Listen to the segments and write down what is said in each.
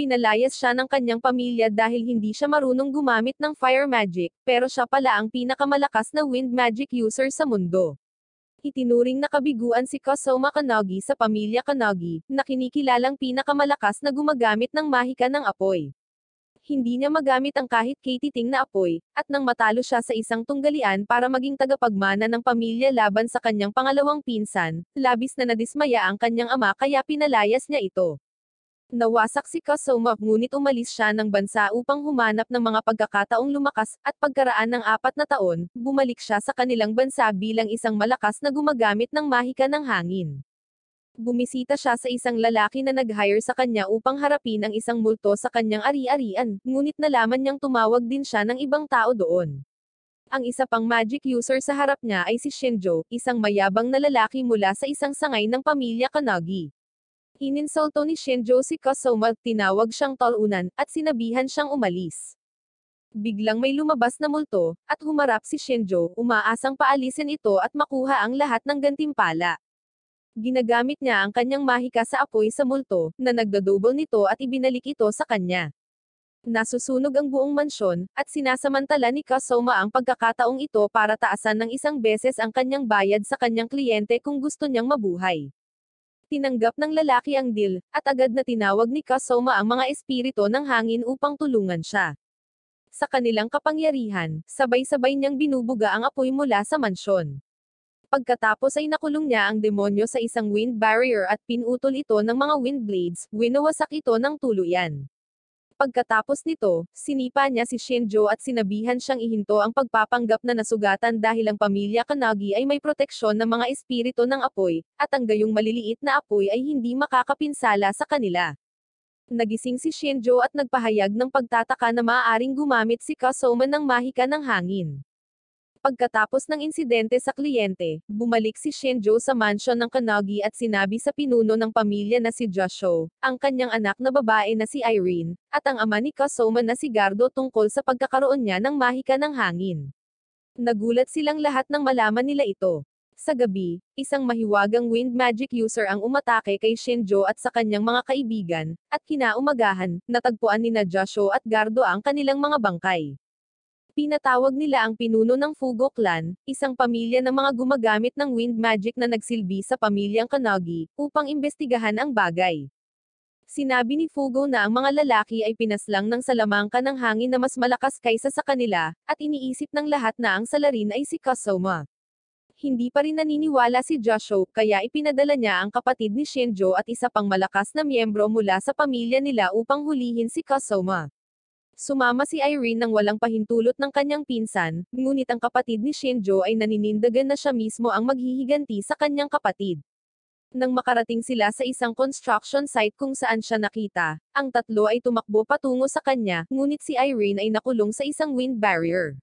pinalayas siya ng kanyang pamilya dahil hindi siya marunong gumamit ng fire magic, pero siya pala ang pinakamalakas na wind magic user sa mundo. Itinuring na kabiguan si Kosoma Kanagi sa pamilya Kanagi, na kinikilalang pinakamalakas na gumagamit ng mahika ng apoy hindi niya magamit ang kahit katiting na apoy, at nang matalo siya sa isang tunggalian para maging tagapagmana ng pamilya laban sa kanyang pangalawang pinsan, labis na nadismaya ang kanyang ama kaya pinalayas niya ito. Nawasak si Kosomov ngunit umalis siya ng bansa upang humanap ng mga pagkakataong lumakas, at pagkaraan ng apat na taon, bumalik siya sa kanilang bansa bilang isang malakas na gumagamit ng mahika ng hangin. Bumisita siya sa isang lalaki na nag-hire sa kanya upang harapin ang isang multo sa kanyang ari-arian, ngunit nalaman niyang tumawag din siya ng ibang tao doon. Ang isa pang magic user sa harap niya ay si Shinjo, isang mayabang na lalaki mula sa isang sangay ng pamilya Kanagi. Ininsulto ni Shinjo si Kasoma at tinawag siyang talunan, at sinabihan siyang umalis. Biglang may lumabas na multo, at humarap si Shinjo, umaasang paalisin ito at makuha ang lahat ng gantimpala. Ginagamit niya ang kanyang mahika sa apoy sa multo, na nagdodouble nito at ibinalik ito sa kanya. Nasusunog ang buong mansyon, at sinasamantala ni Kasoma ang pagkakataong ito para taasan ng isang beses ang kanyang bayad sa kanyang kliyente kung gusto niyang mabuhay. Tinanggap ng lalaki ang deal, at agad na tinawag ni Kasoma ang mga espirito ng hangin upang tulungan siya. Sa kanilang kapangyarihan, sabay-sabay niyang binubuga ang apoy mula sa mansyon. Pagkatapos ay nakulong niya ang demonyo sa isang wind barrier at pinutol ito ng mga wind blades, winawasak ito ng tuluyan. Pagkatapos nito, sinipa niya si Shinjo at sinabihan siyang ihinto ang pagpapanggap na nasugatan dahil ang pamilya Kanagi ay may proteksyon ng mga espiritu ng apoy, at ang gayong maliliit na apoy ay hindi makakapinsala sa kanila. Nagising si Shinjo at nagpahayag ng pagtataka na maaaring gumamit si Kasoma ng mahika ng hangin. Pagkatapos ng insidente sa kliyente, bumalik si Shenjo sa mansyon ng Kanagi at sinabi sa pinuno ng pamilya na si Joshua, ang kanyang anak na babae na si Irene, at ang ama ni Kasoma na si Gardo tungkol sa pagkakaroon niya ng mahika ng hangin. Nagulat silang lahat nang malaman nila ito. Sa gabi, isang mahiwagang wind magic user ang umatake kay Shenjo at sa kanyang mga kaibigan, at kinaumagahan, natagpuan ni na Joshua at Gardo ang kanilang mga bangkay. Pinatawag nila ang pinuno ng Fugo clan, isang pamilya ng mga gumagamit ng wind magic na nagsilbi sa pamilyang Kanagi, upang imbestigahan ang bagay. Sinabi ni Fugo na ang mga lalaki ay pinaslang ng salamangka ng hangin na mas malakas kaysa sa kanila, at iniisip ng lahat na ang salarin ay si Kasoma. Hindi pa rin naniniwala si Joshua, kaya ipinadala niya ang kapatid ni Shinjo at isa pang malakas na miyembro mula sa pamilya nila upang hulihin si Kasoma. Sumama si Irene nang walang pahintulot ng kanyang pinsan, ngunit ang kapatid ni Shinjo ay naninindagan na siya mismo ang maghihiganti sa kanyang kapatid. Nang makarating sila sa isang construction site kung saan siya nakita, ang tatlo ay tumakbo patungo sa kanya, ngunit si Irene ay nakulong sa isang wind barrier.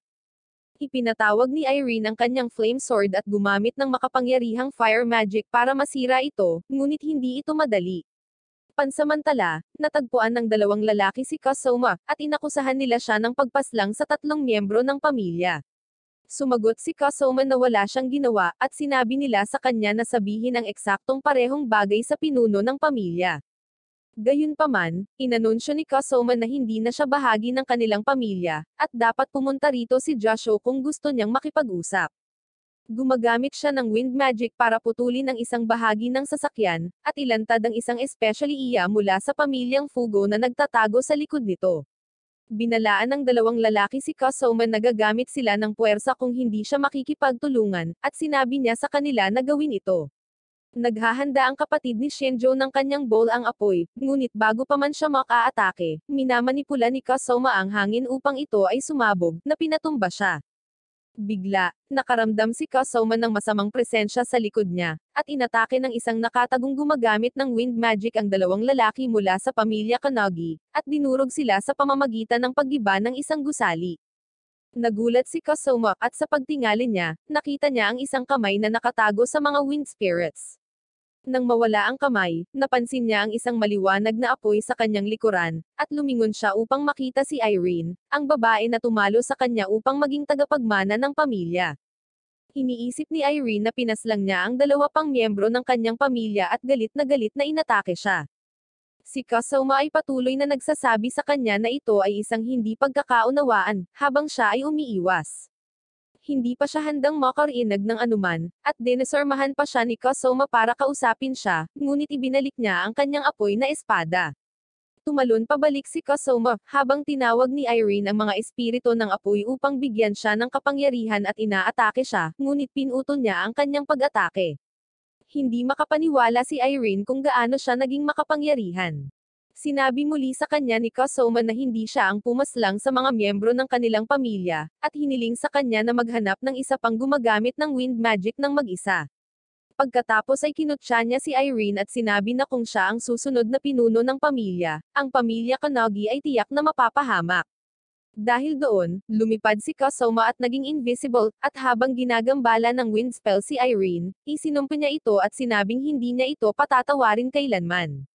Ipinatawag ni Irene ang kanyang flame sword at gumamit ng makapangyarihang fire magic para masira ito, ngunit hindi ito madali. Pansamantala, natagpuan ng dalawang lalaki si Kasoma, at inakusahan nila siya ng pagpaslang sa tatlong miyembro ng pamilya. Sumagot si Kasoma na wala siyang ginawa, at sinabi nila sa kanya na sabihin ang eksaktong parehong bagay sa pinuno ng pamilya. Gayunpaman, inanunsyo ni Kasoma na hindi na siya bahagi ng kanilang pamilya, at dapat pumunta rito si Joshua kung gusto niyang makipag-usap. Gumagamit siya ng wind magic para putulin ang isang bahagi ng sasakyan, at ilantad ang isang especially iya mula sa pamilyang Fugo na nagtatago sa likod nito. Binalaan ng dalawang lalaki si Kosoman na gagamit sila ng puwersa kung hindi siya makikipagtulungan, at sinabi niya sa kanila na gawin ito. Naghahanda ang kapatid ni Shenjo ng kanyang bowl ang apoy, ngunit bago pa man siya makaatake, minamanipula ni Kosoma ang hangin upang ito ay sumabog, na pinatumba siya. Bigla, nakaramdam si Kasoma ng masamang presensya sa likod niya, at inatake ng isang nakatagong gumagamit ng wind magic ang dalawang lalaki mula sa pamilya Kanagi, at dinurog sila sa pamamagitan ng pagiba ng isang gusali. Nagulat si Kasoma at sa pagtingali niya, nakita niya ang isang kamay na nakatago sa mga wind spirits. Nang mawala ang kamay, napansin niya ang isang maliwanag na apoy sa kanyang likuran, at lumingon siya upang makita si Irene, ang babae na tumalo sa kanya upang maging tagapagmana ng pamilya. Iniisip ni Irene na pinaslang niya ang dalawa pang miyembro ng kanyang pamilya at galit na galit na inatake siya. Si Kasoma ay patuloy na nagsasabi sa kanya na ito ay isang hindi pagkakaunawaan, habang siya ay umiiwas hindi pa siya handang makarinag ng anuman, at dinesormahan pa siya ni Kosoma para kausapin siya, ngunit ibinalik niya ang kanyang apoy na espada. Tumalon pabalik si Kosoma, habang tinawag ni Irene ang mga espirito ng apoy upang bigyan siya ng kapangyarihan at inaatake siya, ngunit pinutol niya ang kanyang pag-atake. Hindi makapaniwala si Irene kung gaano siya naging makapangyarihan. Sinabi muli sa kanya ni Kosoma na hindi siya ang pumaslang sa mga miyembro ng kanilang pamilya, at hiniling sa kanya na maghanap ng isa pang gumagamit ng wind magic ng mag-isa. Pagkatapos ay kinutsa niya si Irene at sinabi na kung siya ang susunod na pinuno ng pamilya, ang pamilya Kanagi ay tiyak na mapapahamak. Dahil doon, lumipad si Kasoma at naging invisible, at habang ginagambala ng wind spell si Irene, isinumpa niya ito at sinabing hindi niya ito patatawarin kailanman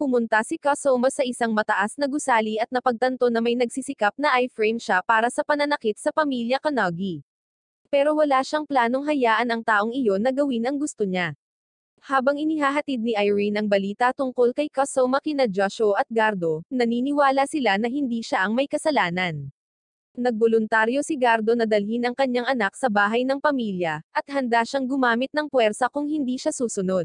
pumunta si Kasoma sa isang mataas na gusali at napagtanto na may nagsisikap na iframe siya para sa pananakit sa pamilya Kanagi. Pero wala siyang planong hayaan ang taong iyon na gawin ang gusto niya. Habang inihahatid ni Irene ang balita tungkol kay Kasoma kina Joshua at Gardo, naniniwala sila na hindi siya ang may kasalanan. Nagboluntaryo si Gardo na dalhin ang kanyang anak sa bahay ng pamilya, at handa siyang gumamit ng puwersa kung hindi siya susunod.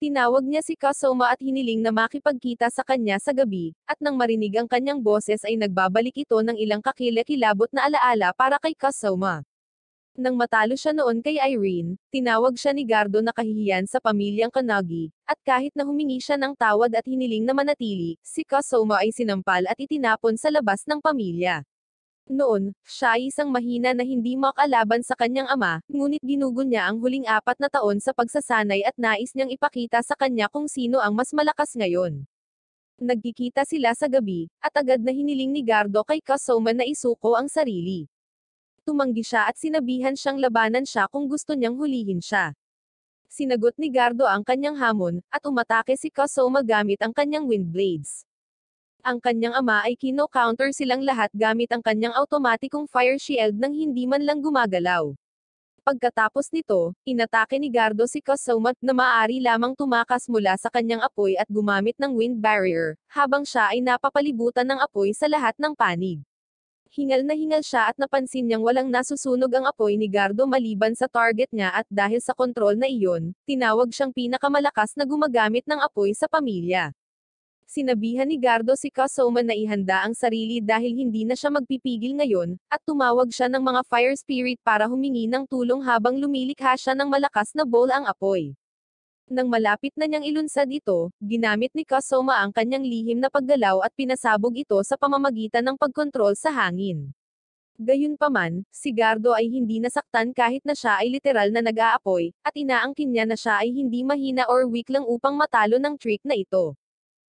Tinawag niya si Kasoma at hiniling na makipagkita sa kanya sa gabi, at nang marinig ang kanyang boses ay nagbabalik ito ng ilang kakilakilabot na alaala para kay Kasoma. Nang matalo siya noon kay Irene, tinawag siya ni Gardo na kahihiyan sa pamilyang Kanagi, at kahit na humingi siya ng tawad at hiniling na manatili, si Kasoma ay sinampal at itinapon sa labas ng pamilya. Noon, siya ay isang mahina na hindi makalaban sa kanyang ama, ngunit ginugol niya ang huling apat na taon sa pagsasanay at nais niyang ipakita sa kanya kung sino ang mas malakas ngayon. Nagkikita sila sa gabi, at agad na hiniling ni Gardo kay Kasoman na isuko ang sarili. Tumanggi siya at sinabihan siyang labanan siya kung gusto niyang hulihin siya. Sinagot ni Gardo ang kanyang hamon, at umatake si Kasoma gamit ang kanyang wind blades. Ang kanyang ama ay kino-counter silang lahat gamit ang kanyang automatikong fire shield nang hindi man lang gumagalaw. Pagkatapos nito, inatake ni Gardo si Kasaumat na maari lamang tumakas mula sa kanyang apoy at gumamit ng wind barrier, habang siya ay napapalibutan ng apoy sa lahat ng panig. Hingal na hingal siya at napansin niyang walang nasusunog ang apoy ni Gardo maliban sa target niya at dahil sa kontrol na iyon, tinawag siyang pinakamalakas na gumagamit ng apoy sa pamilya. Sinabihan ni Gardo si Kasoma na ihanda ang sarili dahil hindi na siya magpipigil ngayon, at tumawag siya ng mga fire spirit para humingi ng tulong habang lumilikha siya ng malakas na bowl ang apoy. Nang malapit na niyang ilunsad ito, ginamit ni Kasoma ang kanyang lihim na paggalaw at pinasabog ito sa pamamagitan ng pagkontrol sa hangin. Gayunpaman, si Gardo ay hindi nasaktan kahit na siya ay literal na nag-aapoy, at inaangkin niya na siya ay hindi mahina or weak lang upang matalo ng trick na ito.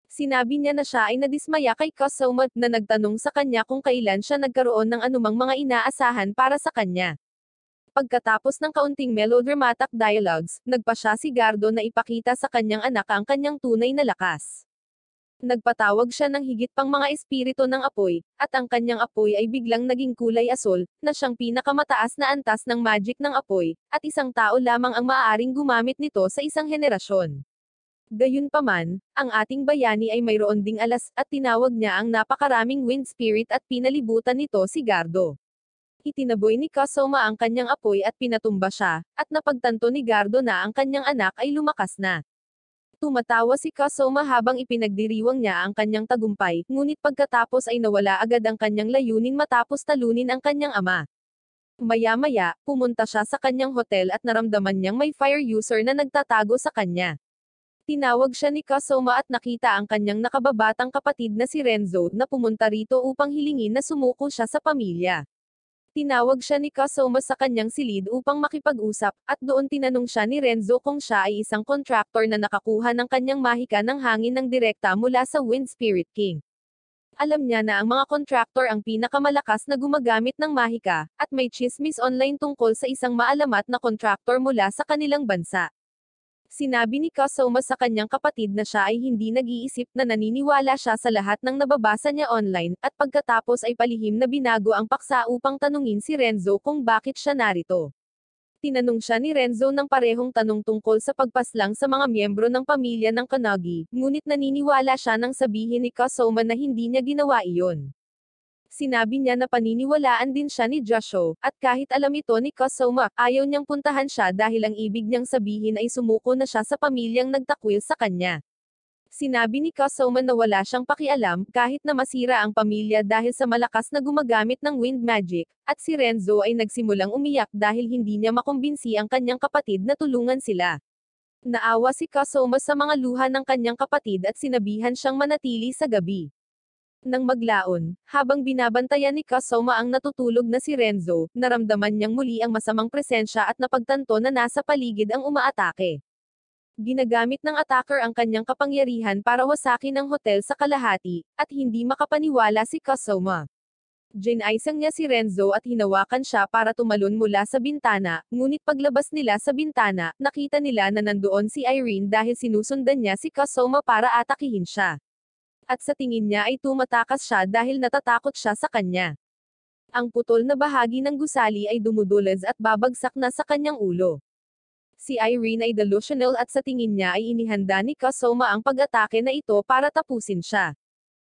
Sinabi niya na siya ay nadismaya kay Kosoma, na nagtanong sa kanya kung kailan siya nagkaroon ng anumang mga inaasahan para sa kanya. Pagkatapos ng kaunting melodramatic dialogues, nagpa siya si Gardo na ipakita sa kanyang anak ang kanyang tunay na lakas. Nagpatawag siya ng higit pang mga espirito ng apoy, at ang kanyang apoy ay biglang naging kulay asol, na siyang pinakamataas na antas ng magic ng apoy, at isang tao lamang ang maaaring gumamit nito sa isang henerasyon. Gayunpaman, ang ating bayani ay mayroon ding alas, at tinawag niya ang napakaraming wind spirit at pinalibutan nito si Gardo. Itinaboy ni Kasoma ang kanyang apoy at pinatumba siya, at napagtanto ni Gardo na ang kanyang anak ay lumakas na. Tumatawa si Kasoma habang ipinagdiriwang niya ang kanyang tagumpay, ngunit pagkatapos ay nawala agad ang kanyang layunin matapos talunin ang kanyang ama. Maya-maya, pumunta siya sa kanyang hotel at naramdaman niyang may fire user na nagtatago sa kanya. Tinawag siya ni Kasoma at nakita ang kanyang nakababatang kapatid na si Renzo na pumunta rito upang hilingin na sumuko siya sa pamilya. Tinawag siya ni Kasoma sa kanyang silid upang makipag-usap, at doon tinanong siya ni Renzo kung siya ay isang contractor na nakakuha ng kanyang mahika ng hangin ng direkta mula sa Wind Spirit King. Alam niya na ang mga contractor ang pinakamalakas na gumagamit ng mahika, at may chismis online tungkol sa isang maalamat na contractor mula sa kanilang bansa. Sinabi ni Kasauma sa kanyang kapatid na siya ay hindi nag-iisip na naniniwala siya sa lahat ng nababasa niya online, at pagkatapos ay palihim na binago ang paksa upang tanungin si Renzo kung bakit siya narito. Tinanong siya ni Renzo ng parehong tanong tungkol sa pagpaslang sa mga miyembro ng pamilya ng Kanagi, ngunit naniniwala siya nang sabihin ni Kasauma na hindi niya ginawa iyon. Sinabi niya na paniniwalaan din siya ni Joshua, at kahit alam ito ni Kosoma, ayaw niyang puntahan siya dahil ang ibig niyang sabihin ay sumuko na siya sa pamilyang nagtakwil sa kanya. Sinabi ni Kosoma na wala siyang pakialam kahit na masira ang pamilya dahil sa malakas na gumagamit ng wind magic, at si Renzo ay nagsimulang umiyak dahil hindi niya makumbinsi ang kanyang kapatid na tulungan sila. Naawa si Kosoma sa mga luha ng kanyang kapatid at sinabihan siyang manatili sa gabi ng maglaon, habang binabantayan ni Kasoma ang natutulog na si Renzo, naramdaman niyang muli ang masamang presensya at napagtanto na nasa paligid ang umaatake. Ginagamit ng attacker ang kanyang kapangyarihan para wasakin ang hotel sa kalahati, at hindi makapaniwala si Kasoma. Ginaisang niya si Renzo at hinawakan siya para tumalon mula sa bintana, ngunit paglabas nila sa bintana, nakita nila na nandoon si Irene dahil sinusundan niya si Kasoma para atakihin siya. At sa tingin niya ay tumatakas siya dahil natatakot siya sa kanya. Ang putol na bahagi ng gusali ay dumudulas at babagsak na sa kanyang ulo. Si Irene ay delusional at sa tingin niya ay inihanda ni Kasoma ang pag-atake na ito para tapusin siya.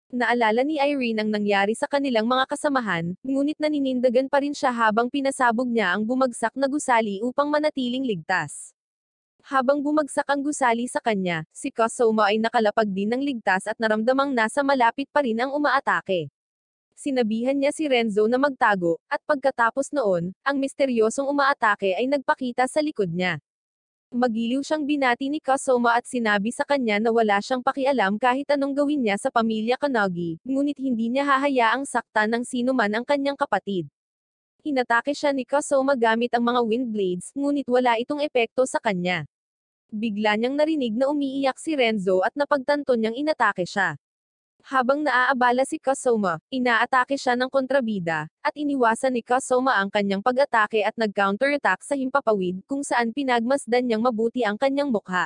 Naalala ni Irene ang nangyari sa kanilang mga kasamahan, ngunit naninindagan pa rin siya habang pinasabog niya ang bumagsak na gusali upang manatiling ligtas. Habang bumagsak ang gusali sa kanya, si Kosoma ay nakalapag din ng ligtas at naramdamang nasa malapit pa rin ang umaatake. Sinabihan niya si Renzo na magtago, at pagkatapos noon, ang misteryosong umaatake ay nagpakita sa likod niya. Magiliw siyang binati ni Kosoma at sinabi sa kanya na wala siyang pakialam kahit anong gawin niya sa pamilya Kanagi, ngunit hindi niya hahayaang saktan ng sino man ang kanyang kapatid. Hinatake siya ni Kosoma gamit ang mga wind blades, ngunit wala itong epekto sa kanya. Bigla niyang narinig na umiiyak si Renzo at napagtanto niyang inatake siya. Habang naaabala si Kasoma, inaatake siya ng kontrabida, at iniwasan ni Kasoma ang kanyang pag-atake at nag-counterattack sa himpapawid kung saan pinagmasdan niyang mabuti ang kanyang mukha.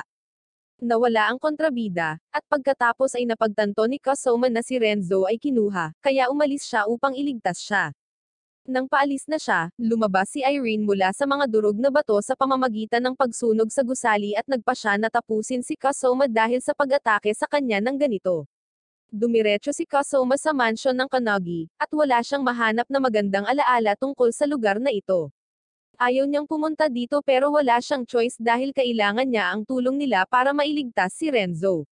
Nawala ang kontrabida, at pagkatapos ay napagtanto ni Kasoma na si Renzo ay kinuha, kaya umalis siya upang iligtas siya. Nang paalis na siya, lumabas si Irene mula sa mga durog na bato sa pamamagitan ng pagsunog sa gusali at nagpa siya na tapusin si Kasoma dahil sa pag-atake sa kanya ng ganito. Dumiretso si Kasoma sa mansyon ng Kanagi, at wala siyang mahanap na magandang alaala tungkol sa lugar na ito. Ayaw niyang pumunta dito pero wala siyang choice dahil kailangan niya ang tulong nila para mailigtas si Renzo.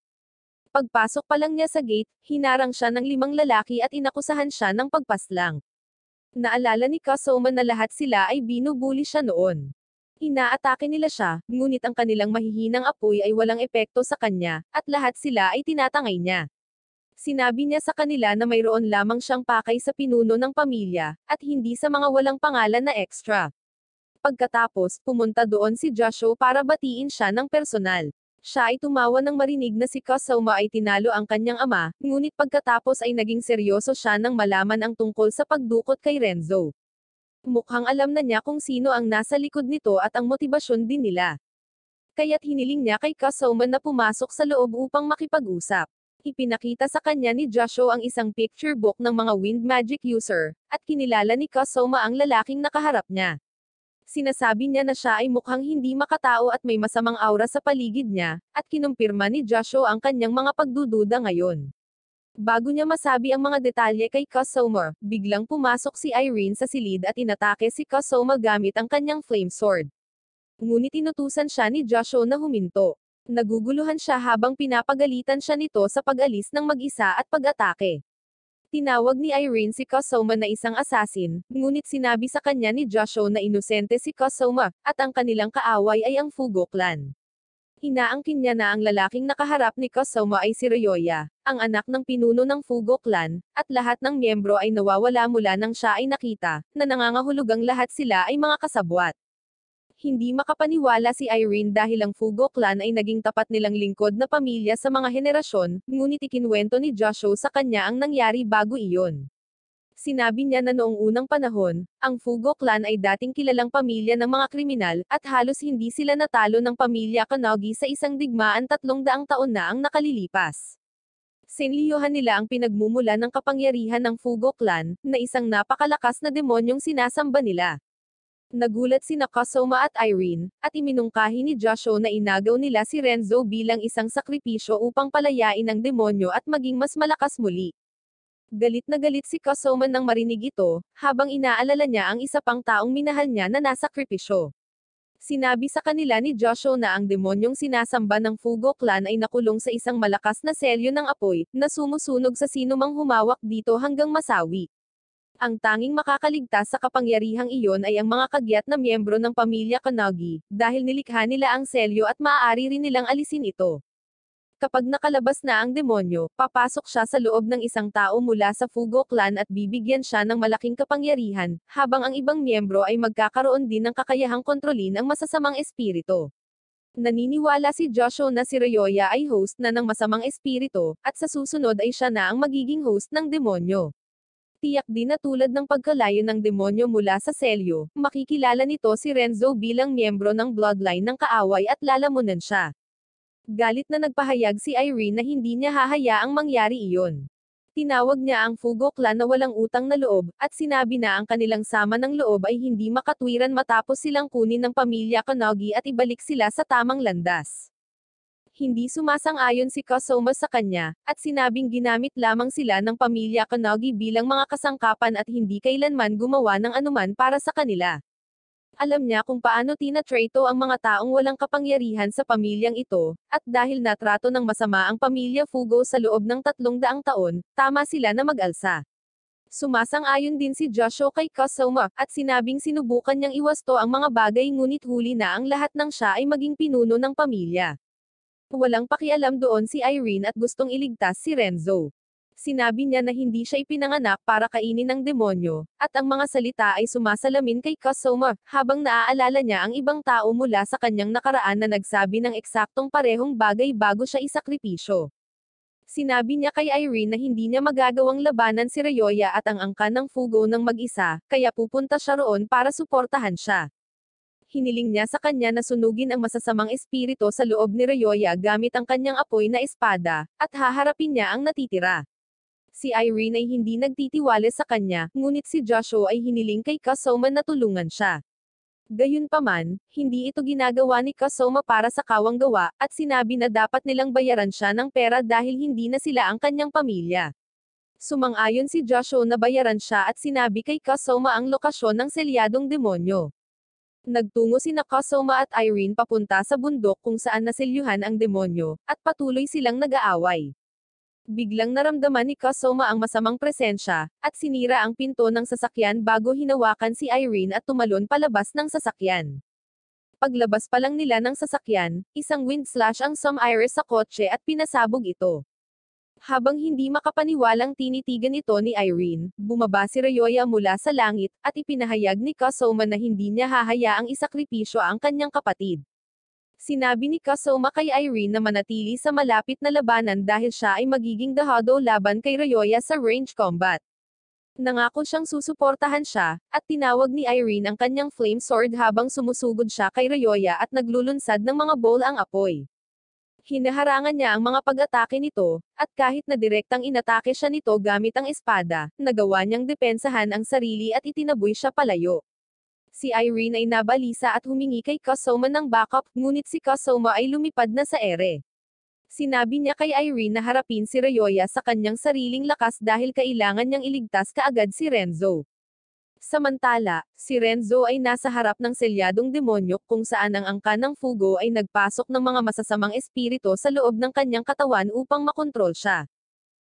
Pagpasok pa lang niya sa gate, hinarang siya ng limang lalaki at inakusahan siya ng pagpaslang. Naalala ni Kosoman na lahat sila ay binubuli siya noon. Inaatake nila siya, ngunit ang kanilang mahihinang apoy ay walang epekto sa kanya, at lahat sila ay tinatangay niya. Sinabi niya sa kanila na mayroon lamang siyang pakay sa pinuno ng pamilya, at hindi sa mga walang pangalan na extra. Pagkatapos, pumunta doon si Joshua para batiin siya ng personal. Siya ay tumawa nang marinig na si Kosauma ay tinalo ang kanyang ama, ngunit pagkatapos ay naging seryoso siya nang malaman ang tungkol sa pagdukot kay Renzo. Mukhang alam na niya kung sino ang nasa likod nito at ang motibasyon din nila. Kaya't hiniling niya kay Kosauma na pumasok sa loob upang makipag-usap ipinakita sa kanya ni Joshua ang isang picture book ng mga wind magic user, at kinilala ni Kasoma ang lalaking nakaharap niya. Sinasabi niya na siya ay mukhang hindi makatao at may masamang aura sa paligid niya, at kinumpirma ni Joshua ang kanyang mga pagdududa ngayon. Bago niya masabi ang mga detalye kay Kusoma, biglang pumasok si Irene sa silid at inatake si Kusoma gamit ang kanyang flame sword. Ngunit inutusan siya ni Joshua na huminto. Naguguluhan siya habang pinapagalitan siya nito sa pag-alis ng mag-isa at pag-atake. Tinawag ni Irene si Kosoma na isang asasin, ngunit sinabi sa kanya ni Joshua na inosente si Kosoma, at ang kanilang kaaway ay ang Fugo clan. Inaangkin niya na ang lalaking nakaharap ni Kosoma ay si Ryoya, ang anak ng pinuno ng Fugo clan, at lahat ng miyembro ay nawawala mula nang siya ay nakita, na nangangahulugang lahat sila ay mga kasabwat hindi makapaniwala si Irene dahil ang Fugo clan ay naging tapat nilang lingkod na pamilya sa mga henerasyon, ngunit ikinwento ni Joshua sa kanya ang nangyari bago iyon. Sinabi niya na noong unang panahon, ang Fugo clan ay dating kilalang pamilya ng mga kriminal, at halos hindi sila natalo ng pamilya Kanagi sa isang digmaan tatlong daang taon na ang nakalilipas. Sinliyohan nila ang pinagmumula ng kapangyarihan ng Fugo clan, na isang napakalakas na demonyong sinasamba nila. Nagulat si Nakasoma at Irene, at iminungkahi ni Joshua na inagaw nila si Renzo bilang isang sakripisyo upang palayain ang demonyo at maging mas malakas muli. Galit na galit si Kasoman nang marinig ito, habang inaalala niya ang isa pang taong minahal niya na nasa kripisyo. Sinabi sa kanila ni Joshua na ang demonyong sinasamba ng Fugo clan ay nakulong sa isang malakas na selyo ng apoy, na sumusunog sa sinumang humawak dito hanggang masawi. Ang tanging makakaligtas sa kapangyarihang iyon ay ang mga kagyat na miyembro ng pamilya Kanagi, dahil nilikha nila ang selyo at maaari rin nilang alisin ito. Kapag nakalabas na ang demonyo, papasok siya sa loob ng isang tao mula sa Fugo clan at bibigyan siya ng malaking kapangyarihan, habang ang ibang miyembro ay magkakaroon din ng kakayahang kontrolin ang masasamang espirito. Naniniwala si Joshua na si Ryoya ay host na ng masamang espirito, at sa susunod ay siya na ang magiging host ng demonyo tiyak din na tulad ng pagkalayo ng demonyo mula sa selyo, makikilala nito si Renzo bilang miyembro ng bloodline ng kaaway at lalamunan siya. Galit na nagpahayag si Irene na hindi niya hahayaang mangyari iyon. Tinawag niya ang Fugo clan na walang utang na loob, at sinabi na ang kanilang sama ng loob ay hindi makatwiran matapos silang kunin ng pamilya Kanogi at ibalik sila sa tamang landas hindi sumasang-ayon si Kosoma sa kanya, at sinabing ginamit lamang sila ng pamilya Kanogi bilang mga kasangkapan at hindi kailanman gumawa ng anuman para sa kanila. Alam niya kung paano tinatrato ang mga taong walang kapangyarihan sa pamilyang ito, at dahil natrato ng masama ang pamilya Fugo sa loob ng tatlong daang taon, tama sila na mag-alsa. Sumasang-ayon din si Joshua kay Kosoma, at sinabing sinubukan niyang iwasto ang mga bagay ngunit huli na ang lahat ng siya ay maging pinuno ng pamilya. Walang pakialam doon si Irene at gustong iligtas si Renzo. Sinabi niya na hindi siya ipinanganak para kainin ng demonyo, at ang mga salita ay sumasalamin kay Kasoma, habang naaalala niya ang ibang tao mula sa kanyang nakaraan na nagsabi ng eksaktong parehong bagay bago siya isakripisyo. Sinabi niya kay Irene na hindi niya magagawang labanan si Rayoya at ang angka ng Fugo ng mag-isa, kaya pupunta siya roon para suportahan siya hiniling niya sa kanya na sunugin ang masasamang espirito sa loob ni Ryoya gamit ang kanyang apoy na espada, at haharapin niya ang natitira. Si Irene ay hindi nagtitiwala sa kanya, ngunit si Joshua ay hiniling kay Kasoma na tulungan siya. Gayunpaman, hindi ito ginagawa ni Kasoma para sa kawang gawa, at sinabi na dapat nilang bayaran siya ng pera dahil hindi na sila ang kanyang pamilya. Sumang-ayon si Joshua na bayaran siya at sinabi kay Kasoma ang lokasyon ng selyadong demonyo. Nagtungo si Nakasoma at Irene papunta sa bundok kung saan nasilyuhan ang demonyo, at patuloy silang nag-aaway. Biglang naramdaman ni Kasoma ang masamang presensya, at sinira ang pinto ng sasakyan bago hinawakan si Irene at tumalon palabas ng sasakyan. Paglabas pa lang nila ng sasakyan, isang wind slash ang some iris sa kotse at pinasabog ito. Habang hindi makapaniwalang tinitigan ito ni Irene, bumaba si Rayoya mula sa langit, at ipinahayag ni Kasoma na hindi niya hahayaang isakripisyo ang kanyang kapatid. Sinabi ni Kasoma kay Irene na manatili sa malapit na labanan dahil siya ay magiging dahado laban kay Rayoya sa range combat. Nangako siyang susuportahan siya, at tinawag ni Irene ang kanyang flame sword habang sumusugod siya kay Rayoya at naglulunsad ng mga bowl ang apoy. Hinaharangan niya ang mga pag-atake nito, at kahit na direktang inatake siya nito gamit ang espada, nagawa niyang depensahan ang sarili at itinaboy siya palayo. Si Irene ay nabalisa at humingi kay Kosoma ng backup, ngunit si Kosoma ay lumipad na sa ere. Sinabi niya kay Irene na harapin si Rayoya sa kanyang sariling lakas dahil kailangan niyang iligtas kaagad si Renzo. Samantala, si Renzo ay nasa harap ng selyadong demonyo kung saan ang angka ng Fugo ay nagpasok ng mga masasamang espirito sa loob ng kanyang katawan upang makontrol siya.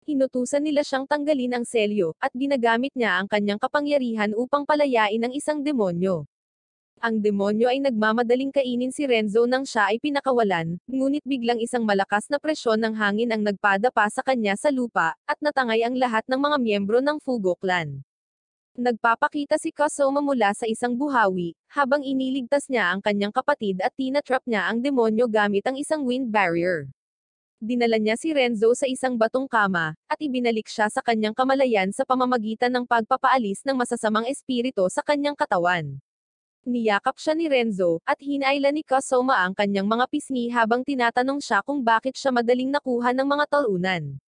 Hinutusan nila siyang tanggalin ang selyo, at ginagamit niya ang kanyang kapangyarihan upang palayain ang isang demonyo. Ang demonyo ay nagmamadaling kainin si Renzo nang siya ay pinakawalan, ngunit biglang isang malakas na presyon ng hangin ang nagpadapa sa kanya sa lupa, at natangay ang lahat ng mga miyembro ng Fugo clan. Nagpapakita si Kasoma mula sa isang buhawi, habang iniligtas niya ang kanyang kapatid at tinatrap niya ang demonyo gamit ang isang wind barrier. Dinala niya si Renzo sa isang batong kama, at ibinalik siya sa kanyang kamalayan sa pamamagitan ng pagpapaalis ng masasamang espiritu sa kanyang katawan. Niyakap siya ni Renzo, at hinayla ni Kasoma ang kanyang mga pisngi habang tinatanong siya kung bakit siya madaling nakuha ng mga talunan.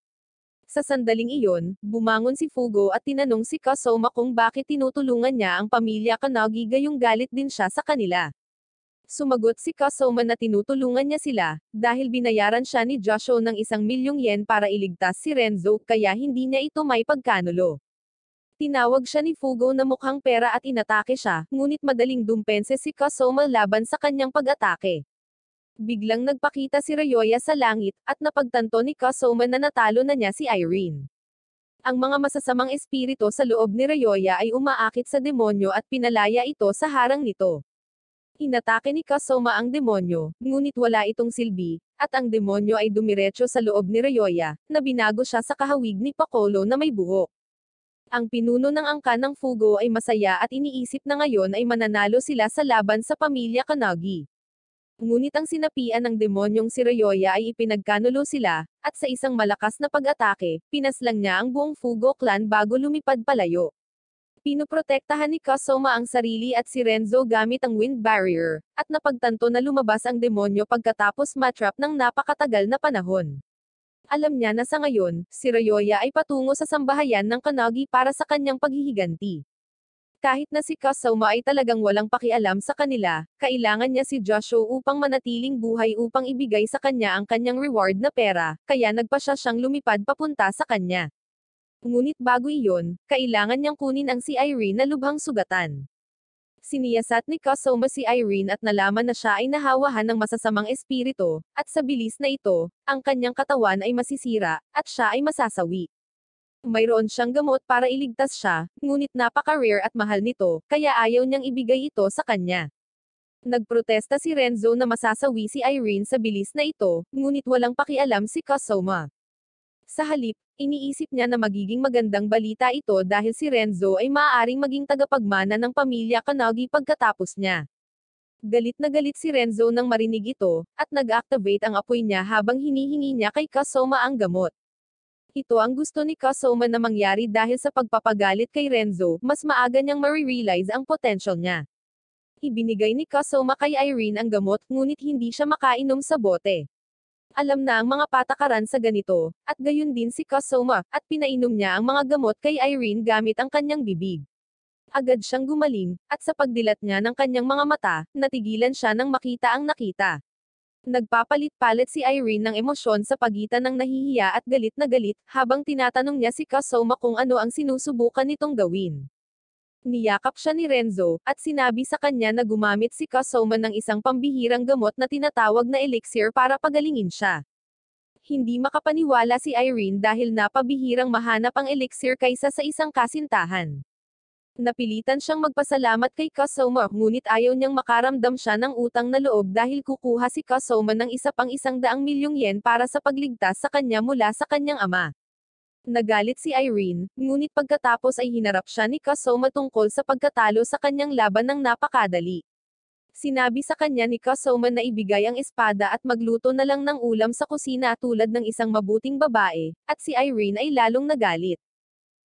Sa sandaling iyon, bumangon si Fugo at tinanong si Kasoma kung bakit tinutulungan niya ang pamilya Kanagi gayong galit din siya sa kanila. Sumagot si Kasoma na tinutulungan niya sila, dahil binayaran siya ni Joshua ng isang milyong yen para iligtas si Renzo, kaya hindi niya ito may pagkanulo. Tinawag siya ni Fugo na mukhang pera at inatake siya, ngunit madaling dumpense si Kasoma laban sa kanyang pag-atake biglang nagpakita si Rayoya sa langit, at napagtanto ni Kasoma na natalo na niya si Irene. Ang mga masasamang espirito sa loob ni Rayoya ay umaakit sa demonyo at pinalaya ito sa harang nito. Inatake ni Kasoma ang demonyo, ngunit wala itong silbi, at ang demonyo ay dumiretso sa loob ni Rayoya, na binago siya sa kahawig ni Pakolo na may buhok. Ang pinuno ng angka ng Fugo ay masaya at iniisip na ngayon ay mananalo sila sa laban sa pamilya Kanagi. Ngunit ang sinapian ng demonyong si Ryoya ay ipinagkanulo sila, at sa isang malakas na pag-atake, pinaslang niya ang buong Fugo clan bago lumipad palayo. Pinoprotektahan ni Kasoma ang sarili at si Renzo gamit ang wind barrier, at napagtanto na lumabas ang demonyo pagkatapos matrap ng napakatagal na panahon. Alam niya na sa ngayon, si Ryoya ay patungo sa sambahayan ng Kanagi para sa kanyang paghihiganti. Kahit na si Kasauma ay talagang walang pakialam sa kanila, kailangan niya si Joshua upang manatiling buhay upang ibigay sa kanya ang kanyang reward na pera, kaya nagpa siya siyang lumipad papunta sa kanya. Ngunit bago iyon, kailangan niyang kunin ang si Irene na lubhang sugatan. Siniyasat ni Kasoma si Irene at nalaman na siya ay nahawahan ng masasamang espirito, at sa bilis na ito, ang kanyang katawan ay masisira, at siya ay masasawi. Mayroon siyang gamot para iligtas siya, ngunit napaka-rare at mahal nito, kaya ayaw niyang ibigay ito sa kanya. Nagprotesta si Renzo na masasawi si Irene sa bilis na ito, ngunit walang pakialam si Kasoma. Sa halip, iniisip niya na magiging magandang balita ito dahil si Renzo ay maaaring maging tagapagmana ng pamilya Kanagi pagkatapos niya. Galit na galit si Renzo nang marinig ito, at nag-activate ang apoy niya habang hinihingi niya kay Kasoma ang gamot. Ito ang gusto ni Kasoma na mangyari dahil sa pagpapagalit kay Renzo, mas maaga niyang marirealize ang potential niya. Ibinigay ni Kasoma kay Irene ang gamot, ngunit hindi siya makainom sa bote. Alam na ang mga patakaran sa ganito, at gayon din si Kasoma, at pinainom niya ang mga gamot kay Irene gamit ang kanyang bibig. Agad siyang gumaling, at sa pagdilat niya ng kanyang mga mata, natigilan siya nang makita ang nakita. Nagpapalit-palit si Irene ng emosyon sa pagitan ng nahihiya at galit na galit, habang tinatanong niya si Kasoma kung ano ang sinusubukan nitong gawin. Niyakap siya ni Renzo, at sinabi sa kanya na gumamit si Kasoma ng isang pambihirang gamot na tinatawag na elixir para pagalingin siya hindi makapaniwala si Irene dahil napabihirang mahanap ang elixir kaysa sa isang kasintahan napilitan siyang magpasalamat kay Kasoma, ngunit ayaw niyang makaramdam siya ng utang na loob dahil kukuha si Kasoma ng isa pang isang daang milyong yen para sa pagligtas sa kanya mula sa kanyang ama. Nagalit si Irene, ngunit pagkatapos ay hinarap siya ni Kasoma tungkol sa pagkatalo sa kanyang laban ng napakadali. Sinabi sa kanya ni Kasoma na ibigay ang espada at magluto na lang ng ulam sa kusina tulad ng isang mabuting babae, at si Irene ay lalong nagalit.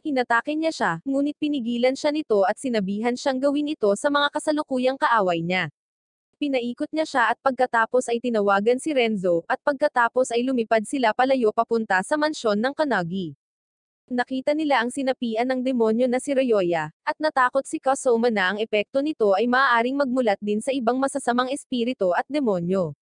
Hinatake niya siya, ngunit pinigilan siya nito at sinabihan siyang gawin ito sa mga kasalukuyang kaaway niya. Pinaikot niya siya at pagkatapos ay tinawagan si Renzo, at pagkatapos ay lumipad sila palayo papunta sa mansyon ng Kanagi. Nakita nila ang sinapian ng demonyo na si Ryoya, at natakot si Kasoma na ang epekto nito ay maaaring magmulat din sa ibang masasamang espiritu at demonyo.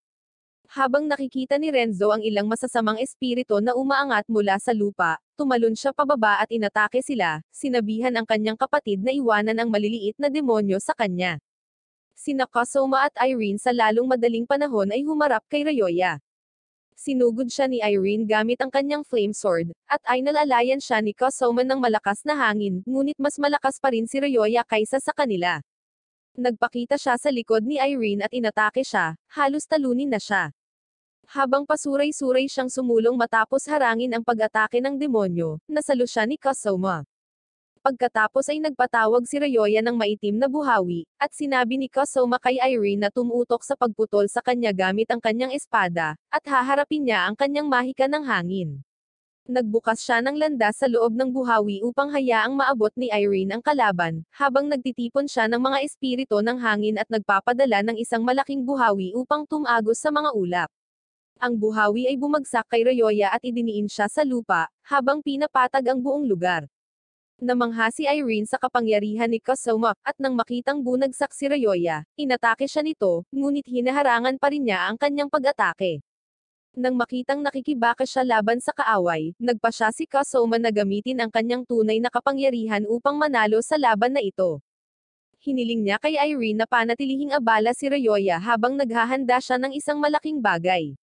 Habang nakikita ni Renzo ang ilang masasamang espirito na umaangat mula sa lupa, tumalon siya pababa at inatake sila, sinabihan ang kanyang kapatid na iwanan ang maliliit na demonyo sa kanya. Sina Kasoma at Irene sa lalong madaling panahon ay humarap kay Rayoya. Sinugod siya ni Irene gamit ang kanyang flame sword, at ay nalalayan siya ni Kasoma ng malakas na hangin, ngunit mas malakas pa rin si Rayoya kaysa sa kanila. Nagpakita siya sa likod ni Irene at inatake siya, halos talunin na siya. Habang pasuray-suray siyang sumulong matapos harangin ang pag-atake ng demonyo, nasalo siya ni Kasoma. Pagkatapos ay nagpatawag si Rayoya ng maitim na buhawi, at sinabi ni Kasoma kay Irene na tumutok sa pagputol sa kanya gamit ang kanyang espada, at haharapin niya ang kanyang mahika ng hangin. Nagbukas siya ng landas sa loob ng buhawi upang hayaang maabot ni Irene ang kalaban, habang nagtitipon siya ng mga espirito ng hangin at nagpapadala ng isang malaking buhawi upang tumagos sa mga ulap. Ang buhawi ay bumagsak kay Rayoya at idiniin siya sa lupa, habang pinapatag ang buong lugar. Namangha si Irene sa kapangyarihan ni Kosoma, at nang makitang bunagsak si Rayoya, inatake siya nito, ngunit hinaharangan pa rin niya ang kanyang pag-atake. Nang makitang nakikibaka siya laban sa kaaway, nagpa siya si Kasoma na gamitin ang kanyang tunay na kapangyarihan upang manalo sa laban na ito. Hiniling niya kay Irene na panatilihing abala si Rayoya habang naghahanda siya ng isang malaking bagay.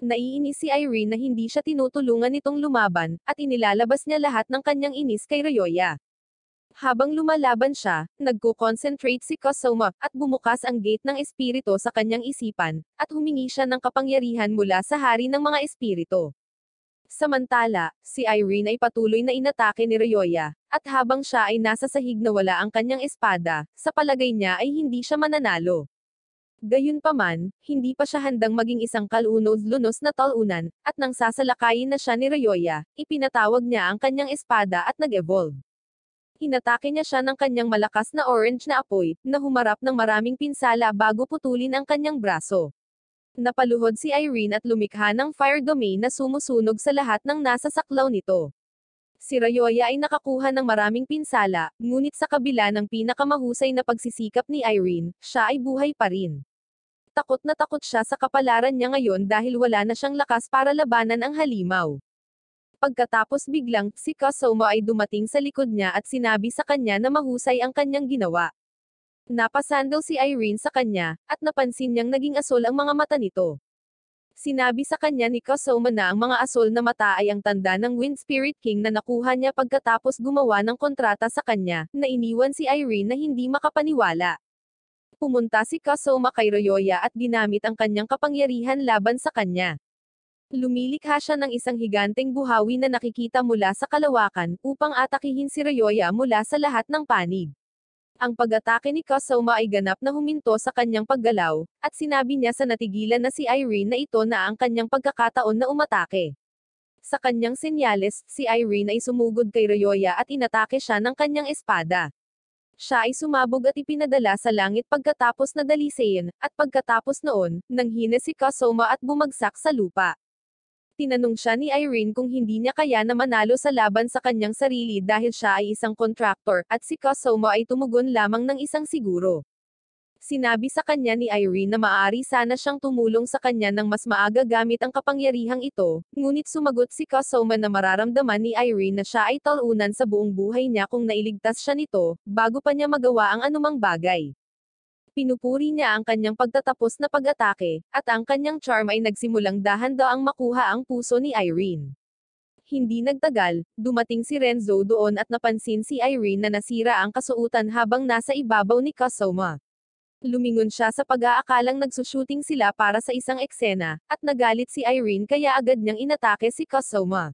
Naiinis si Irene na hindi siya tinutulungan nitong lumaban, at inilalabas niya lahat ng kanyang inis kay Rayoya. Habang lumalaban siya, nagko-concentrate si Kosoma, at bumukas ang gate ng espirito sa kanyang isipan, at humingi siya ng kapangyarihan mula sa hari ng mga espirito. Samantala, si Irene ay patuloy na inatake ni Ryoya, at habang siya ay nasa sahig na wala ang kanyang espada, sa palagay niya ay hindi siya mananalo. Gayunpaman, hindi pa siya handang maging isang kalunod-lunos na talunan, at nang sasalakayin na siya ni Ryoya, ipinatawag niya ang kanyang espada at nag-evolve. Hinatake niya siya ng kanyang malakas na orange na apoy, na humarap ng maraming pinsala bago putulin ang kanyang braso. Napaluhod si Irene at lumikha ng fire domain na sumusunog sa lahat ng nasa saklaw nito. Si Rayoya ay nakakuha ng maraming pinsala, ngunit sa kabila ng pinakamahusay na pagsisikap ni Irene, siya ay buhay pa rin. Takot na takot siya sa kapalaran niya ngayon dahil wala na siyang lakas para labanan ang halimaw pagkatapos biglang, si Kosomo ay dumating sa likod niya at sinabi sa kanya na mahusay ang kanyang ginawa. Napasandal si Irene sa kanya, at napansin niyang naging asol ang mga mata nito. Sinabi sa kanya ni Kosomo na ang mga asol na mata ay ang tanda ng Wind Spirit King na nakuha niya pagkatapos gumawa ng kontrata sa kanya, na iniwan si Irene na hindi makapaniwala pumunta si Kasoma kay Royoya at ginamit ang kanyang kapangyarihan laban sa kanya. Lumilikha siya ng isang higanteng buhawi na nakikita mula sa kalawakan, upang atakihin si Ryoya mula sa lahat ng panig. Ang pag-atake ni Kasoma ay ganap na huminto sa kanyang paggalaw, at sinabi niya sa natigilan na si Irene na ito na ang kanyang pagkakataon na umatake. Sa kanyang senyales, si Irene ay sumugod kay Ryoya at inatake siya ng kanyang espada. Siya ay sumabog at ipinadala sa langit pagkatapos na daliseyin, at pagkatapos noon, nanghina si Kasoma at bumagsak sa lupa. Tinanong siya ni Irene kung hindi niya kaya na manalo sa laban sa kanyang sarili dahil siya ay isang contractor at si Kosomo ay tumugon lamang ng isang siguro. Sinabi sa kanya ni Irene na maari sana siyang tumulong sa kanya ng mas maaga gamit ang kapangyarihang ito, ngunit sumagot si Kosomo na mararamdaman ni Irene na siya ay talunan sa buong buhay niya kung nailigtas siya nito, bago pa niya magawa ang anumang bagay. Pinupuri niya ang kanyang pagtatapos na pag-atake, at ang kanyang charm ay nagsimulang dahan ang makuha ang puso ni Irene. Hindi nagtagal, dumating si Renzo doon at napansin si Irene na nasira ang kasuutan habang nasa ibabaw ni Kasoma. Lumingon siya sa pag-aakalang nagsushooting sila para sa isang eksena, at nagalit si Irene kaya agad niyang inatake si Kasoma.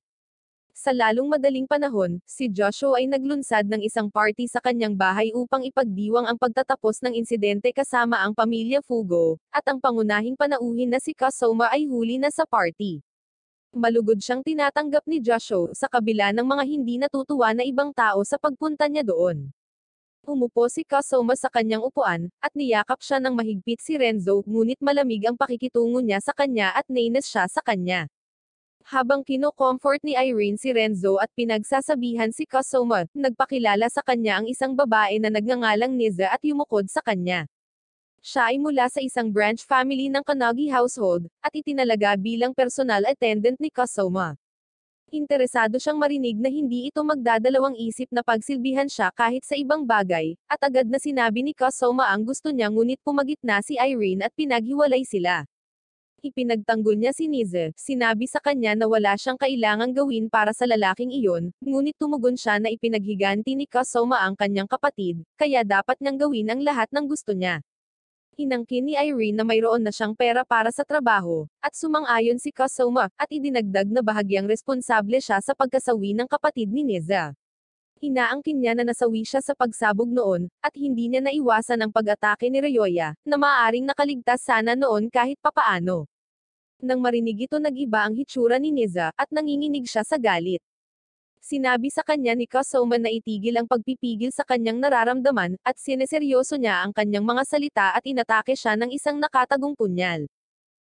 Sa lalong madaling panahon, si Joshua ay naglunsad ng isang party sa kanyang bahay upang ipagdiwang ang pagtatapos ng insidente kasama ang pamilya Fugo, at ang pangunahing panauhin na si Kasoma ay huli na sa party. Malugod siyang tinatanggap ni Joshua sa kabila ng mga hindi natutuwa na ibang tao sa pagpunta niya doon. Umupo si Kasoma sa kanyang upuan, at niyakap siya ng mahigpit si Renzo, ngunit malamig ang pakikitungo niya sa kanya at nainis siya sa kanya. Habang kino-comfort ni Irene si Renzo at pinagsasabihan si Kasoma, nagpakilala sa kanya ang isang babae na nagngangalang Niza at yumukod sa kanya. Siya ay mula sa isang branch family ng Kanagi household, at itinalaga bilang personal attendant ni Kasoma. Interesado siyang marinig na hindi ito magdadalawang isip na pagsilbihan siya kahit sa ibang bagay, at agad na sinabi ni Kasoma ang gusto niya ngunit pumagitna si Irene at pinaghiwalay sila. Ipinagtanggol niya si Nize, sinabi sa kanya na wala siyang kailangang gawin para sa lalaking iyon, ngunit tumugon siya na ipinaghiganti ni Kasoma ang kanyang kapatid, kaya dapat niyang gawin ang lahat ng gusto niya. Hinangkin ni Irene na mayroon na siyang pera para sa trabaho, at sumang-ayon si Kasoma, at idinagdag na bahagyang responsable siya sa pagkasawi ng kapatid ni Niza. Hinaangkin niya na nasawi siya sa pagsabog noon, at hindi niya naiwasan ang pag-atake ni Ryoya, na maaring nakaligtas sana noon kahit papaano. Nang marinig ito nag-iba ang hitsura ni Niza, at nanginginig siya sa galit. Sinabi sa kanya ni Kosoman na itigil ang pagpipigil sa kanyang nararamdaman, at sineseryoso niya ang kanyang mga salita at inatake siya ng isang nakatagong punyal.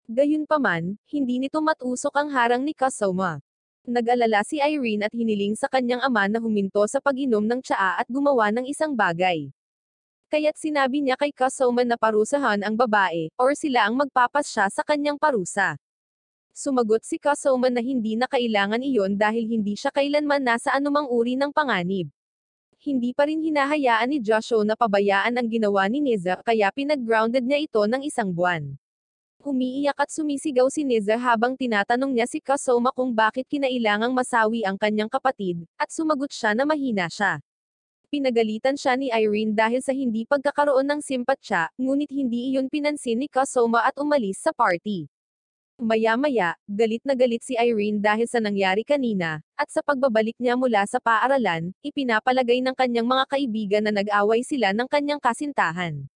Gayunpaman, hindi nito matusok ang harang ni Kasoma. Nag-alala si Irene at hiniling sa kanyang ama na huminto sa pag-inom ng tsaa at gumawa ng isang bagay. Kaya't sinabi niya kay Kasoman na parusahan ang babae, or sila ang magpapasya sa kanyang parusa. Sumagot si Kasoman na hindi na kailangan iyon dahil hindi siya kailanman nasa anumang uri ng panganib hindi pa rin hinahayaan ni Joshua na pabayaan ang ginawa ni Neza kaya pinag-grounded niya ito ng isang buwan. Umiiyak at sumisigaw si Niza habang tinatanong niya si Kasoma kung bakit kinailangang masawi ang kanyang kapatid, at sumagot siya na mahina siya. Pinagalitan siya ni Irene dahil sa hindi pagkakaroon ng simpatsya, ngunit hindi iyon pinansin ni Kasoma at umalis sa party. Maya-maya, galit na galit si Irene dahil sa nangyari kanina, at sa pagbabalik niya mula sa paaralan, ipinapalagay ng kanyang mga kaibigan na nag-away sila ng kanyang kasintahan.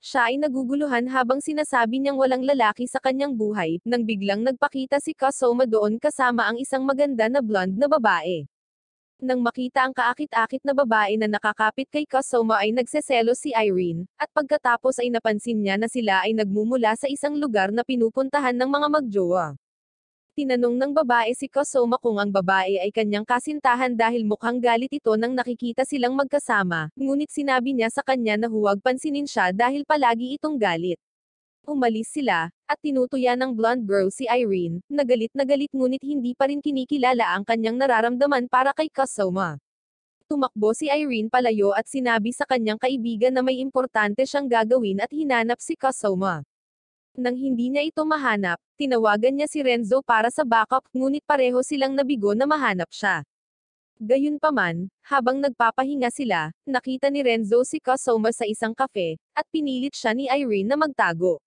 Siya ay naguguluhan habang sinasabi niyang walang lalaki sa kanyang buhay, nang biglang nagpakita si Kasoma doon kasama ang isang maganda na blonde na babae. Nang makita ang kaakit-akit na babae na nakakapit kay Kasoma ay nagseselo si Irene, at pagkatapos ay napansin niya na sila ay nagmumula sa isang lugar na pinupuntahan ng mga magjowa. Tinanong ng babae si Kosoma kung ang babae ay kanyang kasintahan dahil mukhang galit ito nang nakikita silang magkasama, ngunit sinabi niya sa kanya na huwag pansinin siya dahil palagi itong galit. Umalis sila, at tinutuya ng blonde girl si Irene, nagalit na galit ngunit hindi pa rin kinikilala ang kanyang nararamdaman para kay Kosoma tumakbo si Irene palayo at sinabi sa kanyang kaibigan na may importante siyang gagawin at hinanap si Kasoma. Nang hindi niya ito mahanap, tinawagan niya si Renzo para sa backup, ngunit pareho silang nabigo na mahanap siya. Gayunpaman, habang nagpapahinga sila, nakita ni Renzo si Kasoma sa isang kafe, at pinilit siya ni Irene na magtago.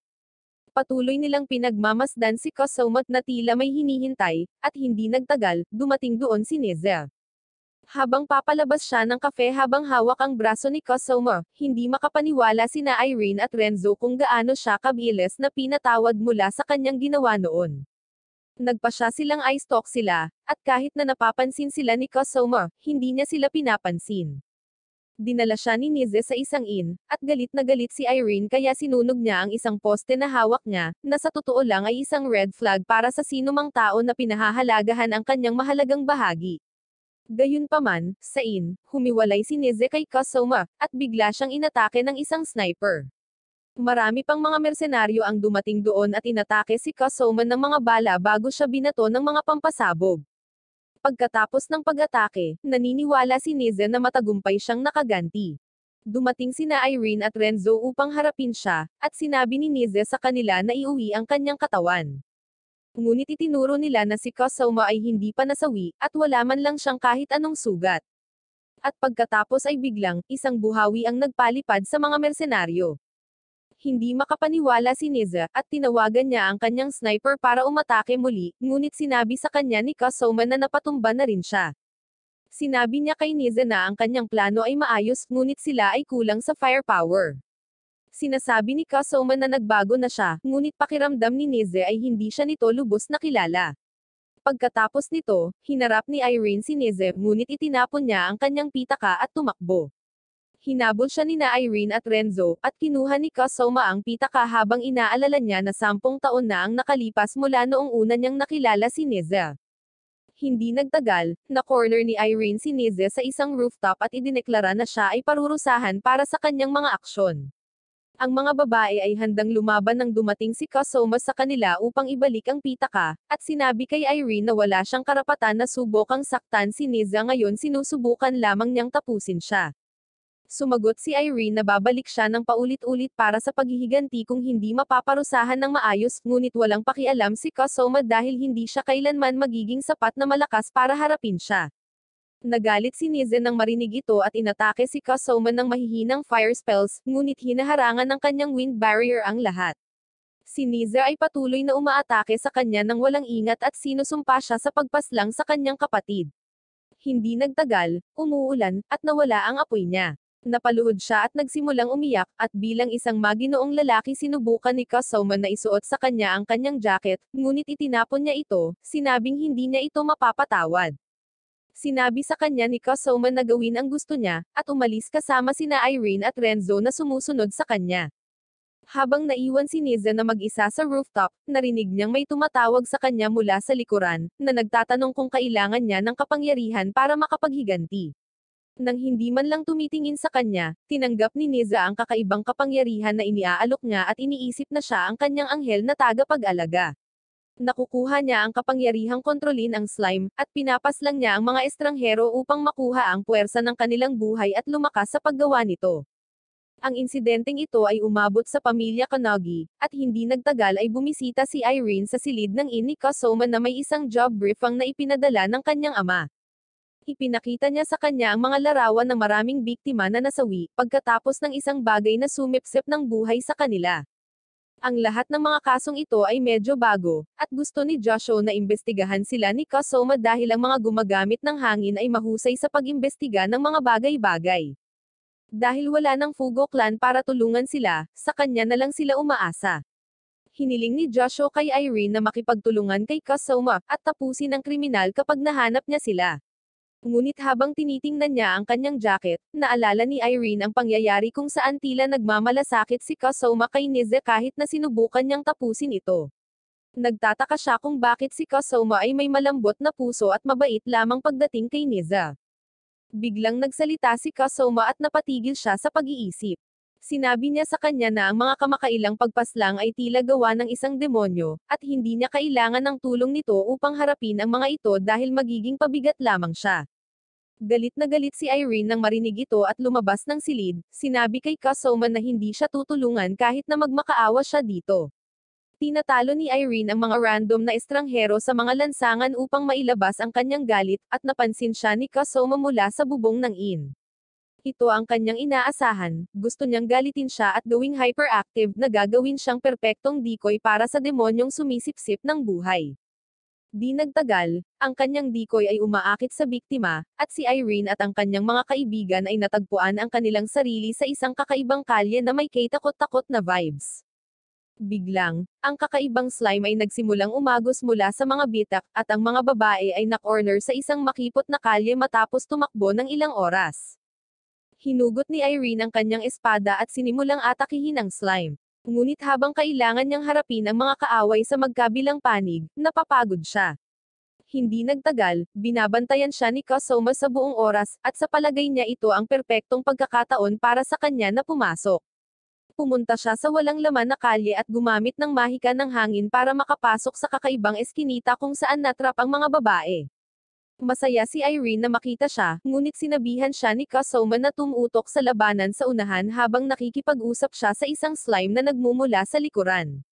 Patuloy nilang pinagmamasdan si Kasoma na tila may hinihintay, at hindi nagtagal, dumating doon si Nezia. Habang papalabas siya ng kafe habang hawak ang braso ni Cosoma, hindi makapaniwala sina Irene at Renzo kung gaano siya kabiles na pinatawad mula sa kanyang ginawa noon. Nagpa siya silang ice talk sila, at kahit na napapansin sila ni Cosoma, hindi niya sila pinapansin. Dinala siya ni Nize sa isang in, at galit na galit si Irene kaya sinunog niya ang isang poste na hawak niya, na sa totoo lang ay isang red flag para sa sinumang tao na pinahahalagahan ang kanyang mahalagang bahagi. Gayunpaman, sa in, humiwalay si Neze kay Kasoma, at bigla siyang inatake ng isang sniper. Marami pang mga mersenaryo ang dumating doon at inatake si Kasoma ng mga bala bago siya binato ng mga pampasabog. Pagkatapos ng pag-atake, naniniwala si Neze na matagumpay siyang nakaganti. Dumating sina Irene at Renzo upang harapin siya, at sinabi ni Nize sa kanila na iuwi ang kanyang katawan. Ngunit itinuro nila na si Kosauma ay hindi pa nasawi, at wala man lang siyang kahit anong sugat. At pagkatapos ay biglang, isang buhawi ang nagpalipad sa mga mersenaryo. Hindi makapaniwala si Niza, at tinawagan niya ang kanyang sniper para umatake muli, ngunit sinabi sa kanya ni Kosauma na napatumba na rin siya. Sinabi niya kay Niza na ang kanyang plano ay maayos, ngunit sila ay kulang sa firepower. Sinasabi ni Kassoman na nagbago na siya, ngunit pakiramdam ni Neze ay hindi siya nito lubos na kilala. Pagkatapos nito, hinarap ni Irene si Neze, ngunit itinapon niya ang kanyang pitaka at tumakbo. Hinabol siya ni na Irene at Renzo, at kinuha ni Kasoma ang pitaka habang inaalala niya na sampung taon na ang nakalipas mula noong una niyang nakilala si Neze. Hindi nagtagal, na-corner ni Irene si Neze sa isang rooftop at idineklara na siya ay parurusahan para sa kanyang mga aksyon ang mga babae ay handang lumaban nang dumating si Kasoma sa kanila upang ibalik ang pitaka, at sinabi kay Irene na wala siyang karapatan na subok saktan si Niza ngayon sinusubukan lamang niyang tapusin siya. Sumagot si Irene na babalik siya ng paulit-ulit para sa paghihiganti kung hindi mapaparusahan ng maayos, ngunit walang pakialam si Kasoma dahil hindi siya kailanman magiging sapat na malakas para harapin siya. Nagalit si Nizen nang marinig ito at inatake si Kasoma ng mahihinang fire spells, ngunit hinaharangan ng kanyang wind barrier ang lahat. Si Niza ay patuloy na umaatake sa kanya nang walang ingat at sinusumpa siya sa pagpaslang sa kanyang kapatid. Hindi nagtagal, umuulan, at nawala ang apoy niya. Napaluhod siya at nagsimulang umiyak, at bilang isang maginoong lalaki sinubukan ni Kasoma na isuot sa kanya ang kanyang jacket, ngunit itinapon niya ito, sinabing hindi niya ito mapapatawad. Sinabi sa kanya ni Kosoman na gawin ang gusto niya, at umalis kasama sina Irene at Renzo na sumusunod sa kanya. Habang naiwan si Niza na mag-isa sa rooftop, narinig niyang may tumatawag sa kanya mula sa likuran, na nagtatanong kung kailangan niya ng kapangyarihan para makapaghiganti. Nang hindi man lang tumitingin sa kanya, tinanggap ni Niza ang kakaibang kapangyarihan na iniaalok niya at iniisip na siya ang kanyang anghel na tagapag-alaga. Nakukuha niya ang kapangyarihang kontrolin ang slime, at pinapas lang niya ang mga estranghero upang makuha ang puwersa ng kanilang buhay at lumakas sa paggawa nito. Ang insidenteng ito ay umabot sa pamilya Kanagi, at hindi nagtagal ay bumisita si Irene sa silid ng ini Kasoma na may isang job brief ang naipinadala ng kanyang ama. Ipinakita niya sa kanya ang mga larawan ng maraming biktima na nasawi, pagkatapos ng isang bagay na sumipsip ng buhay sa kanila. Ang lahat ng mga kasong ito ay medyo bago, at gusto ni Joshua na imbestigahan sila ni Kasoma dahil ang mga gumagamit ng hangin ay mahusay sa pag-imbestiga ng mga bagay-bagay. Dahil wala ng Fugo clan para tulungan sila, sa kanya na lang sila umaasa. Hiniling ni Joshua kay Irene na makipagtulungan kay Kasoma, at tapusin ang kriminal kapag nahanap niya sila. Ngunit habang tinitingnan niya ang kanyang jacket, naalala ni Irene ang pangyayari kung saan tila nagmamalasakit si Kasoma kay Nize kahit na sinubukan niyang tapusin ito. Nagtataka siya kung bakit si Kasoma ay may malambot na puso at mabait lamang pagdating kay Niza. Biglang nagsalita si Kasoma at napatigil siya sa pag-iisip. Sinabi niya sa kanya na ang mga kamakailang pagpaslang ay tila gawa ng isang demonyo, at hindi niya kailangan ng tulong nito upang harapin ang mga ito dahil magiging pabigat lamang siya. Galit na galit si Irene nang marinig ito at lumabas ng silid, sinabi kay Kasoman na hindi siya tutulungan kahit na magmakaawa siya dito. Tinatalo ni Irene ang mga random na estranghero sa mga lansangan upang mailabas ang kanyang galit, at napansin siya ni Kasoma mula sa bubong ng in. Ito ang kanyang inaasahan, gusto niyang galitin siya at gawing hyperactive na gagawin siyang perpektong decoy para sa demonyong sumisipsip ng buhay. Di nagtagal, ang kanyang decoy ay umaakit sa biktima, at si Irene at ang kanyang mga kaibigan ay natagpuan ang kanilang sarili sa isang kakaibang kalye na may kaitakot-takot na vibes. Biglang, ang kakaibang slime ay nagsimulang umagos mula sa mga bitak, at ang mga babae ay nakorner sa isang makipot na kalye matapos tumakbo ng ilang oras. Hinugot ni Irene ang kanyang espada at sinimulang atakihin ang slime. Ngunit habang kailangan niyang harapin ang mga kaaway sa magkabilang panig, napapagod siya. Hindi nagtagal, binabantayan siya ni Kasoma sa buong oras, at sa palagay niya ito ang perpektong pagkakataon para sa kanya na pumasok. Pumunta siya sa walang laman na kalye at gumamit ng mahika ng hangin para makapasok sa kakaibang eskinita kung saan natrap ang mga babae. Masaya si Irene na makita siya, ngunit sinabihan siya ni Kasoma na tumutok sa labanan sa unahan habang nakikipag-usap siya sa isang slime na nagmumula sa likuran.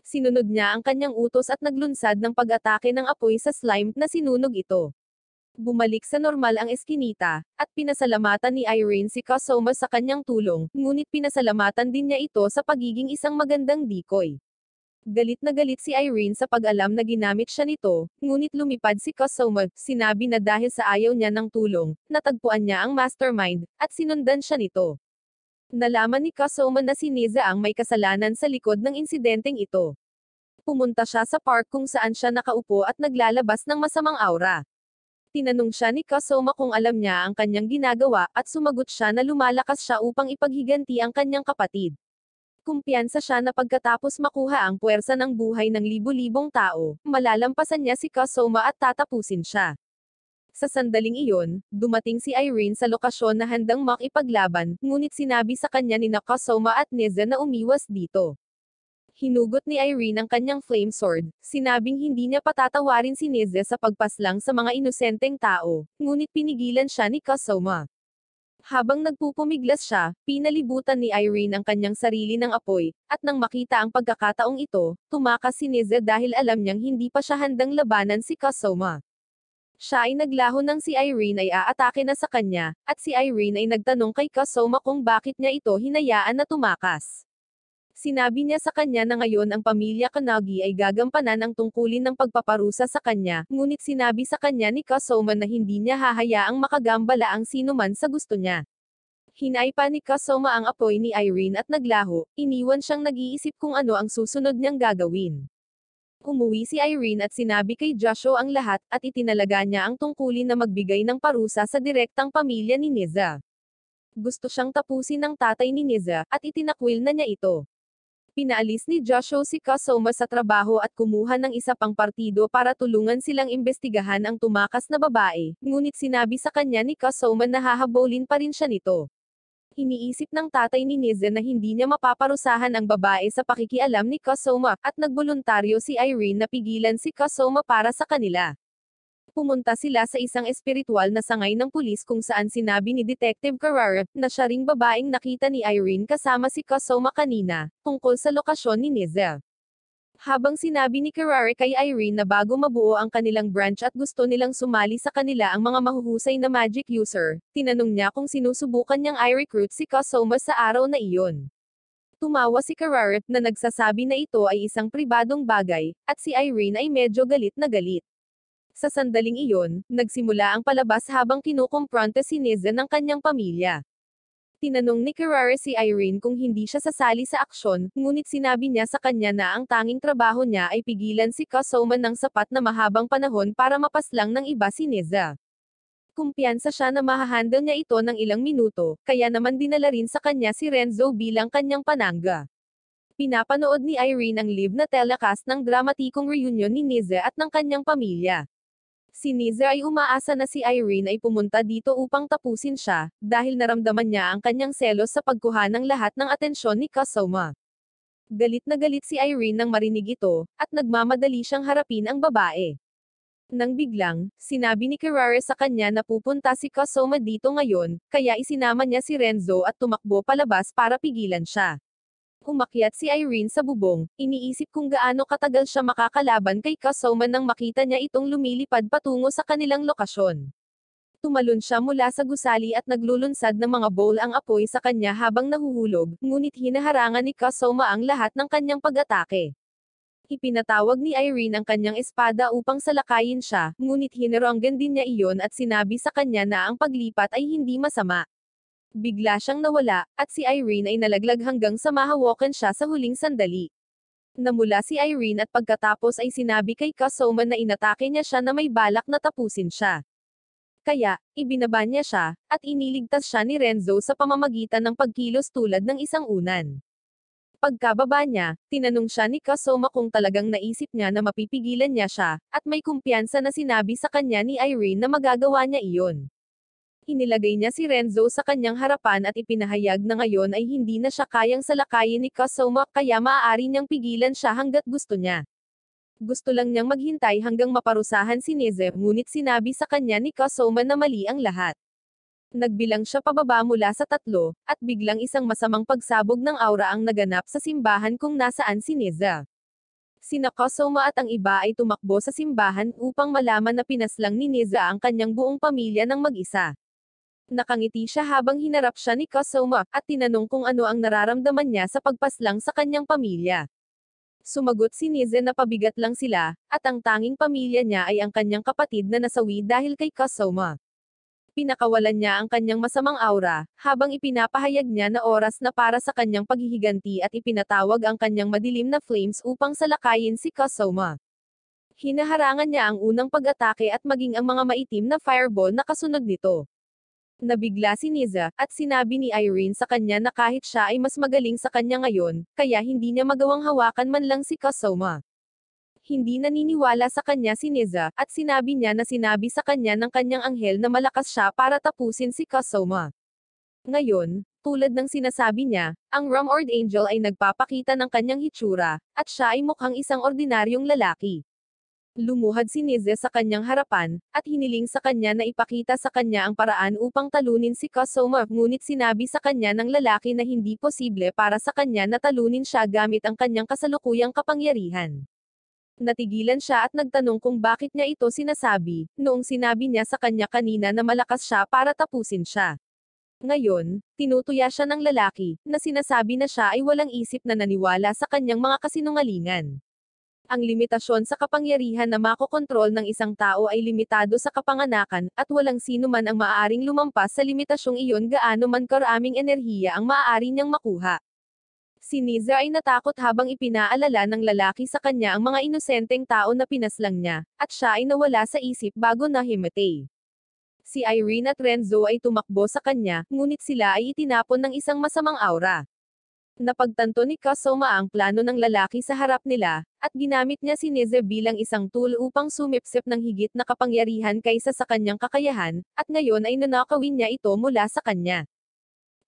Sinunod niya ang kanyang utos at naglunsad ng pag-atake ng apoy sa slime na sinunog ito. Bumalik sa normal ang eskinita, at pinasalamatan ni Irene si Kasoma sa kanyang tulong, ngunit pinasalamatan din niya ito sa pagiging isang magandang decoy. Galit na galit si Irene sa pag-alam na ginamit siya nito, ngunit lumipad si Kusoma, sinabi na dahil sa ayaw niya ng tulong, natagpuan niya ang mastermind, at sinundan siya nito. Nalaman ni Kusoma na si Niza ang may kasalanan sa likod ng insidenteng ito. Pumunta siya sa park kung saan siya nakaupo at naglalabas ng masamang aura. Tinanong siya ni Kasoma kung alam niya ang kanyang ginagawa, at sumagot siya na lumalakas siya upang ipaghiganti ang kanyang kapatid kumpiyansa siya na pagkatapos makuha ang puwersa ng buhay ng libu-libong tao, malalampasan niya si Kasoma at tatapusin siya. Sa sandaling iyon, dumating si Irene sa lokasyon na handang makipaglaban, ngunit sinabi sa kanya ni Nakasoma at Neza na umiwas dito. Hinugot ni Irene ang kanyang flame sword, sinabing hindi niya patatawarin si Neza sa pagpaslang sa mga inosenteng tao, ngunit pinigilan siya ni Kasoma. Habang nagpupumiglas siya, pinalibutan ni Irene ang kanyang sarili ng apoy, at nang makita ang pagkakataong ito, tumakas si Nize dahil alam niyang hindi pa siya handang labanan si Kasoma. Siya ay naglaho nang si Irene ay aatake na sa kanya, at si Irene ay nagtanong kay Kasoma kung bakit niya ito hinayaan na tumakas. Sinabi niya sa kanya na ngayon ang pamilya Kanagi ay gagampanan ang tungkulin ng pagpaparusa sa kanya, ngunit sinabi sa kanya ni Kasoman na hindi niya hahayaang makagambala ang sinuman sa gusto niya. Hinay pa ni Kasoma ang apoy ni Irene at naglaho, iniwan siyang nag-iisip kung ano ang susunod niyang gagawin. Umuwi si Irene at sinabi kay Joshua ang lahat, at itinalaga niya ang tungkulin na magbigay ng parusa sa direktang pamilya ni Niza. Gusto siyang tapusin ng tatay ni Niza, at itinakwil na niya ito. Pinaalis ni Joshua si Kasoma sa trabaho at kumuha ng isa pang partido para tulungan silang imbestigahan ang tumakas na babae, ngunit sinabi sa kanya ni Kasoma na hahabolin pa rin siya nito. Iniisip ng tatay ni Nizen na hindi niya mapaparusahan ang babae sa pakikialam ni Kasoma, at nagboluntaryo si Irene na pigilan si Kasoma para sa kanila pumunta sila sa isang espiritual na sangay ng pulis kung saan sinabi ni Detective Carrara, na siya ring babaeng nakita ni Irene kasama si Kasoma kanina, tungkol sa lokasyon ni Nizel. Habang sinabi ni Carrara kay Irene na bago mabuo ang kanilang branch at gusto nilang sumali sa kanila ang mga mahuhusay na magic user, tinanong niya kung sinusubukan niyang i-recruit si Kasoma sa araw na iyon. Tumawa si Carrara, na nagsasabi na ito ay isang pribadong bagay, at si Irene ay medyo galit na galit. Sa sandaling iyon, nagsimula ang palabas habang kinukumpronte si Neza ng kanyang pamilya. Tinanong ni Carrara si Irene kung hindi siya sasali sa aksyon, ngunit sinabi niya sa kanya na ang tanging trabaho niya ay pigilan si Kosoman ng sapat na mahabang panahon para mapaslang ng iba si Neza. Kumpiyansa siya na mahahandle niya ito ng ilang minuto, kaya naman dinala rin sa kanya si Renzo bilang kanyang panangga. Pinapanood ni Irene ang live na telecast ng dramatikong reunion ni Neza at ng kanyang pamilya. Si Niza ay umaasa na si Irene ay pumunta dito upang tapusin siya, dahil naramdaman niya ang kanyang selos sa pagkuha ng lahat ng atensyon ni Kasoma. Galit na galit si Irene nang marinig ito, at nagmamadali siyang harapin ang babae. Nang biglang, sinabi ni Carrara sa kanya na pupunta si Kasoma dito ngayon, kaya isinama niya si Renzo at tumakbo palabas para pigilan siya. Umakyat si Irene sa bubong, iniisip kung gaano katagal siya makakalaban kay Kasauman nang makita niya itong lumilipad patungo sa kanilang lokasyon. Tumalon siya mula sa gusali at naglulunsad ng mga bowl ang apoy sa kanya habang nahuhulog, ngunit hinaharangan ni Kasoma ang lahat ng kanyang pag-atake. Ipinatawag ni Irene ang kanyang espada upang salakayin siya, ngunit hinaronggan din niya iyon at sinabi sa kanya na ang paglipat ay hindi masama. Bigla siyang nawala, at si Irene ay nalaglag hanggang sa mahawakan siya sa huling sandali. Namula si Irene at pagkatapos ay sinabi kay Kasoman na inatake niya siya na may balak na tapusin siya. Kaya, ibinaba niya siya, at iniligtas siya ni Renzo sa pamamagitan ng pagkilos tulad ng isang unan. Pagkababa niya, tinanong siya ni Kasoma kung talagang naisip niya na mapipigilan niya siya, at may kumpiyansa na sinabi sa kanya ni Irene na magagawa niya iyon inilagay niya si Renzo sa kanyang harapan at ipinahayag na ngayon ay hindi na siya kayang salakayin ni Kasoma kaya maaari niyang pigilan siya hanggat gusto niya. Gusto lang niyang maghintay hanggang maparusahan si Neze ngunit sinabi sa kanya ni Kasoma na mali ang lahat. Nagbilang siya pababa mula sa tatlo, at biglang isang masamang pagsabog ng aura ang naganap sa simbahan kung nasaan si Neza. Sina Kosoma at ang iba ay tumakbo sa simbahan upang malaman na pinaslang ni Neza ang kanyang buong pamilya ng mag-isa. Nakangiti siya habang hinarap siya ni Kosoma, at tinanong kung ano ang nararamdaman niya sa pagpaslang sa kanyang pamilya. Sumagot si Nizen na pabigat lang sila, at ang tanging pamilya niya ay ang kanyang kapatid na nasawi dahil kay Kosoma. Pinakawalan niya ang kanyang masamang aura, habang ipinapahayag niya na oras na para sa kanyang paghihiganti at ipinatawag ang kanyang madilim na flames upang salakayin si Kosoma hinaharangan niya ang unang pag-atake at maging ang mga maitim na fireball na kasunod nito. Nabigla si Niza, at sinabi ni Irene sa kanya na kahit siya ay mas magaling sa kanya ngayon, kaya hindi niya magawang hawakan man lang si Kasoma. Hindi naniniwala sa kanya si Niza, at sinabi niya na sinabi sa kanya ng kanyang anghel na malakas siya para tapusin si Kasoma. Ngayon, tulad ng sinasabi niya, ang Ramord Angel ay nagpapakita ng kanyang hitsura, at siya ay mukhang isang ordinaryong lalaki. Lumuhad si Nize sa kanyang harapan, at hiniling sa kanya na ipakita sa kanya ang paraan upang talunin si Kosoma, ngunit sinabi sa kanya ng lalaki na hindi posible para sa kanya na talunin siya gamit ang kanyang kasalukuyang kapangyarihan. Natigilan siya at nagtanong kung bakit niya ito sinasabi, noong sinabi niya sa kanya kanina na malakas siya para tapusin siya. Ngayon, tinutuya siya ng lalaki, na sinasabi na siya ay walang isip na naniwala sa kanyang mga kasinungalingan. Ang limitasyon sa kapangyarihan na makokontrol ng isang tao ay limitado sa kapanganakan, at walang sino man ang maaaring lumampas sa limitasyong iyon gaano man karaming enerhiya ang maaari niyang makuha. Si Niza ay natakot habang ipinaalala ng lalaki sa kanya ang mga inosenteng tao na pinaslang niya, at siya ay nawala sa isip bago na himatay. Si Irene at Renzo ay tumakbo sa kanya, ngunit sila ay itinapon ng isang masamang aura. Napagtanto ni Kasoma ang plano ng lalaki sa harap nila, at ginamit niya si Neze bilang isang tool upang sumipsip ng higit na kapangyarihan kaysa sa kanyang kakayahan, at ngayon ay nanakawin niya ito mula sa kanya.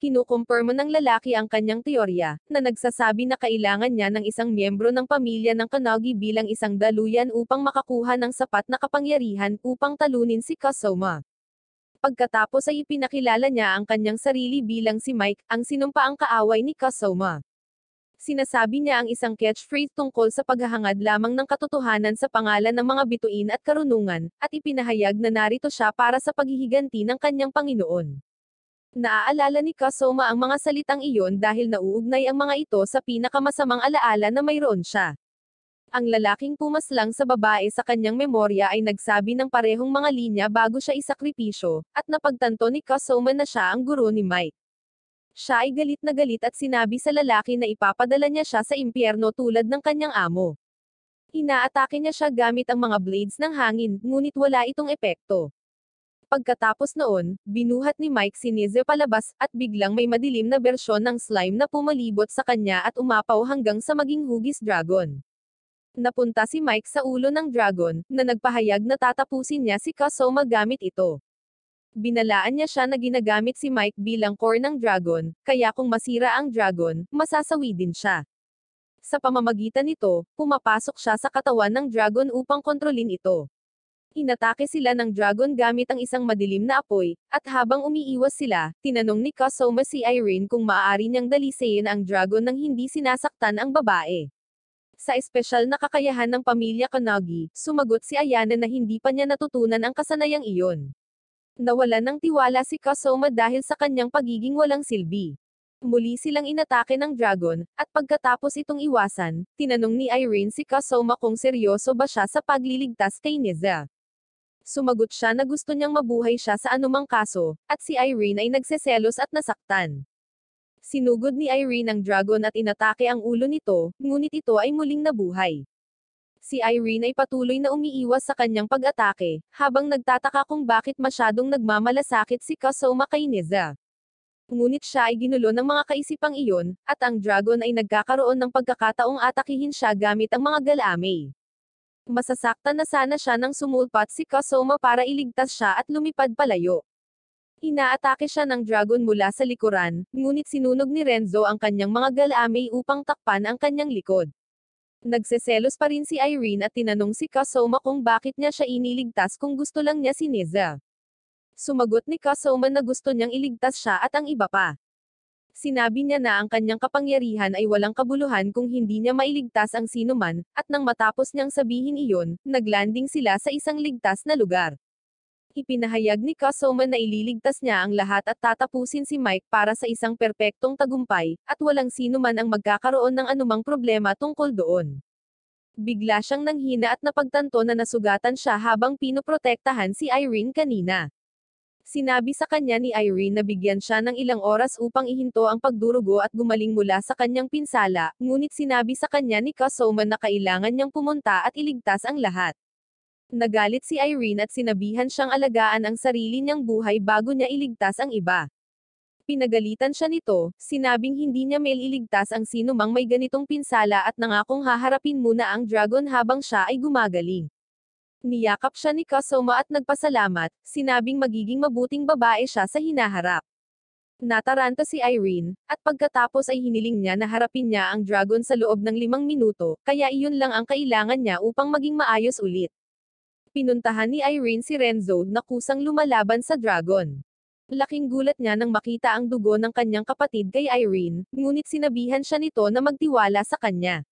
Kinukumpirmo ng lalaki ang kanyang teorya, na nagsasabi na kailangan niya ng isang miyembro ng pamilya ng Kanagi bilang isang daluyan upang makakuha ng sapat na kapangyarihan upang talunin si Kasoma. Pagkatapos ay ipinakilala niya ang kanyang sarili bilang si Mike, ang sinumpaang kaaway ni Kasoma. Sinasabi niya ang isang catchphrase tungkol sa paghahangad lamang ng katotohanan sa pangalan ng mga bituin at karunungan, at ipinahayag na narito siya para sa paghihiganti ng kanyang Panginoon. Naaalala ni Kasoma ang mga salitang iyon dahil nauugnay ang mga ito sa pinakamasamang alaala na mayroon siya. Ang lalaking pumaslang sa babae sa kanyang memorya ay nagsabi ng parehong mga linya bago siya isakripisyo, at napagtanto ni Kasoma na siya ang guro ni Mike. Siya ay galit na galit at sinabi sa lalaki na ipapadala niya siya sa impyerno tulad ng kanyang amo. Inaatake niya siya gamit ang mga blades ng hangin, ngunit wala itong epekto. Pagkatapos noon, binuhat ni Mike si Nize palabas, at biglang may madilim na bersyon ng slime na pumalibot sa kanya at umapaw hanggang sa maging hugis dragon. Napunta si Mike sa ulo ng dragon, na nagpahayag na tatapusin niya si Kasoma gamit ito. Binalaan niya siya na ginagamit si Mike bilang core ng dragon, kaya kung masira ang dragon, masasawi din siya. Sa pamamagitan nito, pumapasok siya sa katawan ng dragon upang kontrolin ito. Inatake sila ng dragon gamit ang isang madilim na apoy, at habang umiiwas sila, tinanong ni Kasoma si Irene kung maaari niyang dalisayin ang dragon nang hindi sinasaktan ang babae. Sa espesyal na kakayahan ng pamilya Kanagi, sumagot si Ayana na hindi pa niya natutunan ang kasanayang iyon. Nawala ng tiwala si Kasoma dahil sa kanyang pagiging walang silbi. Muli silang inatake ng dragon, at pagkatapos itong iwasan, tinanong ni Irene si Kasoma kung seryoso ba siya sa pagliligtas kay Niza. Sumagot siya na gusto niyang mabuhay siya sa anumang kaso, at si Irene ay nagseselos at nasaktan. Sinugod ni Irene ang dragon at inatake ang ulo nito, ngunit ito ay muling nabuhay. Si Irene ay patuloy na umiiwas sa kanyang pag-atake, habang nagtataka kung bakit masyadong nagmamalasakit si Kasoma kay Neza. Ngunit siya ay ginulo ng mga kaisipang iyon, at ang dragon ay nagkakaroon ng pagkakataong atakihin siya gamit ang mga galame. Masasaktan na sana siya nang sumulpat si Kasoma para iligtas siya at lumipad palayo. Inaatake siya ng dragon mula sa likuran, ngunit sinunog ni Renzo ang kanyang mga galamay upang takpan ang kanyang likod. Nagseselos pa rin si Irene at tinanong si Kasoma kung bakit niya siya iniligtas kung gusto lang niya si Niza. Sumagot ni Kasoma na gusto niyang iligtas siya at ang iba pa. Sinabi niya na ang kanyang kapangyarihan ay walang kabuluhan kung hindi niya mailigtas ang sinuman, at nang matapos niyang sabihin iyon, naglanding sila sa isang ligtas na lugar. Ipinahayag ni Kosoman na ililigtas niya ang lahat at tatapusin si Mike para sa isang perpektong tagumpay, at walang sino man ang magkakaroon ng anumang problema tungkol doon. Bigla siyang nanghina at napagtanto na nasugatan siya habang pinoprotektahan si Irene kanina. Sinabi sa kanya ni Irene na bigyan siya ng ilang oras upang ihinto ang pagdurugo at gumaling mula sa kanyang pinsala, ngunit sinabi sa kanya ni Kosoman na kailangan niyang pumunta at iligtas ang lahat. Nagalit si Irene at sinabihan siyang alagaan ang sarili niyang buhay bago niya iligtas ang iba. Pinagalitan siya nito, sinabing hindi niya mail iligtas ang sino mang may ganitong pinsala at nangakong haharapin muna ang dragon habang siya ay gumagaling. Niyakap siya ni Kasoma at nagpasalamat, sinabing magiging mabuting babae siya sa hinaharap. Nataranta si Irene, at pagkatapos ay hiniling niya na harapin niya ang dragon sa loob ng limang minuto, kaya iyon lang ang kailangan niya upang maging maayos ulit. Pinuntahan ni Irene si Renzo na kusang lumalaban sa dragon. Laking gulat niya nang makita ang dugo ng kanyang kapatid kay Irene, ngunit sinabihan siya nito na magtiwala sa kanya.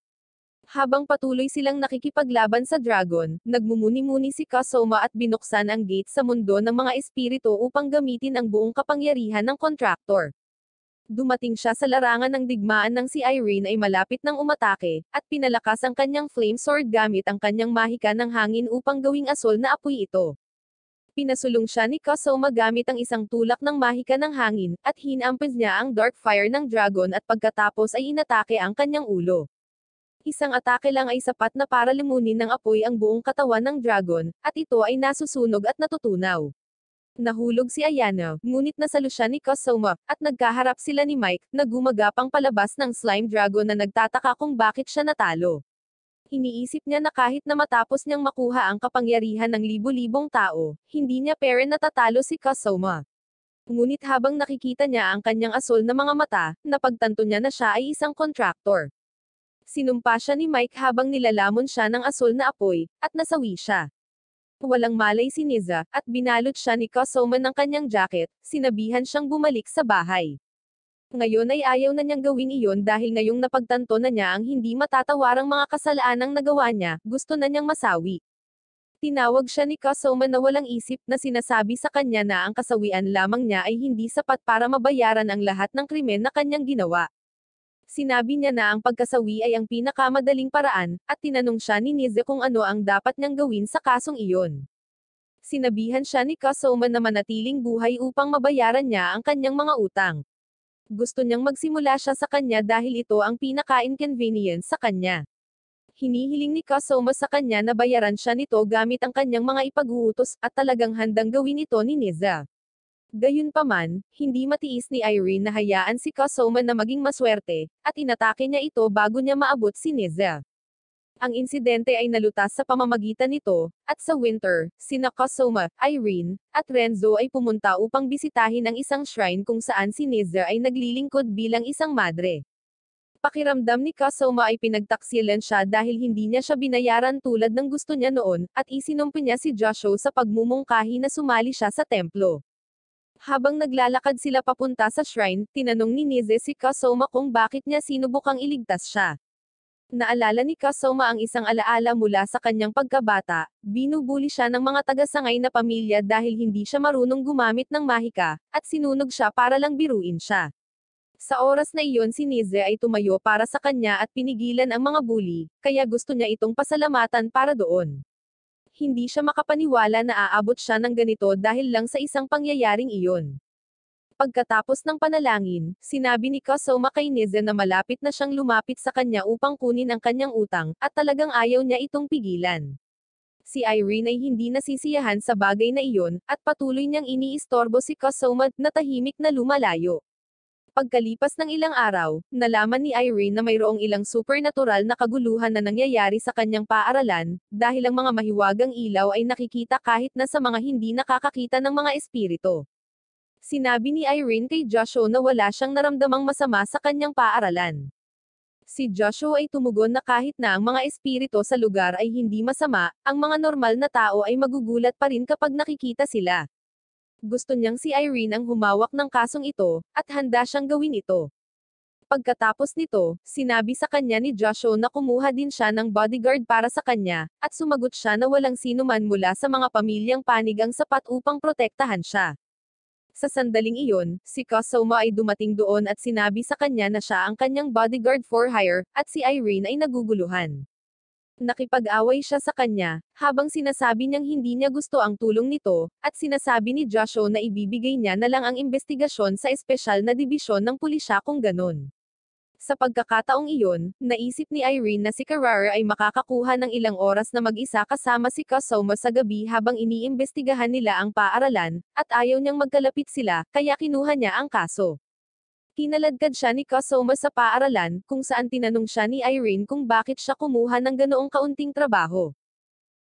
Habang patuloy silang nakikipaglaban sa dragon, nagmumuni-muni si Kasoma at binuksan ang gate sa mundo ng mga espiritu upang gamitin ang buong kapangyarihan ng kontraktor. Dumating siya sa larangan ng digmaan nang si Irene ay malapit ng umatake, at pinalakas ang kanyang flame sword gamit ang kanyang mahika ng hangin upang gawing asol na apoy ito. Pinasulong siya ni Kasoma gamit ang isang tulak ng mahika ng hangin, at hinampes niya ang dark fire ng dragon at pagkatapos ay inatake ang kanyang ulo. Isang atake lang ay sapat na para limunin ng apoy ang buong katawan ng dragon, at ito ay nasusunog at natutunaw. Nahulog si Ayano, ngunit nasalo siya ni Kosoma, at nagkaharap sila ni Mike, na gumagapang palabas ng slime dragon na nagtataka kung bakit siya natalo. Iniisip niya na kahit na matapos niyang makuha ang kapangyarihan ng libu-libong tao, hindi niya pere natatalo si Kosoma. Ngunit habang nakikita niya ang kanyang asol na mga mata, napagtanto niya na siya ay isang kontraktor. Sinumpa siya ni Mike habang nilalamon siya ng asol na apoy, at nasawi siya. Walang malay si Niza, at binalot siya ni Kosoman ng kanyang jacket, sinabihan siyang bumalik sa bahay. Ngayon ay ayaw na niyang gawin iyon dahil ngayong napagtanto na niya ang hindi matatawarang mga kasalanang nagawa niya, gusto na niyang masawi. Tinawag siya ni Kasoma na walang isip na sinasabi sa kanya na ang kasawian lamang niya ay hindi sapat para mabayaran ang lahat ng krimen na kanyang ginawa. Sinabi niya na ang pagkasawi ay ang pinakamadaling paraan, at tinanong siya ni Nize kung ano ang dapat niyang gawin sa kasong iyon. Sinabihan siya ni Kasoma na manatiling buhay upang mabayaran niya ang kanyang mga utang. Gusto niyang magsimula siya sa kanya dahil ito ang pinaka-inconvenience sa kanya. Hinihiling ni Kasoma sa kanya na bayaran siya nito gamit ang kanyang mga ipag-uutos, at talagang handang gawin ito ni Niza. Gayunpaman, hindi matiis ni Irene na hayaan si Kasoma na maging maswerte, at inatake niya ito bago niya maabot si Nizel. Ang insidente ay nalutas sa pamamagitan nito, at sa winter, sina Kasoma, Irene, at Renzo ay pumunta upang bisitahin ang isang shrine kung saan si Nizel ay naglilingkod bilang isang madre. Pakiramdam ni Kasoma ay pinagtaksilan siya dahil hindi niya siya binayaran tulad ng gusto niya noon, at isinumpi niya si Joshua sa pagmumungkahi na sumali siya sa templo. Habang naglalakad sila papunta sa shrine, tinanong ni Nize si Kasoma kung bakit niya sinubukang iligtas siya. Naalala ni Kasoma ang isang alaala mula sa kanyang pagkabata, binubuli siya ng mga taga-sangay na pamilya dahil hindi siya marunong gumamit ng mahika, at sinunog siya para lang biruin siya. Sa oras na iyon si Nize ay tumayo para sa kanya at pinigilan ang mga bully, kaya gusto niya itong pasalamatan para doon hindi siya makapaniwala na aabot siya ng ganito dahil lang sa isang pangyayaring iyon. Pagkatapos ng panalangin, sinabi ni Kasoma kay Nizen na malapit na siyang lumapit sa kanya upang kunin ang kanyang utang, at talagang ayaw niya itong pigilan. Si Irene ay hindi nasisiyahan sa bagay na iyon, at patuloy niyang iniistorbo si Kasoma na tahimik na lumalayo. Pagkalipas ng ilang araw, nalaman ni Irene na mayroong ilang supernatural na kaguluhan na nangyayari sa kanyang paaralan, dahil ang mga mahiwagang ilaw ay nakikita kahit na sa mga hindi nakakakita ng mga espirito. Sinabi ni Irene kay Joshua na wala siyang naramdamang masama sa kanyang paaralan. Si Joshua ay tumugon na kahit na ang mga espirito sa lugar ay hindi masama, ang mga normal na tao ay magugulat pa rin kapag nakikita sila. Gusto niyang si Irene ang humawak ng kasong ito, at handa siyang gawin ito. Pagkatapos nito, sinabi sa kanya ni Joshua na kumuha din siya ng bodyguard para sa kanya, at sumagot siya na walang sino man mula sa mga pamilyang panig ang sapat upang protektahan siya. Sa sandaling iyon, si Kosoma ay dumating doon at sinabi sa kanya na siya ang kanyang bodyguard for hire, at si Irene ay naguguluhan. Nakipag-away siya sa kanya, habang sinasabi niyang hindi niya gusto ang tulong nito, at sinasabi ni Joshua na ibibigay niya na lang ang investigasyon sa espesyal na dibisyon ng pulisya kung ganon. Sa pagkakataong iyon, naisip ni Irene na si Carrara ay makakakuha ng ilang oras na mag-isa kasama si Kasoma sa gabi habang iniimbestigahan nila ang paaralan, at ayaw niyang magkalapit sila, kaya kinuha niya ang kaso. Kinaladkad siya ni Kosoma sa paaralan, kung saan tinanong siya ni Irene kung bakit siya kumuha ng ganoong kaunting trabaho.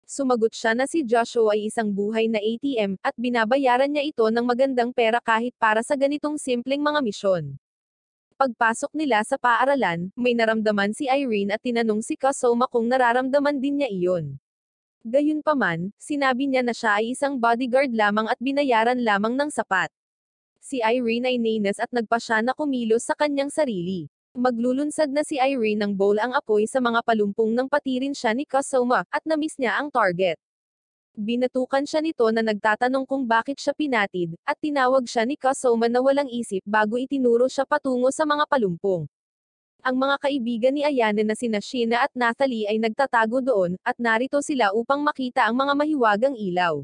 Sumagot siya na si Joshua ay isang buhay na ATM, at binabayaran niya ito ng magandang pera kahit para sa ganitong simpleng mga misyon. Pagpasok nila sa paaralan, may naramdaman si Irene at tinanong si Kasoma kung nararamdaman din niya iyon. Gayunpaman, sinabi niya na siya ay isang bodyguard lamang at binayaran lamang ng sapat si Irene ay nainis at nagpa siya na kumilos sa kanyang sarili. Maglulunsad na si Irene ng bowl ang apoy sa mga palumpong nang patirin siya ni Kasoma, at namiss niya ang target. Binatukan siya nito na nagtatanong kung bakit siya pinatid, at tinawag siya ni Kasoma na walang isip bago itinuro siya patungo sa mga palumpong. Ang mga kaibigan ni Ayane na sina Shina at Natalie ay nagtatago doon, at narito sila upang makita ang mga mahiwagang ilaw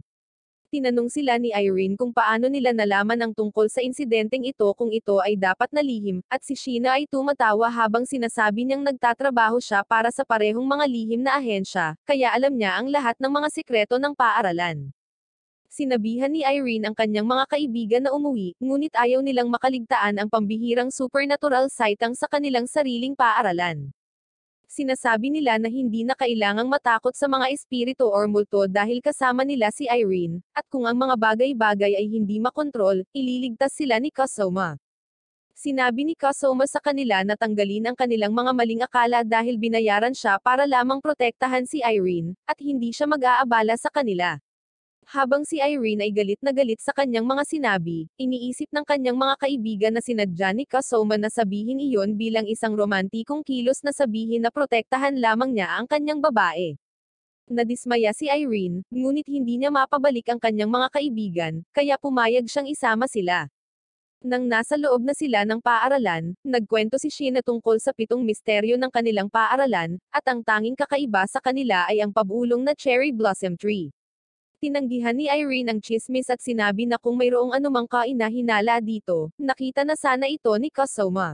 tinanong sila ni Irene kung paano nila nalaman ang tungkol sa insidenteng ito kung ito ay dapat nalihim, at si Sheena ay tumatawa habang sinasabi niyang nagtatrabaho siya para sa parehong mga lihim na ahensya, kaya alam niya ang lahat ng mga sikreto ng paaralan. Sinabihan ni Irene ang kanyang mga kaibigan na umuwi, ngunit ayaw nilang makaligtaan ang pambihirang supernatural sitang sa kanilang sariling paaralan sinasabi nila na hindi na kailangang matakot sa mga espiritu or multo dahil kasama nila si Irene, at kung ang mga bagay-bagay ay hindi makontrol, ililigtas sila ni Kasoma. Sinabi ni Kasoma sa kanila na tanggalin ang kanilang mga maling akala dahil binayaran siya para lamang protektahan si Irene, at hindi siya mag-aabala sa kanila. Habang si Irene ay galit na galit sa kanyang mga sinabi, iniisip ng kanyang mga kaibigan na sinadya ni Kasoma na sabihin iyon bilang isang romantikong kilos na sabihin na protektahan lamang niya ang kanyang babae. Nadismaya si Irene, ngunit hindi niya mapabalik ang kanyang mga kaibigan, kaya pumayag siyang isama sila. Nang nasa loob na sila ng paaralan, nagkwento si Sheena tungkol sa pitong misteryo ng kanilang paaralan, at ang tanging kakaiba sa kanila ay ang pabulong na cherry blossom tree. Tinanggihan ni Irene ang chismis at sinabi na kung mayroong anumang kainahinala dito, nakita na sana ito ni Kasoma.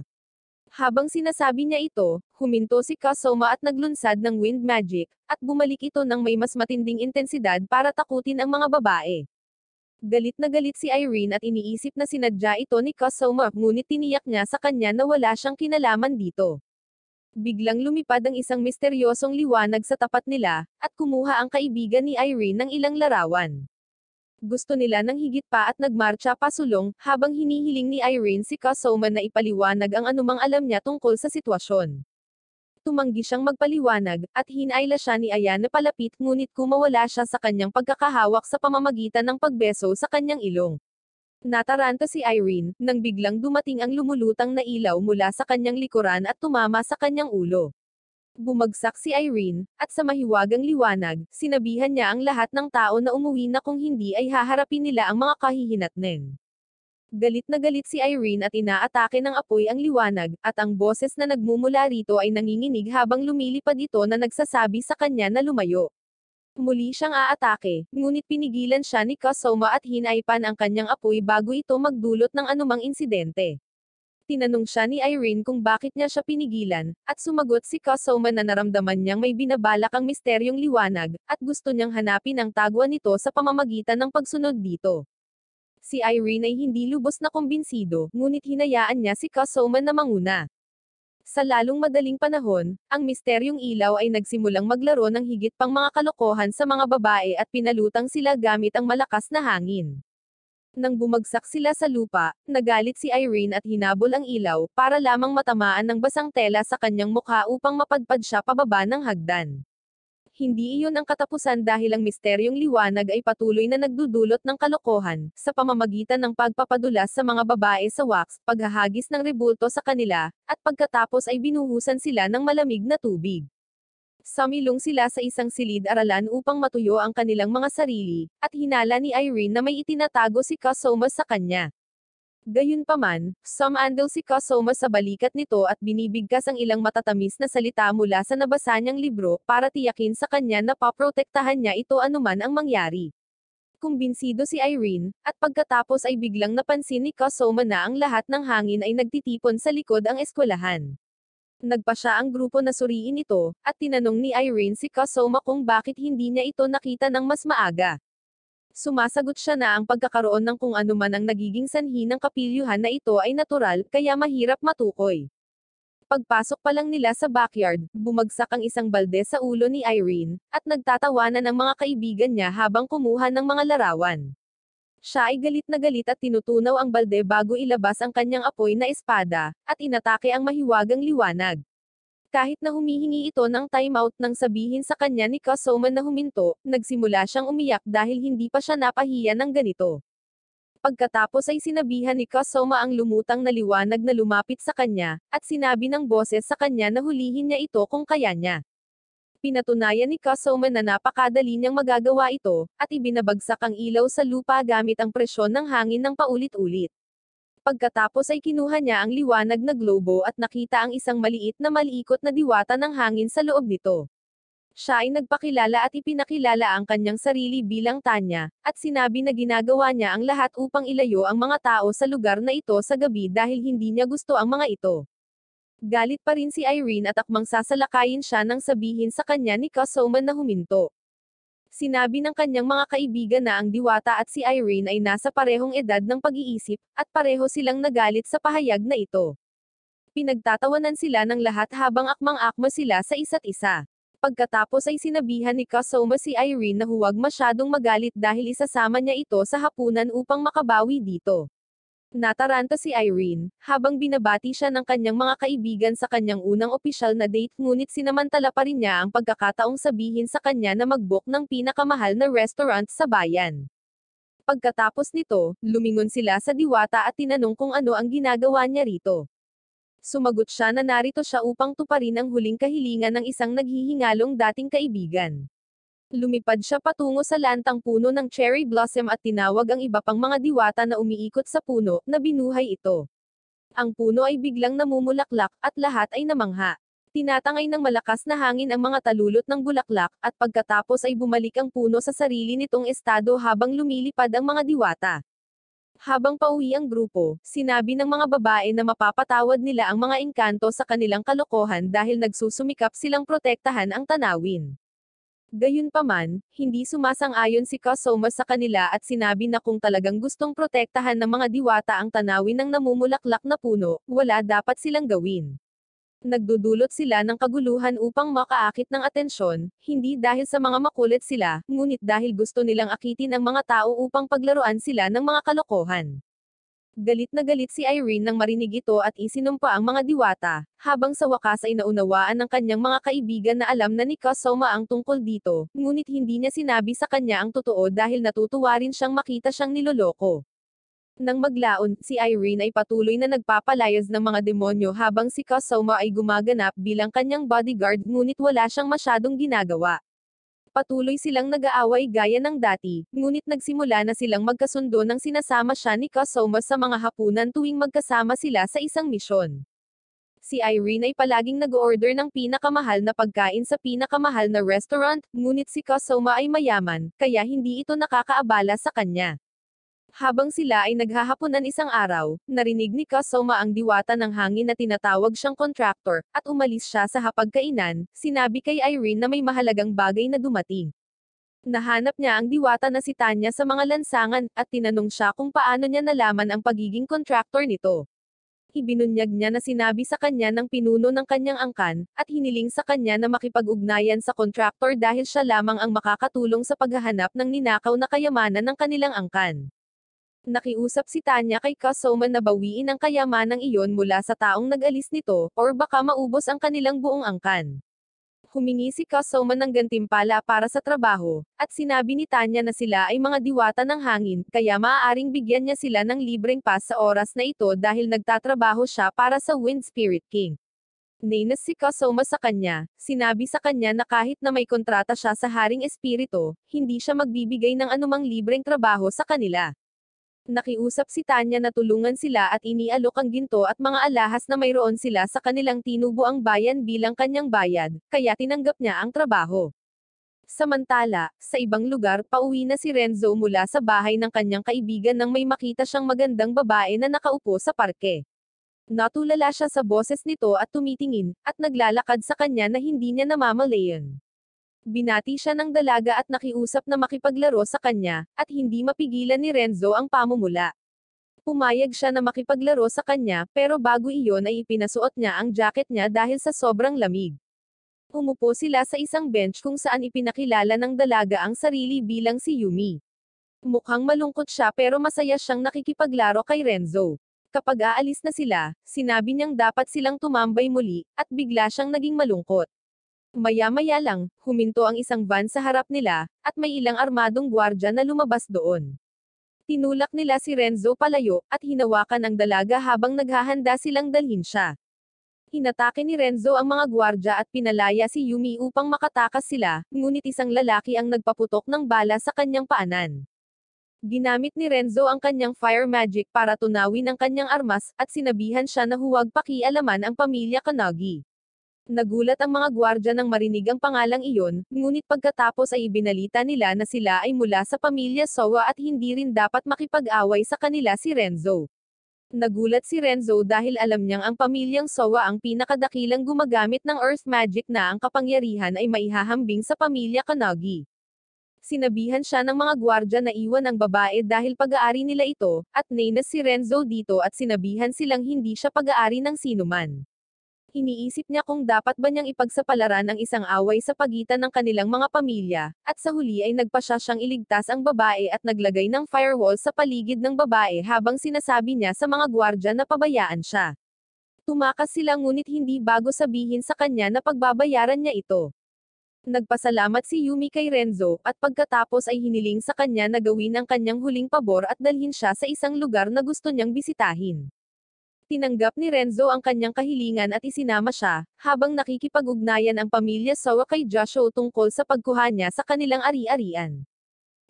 Habang sinasabi niya ito, huminto si Kasoma at naglunsad ng wind magic, at bumalik ito ng may mas matinding intensidad para takutin ang mga babae. Galit na galit si Irene at iniisip na sinadya ito ni Kasoma, ngunit tiniyak niya sa kanya na wala siyang kinalaman dito. Biglang lumipad ang isang misteryosong liwanag sa tapat nila, at kumuha ang kaibigan ni Irene ng ilang larawan. Gusto nila ng higit pa at nagmarcha pasulong, habang hinihiling ni Irene si Kasoma na ipaliwanag ang anumang alam niya tungkol sa sitwasyon. Tumanggi siyang magpaliwanag, at hinayla siya ni Ayan na palapit ngunit kumawala siya sa kanyang pagkakahawak sa pamamagitan ng pagbeso sa kanyang ilong. Nataranta si Irene, nang biglang dumating ang lumulutang na ilaw mula sa kanyang likuran at tumama sa kanyang ulo. Bumagsak si Irene, at sa mahiwagang liwanag, sinabihan niya ang lahat ng tao na umuwi na kung hindi ay haharapin nila ang mga kahihinatnen. Galit na galit si Irene at inaatake ng apoy ang liwanag, at ang boses na nagmumula rito ay nanginginig habang lumilipad ito na nagsasabi sa kanya na lumayo. Muli siyang aatake, ngunit pinigilan siya ni Kasoma at hinaypan ang kanyang apoy bago ito magdulot ng anumang insidente. Tinanong siya ni Irene kung bakit niya siya pinigilan, at sumagot si Kasoma na naramdaman niyang may binabalak ang misteryong liwanag, at gusto niyang hanapin ang tagwa nito sa pamamagitan ng pagsunod dito. Si Irene ay hindi lubos na kumbinsido, ngunit hinayaan niya si Kasoma na manguna. Sa lalong madaling panahon, ang misteryong ilaw ay nagsimulang maglaro ng higit pang mga kalokohan sa mga babae at pinalutang sila gamit ang malakas na hangin. Nang bumagsak sila sa lupa, nagalit si Irene at hinabol ang ilaw para lamang matamaan ng basang tela sa kanyang mukha upang mapadpad siya pababa ng hagdan hindi iyon ang katapusan dahil ang misteryong liwanag ay patuloy na nagdudulot ng kalokohan, sa pamamagitan ng pagpapadulas sa mga babae sa wax, paghahagis ng rebulto sa kanila, at pagkatapos ay binuhusan sila ng malamig na tubig. Samilong sila sa isang silid-aralan upang matuyo ang kanilang mga sarili, at hinala ni Irene na may itinatago si Kasoma sa kanya. Gayunpaman, sumandal si Kasoma sa balikat nito at binibigkas ang ilang matatamis na salita mula sa nabasa niyang libro para tiyakin sa kanya na paprotektahan niya ito anuman ang mangyari. Kumbinsido si Irene, at pagkatapos ay biglang napansin ni Kasoma na ang lahat ng hangin ay nagtitipon sa likod ang eskwelahan. Nagpa siya ang grupo na suriin ito, at tinanong ni Irene si Kasoma kung bakit hindi niya ito nakita ng mas maaga. Sumasagot siya na ang pagkakaroon ng kung anuman ang nagiging sanhi ng kapilyuhan na ito ay natural, kaya mahirap matukoy. Pagpasok pa lang nila sa backyard, bumagsak ang isang balde sa ulo ni Irene, at nagtatawanan ang mga kaibigan niya habang kumuha ng mga larawan. Siya ay galit na galit at tinutunaw ang balde bago ilabas ang kanyang apoy na espada, at inatake ang mahiwagang liwanag. Kahit na humihingi ito ng timeout nang sabihin sa kanya ni Kasoma na huminto, nagsimula siyang umiyak dahil hindi pa siya napahiya ng ganito. Pagkatapos ay sinabihan ni Kasoma ang lumutang na liwanag na lumapit sa kanya, at sinabi ng boses sa kanya na hulihin niya ito kung kaya niya. Pinatunayan ni Kasoma na napakadali niyang magagawa ito, at ibinabagsak ang ilaw sa lupa gamit ang presyon ng hangin ng paulit-ulit. Pagkatapos ay kinuha niya ang liwanag na globo at nakita ang isang maliit na maliikot na diwata ng hangin sa loob nito. Siya ay nagpakilala at ipinakilala ang kanyang sarili bilang Tanya, at sinabi na ginagawa niya ang lahat upang ilayo ang mga tao sa lugar na ito sa gabi dahil hindi niya gusto ang mga ito. Galit pa rin si Irene at akmang sasalakayin siya nang sabihin sa kanya ni Kasoman na huminto. Sinabi ng kanyang mga kaibigan na ang diwata at si Irene ay nasa parehong edad ng pag-iisip, at pareho silang nagalit sa pahayag na ito. Pinagtatawanan sila ng lahat habang akmang-akma sila sa isa't isa. Pagkatapos ay sinabihan ni Kasoma si Irene na huwag masyadong magalit dahil isasama niya ito sa hapunan upang makabawi dito. Nataranta si Irene, habang binabati siya ng kanyang mga kaibigan sa kanyang unang opisyal na date ngunit sinamantala pa rin niya ang pagkakataong sabihin sa kanya na magbook ng pinakamahal na restaurant sa bayan. Pagkatapos nito, lumingon sila sa diwata at tinanong kung ano ang ginagawa niya rito. Sumagot siya na narito siya upang tuparin ang huling kahilingan ng isang naghihingalong dating kaibigan. Lumipad siya patungo sa lantang puno ng cherry blossom at tinawag ang iba pang mga diwata na umiikot sa puno, na binuhay ito. Ang puno ay biglang namumulaklak, at lahat ay namangha. Tinatangay ng malakas na hangin ang mga talulot ng bulaklak, at pagkatapos ay bumalik ang puno sa sarili nitong estado habang lumilipad ang mga diwata. Habang pauwi ang grupo, sinabi ng mga babae na mapapatawad nila ang mga inkanto sa kanilang kalokohan dahil nagsusumikap silang protektahan ang tanawin. Gayunpaman, hindi sumasang-ayon si Kosoma sa kanila at sinabi na kung talagang gustong protektahan ng mga diwata ang tanawin ng namumulaklak na puno, wala dapat silang gawin. Nagdudulot sila ng kaguluhan upang makaakit ng atensyon, hindi dahil sa mga makulit sila, ngunit dahil gusto nilang akitin ang mga tao upang paglaruan sila ng mga kalokohan. Galit na galit si Irene nang marinig ito at isinumpa ang mga diwata, habang sa wakas ay naunawaan ng kanyang mga kaibigan na alam na ni Kasoma ang tungkol dito, ngunit hindi niya sinabi sa kanya ang totoo dahil natutuwa rin siyang makita siyang niloloko. Nang maglaon, si Irene ay patuloy na nagpapalayas ng mga demonyo habang si Kasoma ay gumaganap bilang kanyang bodyguard ngunit wala siyang masyadong ginagawa patuloy silang nag-aaway gaya ng dati, ngunit nagsimula na silang magkasundo nang sinasama siya ni Kasoma sa mga hapunan tuwing magkasama sila sa isang misyon. Si Irene ay palaging nag-order ng pinakamahal na pagkain sa pinakamahal na restaurant, ngunit si Kasoma ay mayaman, kaya hindi ito nakakaabala sa kanya. Habang sila ay naghahaponan isang araw, narinig ni Kasoma ang diwata ng hangin na tinatawag siyang contractor, at umalis siya sa hapagkainan, sinabi kay Irene na may mahalagang bagay na dumating. Nahanap niya ang diwata na si Tanya sa mga lansangan, at tinanong siya kung paano niya nalaman ang pagiging contractor nito. Ibinunyag niya na sinabi sa kanya ng pinuno ng kanyang angkan, at hiniling sa kanya na makipag-ugnayan sa contractor dahil siya lamang ang makakatulong sa paghahanap ng ninakaw na kayamanan ng kanilang angkan nakiusap si Tanya kay Kasoma na bawiin ang kayamanang iyon mula sa taong nag-alis nito, or baka maubos ang kanilang buong angkan. Humingi si Kasoma ng gantimpala para sa trabaho, at sinabi ni Tanya na sila ay mga diwata ng hangin, kaya maaaring bigyan niya sila ng libreng pass sa oras na ito dahil nagtatrabaho siya para sa Wind Spirit King. Nainas si Kasoma sa kanya, sinabi sa kanya na kahit na may kontrata siya sa Haring Espiritu, hindi siya magbibigay ng anumang libreng trabaho sa kanila. Nakiusap si Tanya na tulungan sila at inialok ang ginto at mga alahas na mayroon sila sa kanilang tinubuang bayan bilang kanyang bayad, kaya tinanggap niya ang trabaho. Samantala, sa ibang lugar, pauwi na si Renzo mula sa bahay ng kanyang kaibigan nang may makita siyang magandang babae na nakaupo sa parke. Natulala siya sa boses nito at tumitingin, at naglalakad sa kanya na hindi niya namamalayan. Binati siya ng dalaga at nakiusap na makipaglaro sa kanya, at hindi mapigilan ni Renzo ang pamumula. Pumayag siya na makipaglaro sa kanya, pero bago iyon ay ipinasuot niya ang jacket niya dahil sa sobrang lamig. Umupo sila sa isang bench kung saan ipinakilala ng dalaga ang sarili bilang si Yumi. Mukhang malungkot siya pero masaya siyang nakikipaglaro kay Renzo. Kapag aalis na sila, sinabi niyang dapat silang tumambay muli, at bigla siyang naging malungkot. Maya-maya lang, huminto ang isang van sa harap nila, at may ilang armadong gwardya na lumabas doon. Tinulak nila si Renzo palayo, at hinawakan ang dalaga habang naghahanda silang dalhin siya. Hinatake ni Renzo ang mga gwardya at pinalaya si Yumi upang makatakas sila, ngunit isang lalaki ang nagpaputok ng bala sa kanyang paanan. Ginamit ni Renzo ang kanyang fire magic para tunawin ang kanyang armas, at sinabihan siya na huwag pakialaman ang pamilya Kanagi. Nagulat ang mga gwardya nang marinig ang pangalang iyon, ngunit pagkatapos ay ibinalita nila na sila ay mula sa pamilya Sowa at hindi rin dapat makipag-away sa kanila si Renzo. Nagulat si Renzo dahil alam niyang ang pamilyang Sowa ang pinakadakilang gumagamit ng Earth Magic na ang kapangyarihan ay maihahambing sa pamilya Kanagi. Sinabihan siya ng mga gwardya na iwan ang babae dahil pag-aari nila ito, at nainas si Renzo dito at sinabihan silang hindi siya pag-aari ng sinuman. Iniisip niya kung dapat ba niyang ipagsapalaran ang isang away sa pagitan ng kanilang mga pamilya, at sa huli ay nagpasya siyang iligtas ang babae at naglagay ng firewall sa paligid ng babae habang sinasabi niya sa mga gwardya na pabayaan siya. Tumakas sila ngunit hindi bago sabihin sa kanya na pagbabayaran niya ito. Nagpasalamat si Yumi kay Renzo, at pagkatapos ay hiniling sa kanya na gawin ang kanyang huling pabor at dalhin siya sa isang lugar na gusto niyang bisitahin. Tinanggap ni Renzo ang kanyang kahilingan at isinama siya, habang nakikipag-ugnayan ang pamilya Sawa kay Joshua tungkol sa pagkuha niya sa kanilang ari-arian.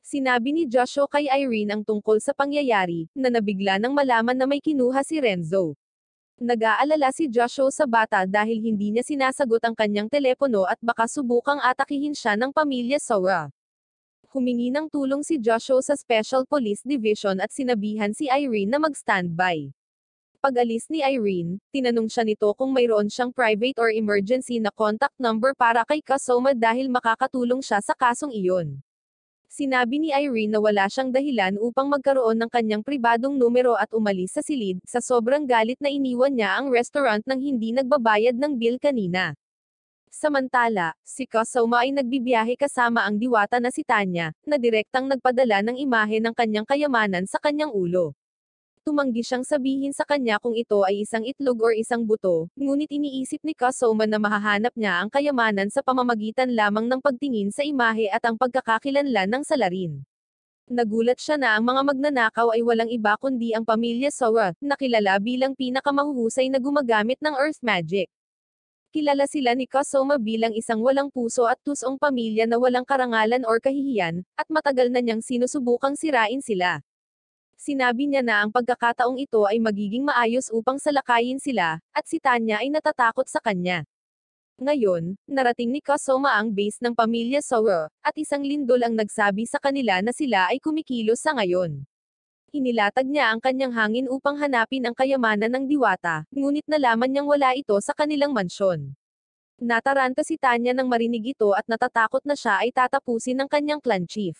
Sinabi ni Joshua kay Irene ang tungkol sa pangyayari, na nabigla nang malaman na may kinuha si Renzo. Nag-aalala si Joshua sa bata dahil hindi niya sinasagot ang kanyang telepono at baka subukang atakihin siya ng pamilya Sawa humingi ng tulong si Joshua sa Special Police Division at sinabihan si Irene na mag-standby pag-alis ni Irene, tinanong siya nito kung mayroon siyang private or emergency na contact number para kay Kasoma dahil makakatulong siya sa kasong iyon. Sinabi ni Irene na wala siyang dahilan upang magkaroon ng kanyang pribadong numero at umalis sa silid, sa sobrang galit na iniwan niya ang restaurant nang hindi nagbabayad ng bill kanina. Samantala, si Kasoma ay nagbibiyahe kasama ang diwata na si Tanya, na direktang nagpadala ng imahe ng kanyang kayamanan sa kanyang ulo. Tumanggi siyang sabihin sa kanya kung ito ay isang itlog or isang buto, ngunit iniisip ni Kasoma na mahahanap niya ang kayamanan sa pamamagitan lamang ng pagtingin sa imahe at ang pagkakakilanlan ng salarin. Nagulat siya na ang mga magnanakaw ay walang iba kundi ang pamilya Sora, na kilala bilang pinakamahuhusay na gumagamit ng Earth Magic. Kilala sila ni Kasoma bilang isang walang puso at tusong pamilya na walang karangalan or kahihiyan, at matagal na niyang sinusubukang sirain sila. Sinabi niya na ang pagkakataong ito ay magiging maayos upang salakayin sila, at si Tanya ay natatakot sa kanya. Ngayon, narating ni Kasoma ang base ng pamilya Soro, at isang lindol ang nagsabi sa kanila na sila ay kumikilos sa ngayon. Inilatag niya ang kanyang hangin upang hanapin ang kayamanan ng diwata, ngunit nalaman niyang wala ito sa kanilang mansyon. Nataranta si Tanya nang marinig ito at natatakot na siya ay tatapusin ng kanyang clan chief.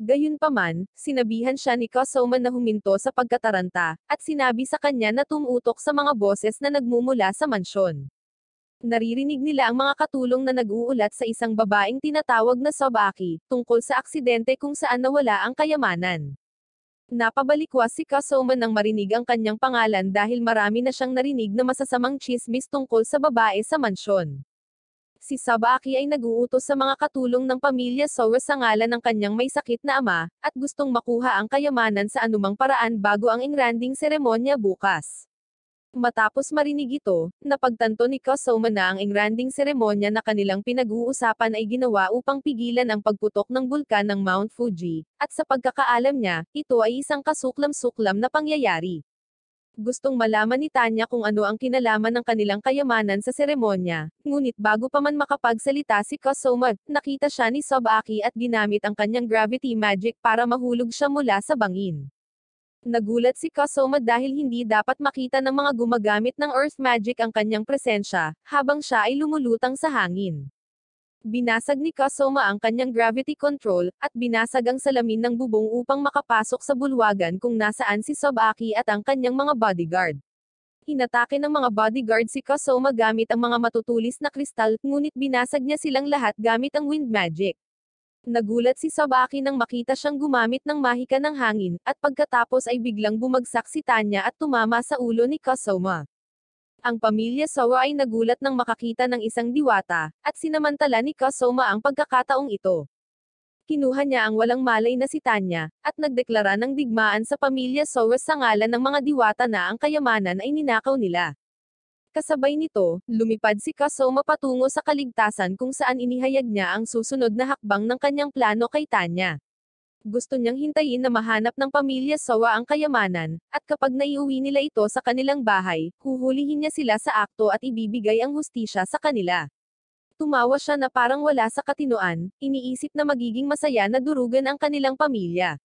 Gayunpaman, sinabihan siya ni Kosoman na huminto sa pagkataranta, at sinabi sa kanya na tumutok sa mga boses na nagmumula sa mansyon. Naririnig nila ang mga katulong na nag-uulat sa isang babaeng tinatawag na Sobaki, tungkol sa aksidente kung saan nawala ang kayamanan. Napabalikwas si Kasoman nang marinig ang kanyang pangalan dahil marami na siyang narinig na masasamang chismis tungkol sa babae sa mansyon si Sabaki ay naguutos sa mga katulong ng pamilya Sora sa ngalan ng kanyang may sakit na ama, at gustong makuha ang kayamanan sa anumang paraan bago ang inranding seremonya bukas. Matapos marinig ito, napagtanto ni Kosoma na ang inranding seremonya na kanilang pinag-uusapan ay ginawa upang pigilan ang pagputok ng bulkan ng Mount Fuji, at sa pagkakaalam niya, ito ay isang kasuklam-suklam na pangyayari. Gustong malaman ni Tanya kung ano ang kinalaman ng kanilang kayamanan sa seremonya. Ngunit bago pa man makapagsalita si Kosoma, nakita siya ni Sobaki at ginamit ang kanyang gravity magic para mahulog siya mula sa bangin. Nagulat si Kosoma dahil hindi dapat makita ng mga gumagamit ng earth magic ang kanyang presensya, habang siya ay lumulutang sa hangin. Binasag ni Kasoma ang kanyang gravity control, at binasag ang salamin ng bubong upang makapasok sa bulwagan kung nasaan si Sobaki at ang kanyang mga bodyguard. Hinatake ng mga bodyguard si Kasoma gamit ang mga matutulis na kristal, ngunit binasag niya silang lahat gamit ang wind magic. Nagulat si Sobaki nang makita siyang gumamit ng mahika ng hangin, at pagkatapos ay biglang bumagsak si Tanya at tumama sa ulo ni Kasoma. Ang pamilya Sawa ay nagulat nang makakita ng isang diwata, at sinamantala ni Kasoma ang pagkakataong ito. Kinuha niya ang walang malay na si Tanya, at nagdeklara ng digmaan sa pamilya Sawa sa ngalan ng mga diwata na ang kayamanan ay ninakaw nila. Kasabay nito, lumipad si Kasoma patungo sa kaligtasan kung saan inihayag niya ang susunod na hakbang ng kanyang plano kay Tanya. Gusto niyang hintayin na mahanap ng pamilya Sawa ang kayamanan, at kapag naiuwi nila ito sa kanilang bahay, huhulihin niya sila sa akto at ibibigay ang hustisya sa kanila. Tumawa siya na parang wala sa katinoan, iniisip na magiging masaya na durugan ang kanilang pamilya.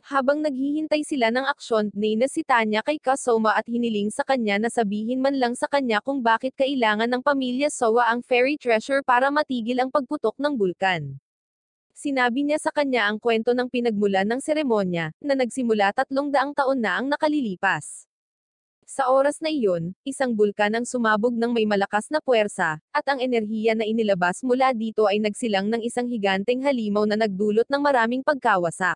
Habang naghihintay sila ng aksyon, na si Tanya kay Kasoma at hiniling sa kanya na sabihin man lang sa kanya kung bakit kailangan ng pamilya Sowa ang fairy treasure para matigil ang pagputok ng bulkan. Sinabi niya sa kanya ang kwento ng pinagmulan ng seremonya, na nagsimula tatlong daang taon na ang nakalilipas. Sa oras na iyon, isang bulkan ang sumabog ng may malakas na puwersa, at ang enerhiya na inilabas mula dito ay nagsilang ng isang higanteng halimaw na nagdulot ng maraming pagkawasak.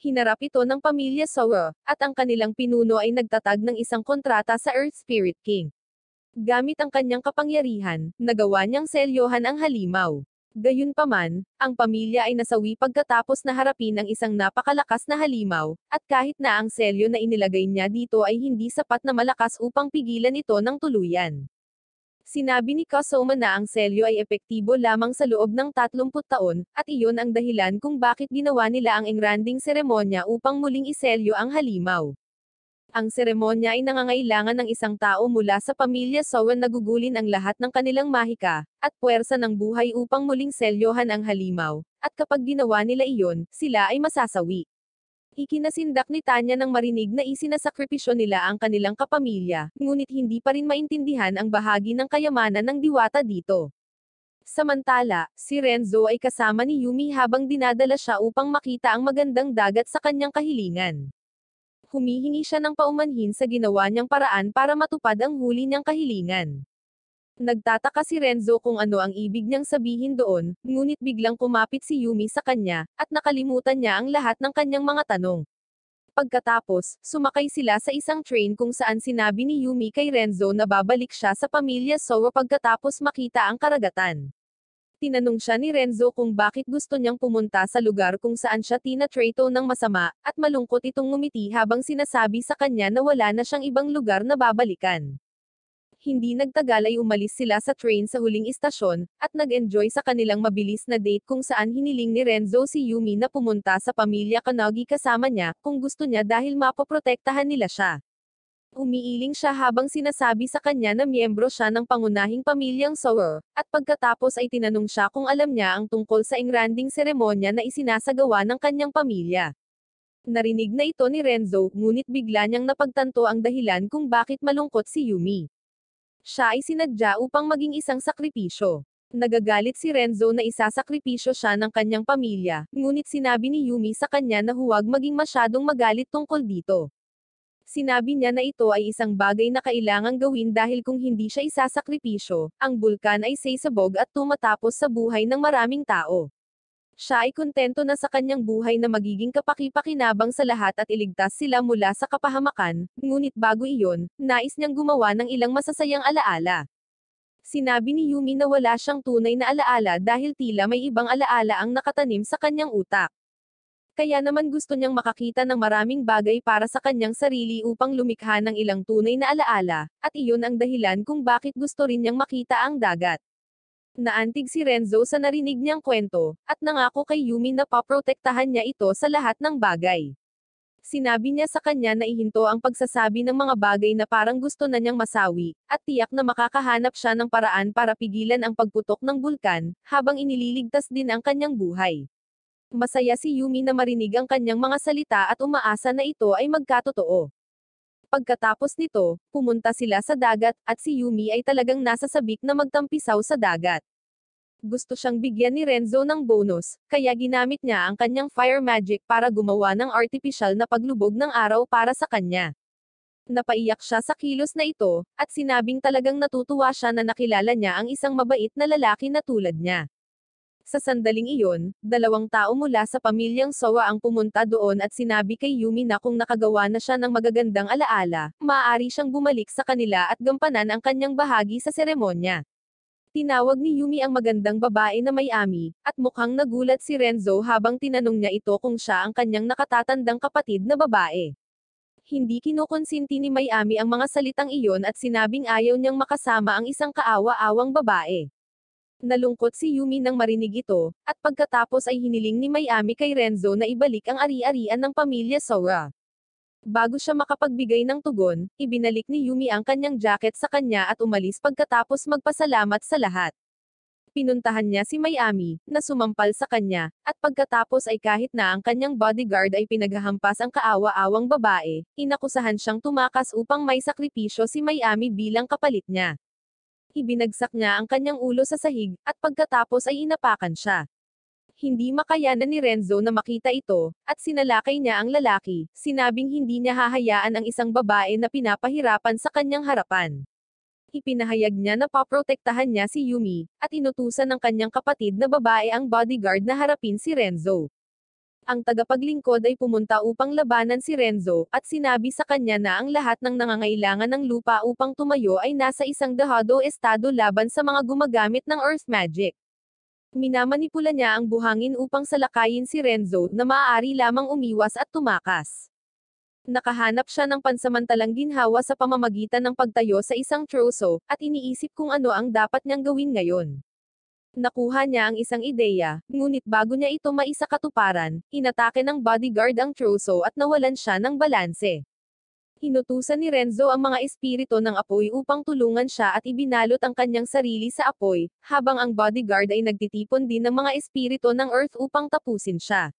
Hinarap ito ng pamilya Soro, at ang kanilang pinuno ay nagtatag ng isang kontrata sa Earth Spirit King. Gamit ang kanyang kapangyarihan, nagawa niyang selyohan ang halimaw. Gayunpaman, ang pamilya ay nasawi pagkatapos na harapin ang isang napakalakas na halimaw, at kahit na ang selyo na inilagay niya dito ay hindi sapat na malakas upang pigilan ito ng tuluyan. Sinabi ni Kasoma na ang selyo ay epektibo lamang sa loob ng 30 taon, at iyon ang dahilan kung bakit ginawa nila ang engranding seremonya upang muling iselyo ang halimaw. Ang seremonya ay nangangailangan ng isang tao mula sa pamilya Sowen na gugulin ang lahat ng kanilang mahika, at puwersa ng buhay upang muling selyohan ang halimaw, at kapag ginawa nila iyon, sila ay masasawi. Ikinasindak ni Tanya nang marinig na isinasakripisyo nila ang kanilang kapamilya, ngunit hindi pa rin maintindihan ang bahagi ng kayamanan ng diwata dito. Samantala, si Renzo ay kasama ni Yumi habang dinadala siya upang makita ang magandang dagat sa kanyang kahilingan humihingi siya ng paumanhin sa ginawa niyang paraan para matupad ang huli niyang kahilingan. Nagtataka si Renzo kung ano ang ibig niyang sabihin doon, ngunit biglang kumapit si Yumi sa kanya, at nakalimutan niya ang lahat ng kanyang mga tanong. Pagkatapos, sumakay sila sa isang train kung saan sinabi ni Yumi kay Renzo na babalik siya sa pamilya Sowa pagkatapos makita ang karagatan. Tinanong siya ni Renzo kung bakit gusto niyang pumunta sa lugar kung saan siya tinatrato ng masama, at malungkot itong ngumiti habang sinasabi sa kanya na wala na siyang ibang lugar na babalikan. Hindi nagtagal ay umalis sila sa train sa huling istasyon, at nag-enjoy sa kanilang mabilis na date kung saan hiniling ni Renzo si Yumi na pumunta sa pamilya Kanagi kasama niya, kung gusto niya dahil mapoprotektahan nila siya. Umiiling siya habang sinasabi sa kanya na miyembro siya ng pangunahing pamilyang Sauer, at pagkatapos ay tinanong siya kung alam niya ang tungkol sa ingranding seremonya na isinasagawa ng kanyang pamilya. Narinig na ito ni Renzo, ngunit bigla niyang napagtanto ang dahilan kung bakit malungkot si Yumi. Siya ay sinadya upang maging isang sakripisyo. Nagagalit si Renzo na isasakripisyo siya ng kanyang pamilya, ngunit sinabi ni Yumi sa kanya na huwag maging masyadong magalit tungkol dito. Sinabi niya na ito ay isang bagay na kailangang gawin dahil kung hindi siya isasakripisyo, ang bulkan ay sasabog at tumatapos sa buhay ng maraming tao. Siya ay kontento na sa kanyang buhay na magiging kapakipakinabang sa lahat at iligtas sila mula sa kapahamakan, ngunit bago iyon, nais niyang gumawa ng ilang masasayang alaala. Sinabi ni Yumi na wala siyang tunay na alaala dahil tila may ibang alaala ang nakatanim sa kanyang utak. Kaya naman gusto niyang makakita ng maraming bagay para sa kanyang sarili upang lumikha ng ilang tunay na alaala, at iyon ang dahilan kung bakit gusto rin niyang makita ang dagat. Naantig si Renzo sa narinig niyang kwento, at nangako kay Yumi na paprotektahan niya ito sa lahat ng bagay sinabi niya sa kanya na ihinto ang pagsasabi ng mga bagay na parang gusto na niyang masawi, at tiyak na makakahanap siya ng paraan para pigilan ang pagputok ng bulkan, habang inililigtas din ang kanyang buhay. Masaya si Yumi na marinig ang kanyang mga salita at umaasa na ito ay magkatotoo. Pagkatapos nito, pumunta sila sa dagat, at si Yumi ay talagang nasa sabik na magtampisaw sa dagat. Gusto siyang bigyan ni Renzo ng bonus, kaya ginamit niya ang kanyang fire magic para gumawa ng artificial na paglubog ng araw para sa kanya. Napaiyak siya sa kilos na ito, at sinabing talagang natutuwa siya na nakilala niya ang isang mabait na lalaki na tulad niya. Sa sandaling iyon, dalawang tao mula sa pamilyang Sowa ang pumunta doon at sinabi kay Yumi na kung nakagawa na siya ng magagandang alaala, maaari siyang bumalik sa kanila at gampanan ang kanyang bahagi sa seremonya. Tinawag ni Yumi ang magandang babae na may ami, at mukhang nagulat si Renzo habang tinanong niya ito kung siya ang kanyang nakatatandang kapatid na babae hindi kinukonsinti ni Mayami ang mga salitang iyon at sinabing ayaw niyang makasama ang isang kaawa-awang babae. Nalungkot si Yumi nang marinig ito, at pagkatapos ay hiniling ni Miami kay Renzo na ibalik ang ari-arian ng pamilya Sora. Bago siya makapagbigay ng tugon, ibinalik ni Yumi ang kanyang jacket sa kanya at umalis pagkatapos magpasalamat sa lahat. Pinuntahan niya si Miami, na sumampal sa kanya, at pagkatapos ay kahit na ang kanyang bodyguard ay pinaghahampas ang kaawa-awang babae, inakusahan siyang tumakas upang may sakripisyo si Miami bilang kapalit niya ibinagsak niya ang kanyang ulo sa sahig, at pagkatapos ay inapakan siya. Hindi makayanan ni Renzo na makita ito, at sinalakay niya ang lalaki, sinabing hindi niya hahayaan ang isang babae na pinapahirapan sa kanyang harapan. Ipinahayag niya na paprotektahan niya si Yumi, at inutusan ng kanyang kapatid na babae ang bodyguard na harapin si Renzo ang tagapaglingkod ay pumunta upang labanan si Renzo, at sinabi sa kanya na ang lahat ng nangangailangan ng lupa upang tumayo ay nasa isang dahado estado laban sa mga gumagamit ng Earth Magic. Minamanipula niya ang buhangin upang salakayin si Renzo, na maaari lamang umiwas at tumakas. Nakahanap siya ng pansamantalang ginhawa sa pamamagitan ng pagtayo sa isang troso, at iniisip kung ano ang dapat niyang gawin ngayon. Nakuha niya ang isang ideya, ngunit bago niya ito maisakatuparan, inatake ng bodyguard ang Troso at nawalan siya ng balanse. Hinutusan ni Renzo ang mga espirito ng apoy upang tulungan siya at ibinalot ang kanyang sarili sa apoy, habang ang bodyguard ay nagtitipon din ng mga espirito ng Earth upang tapusin siya.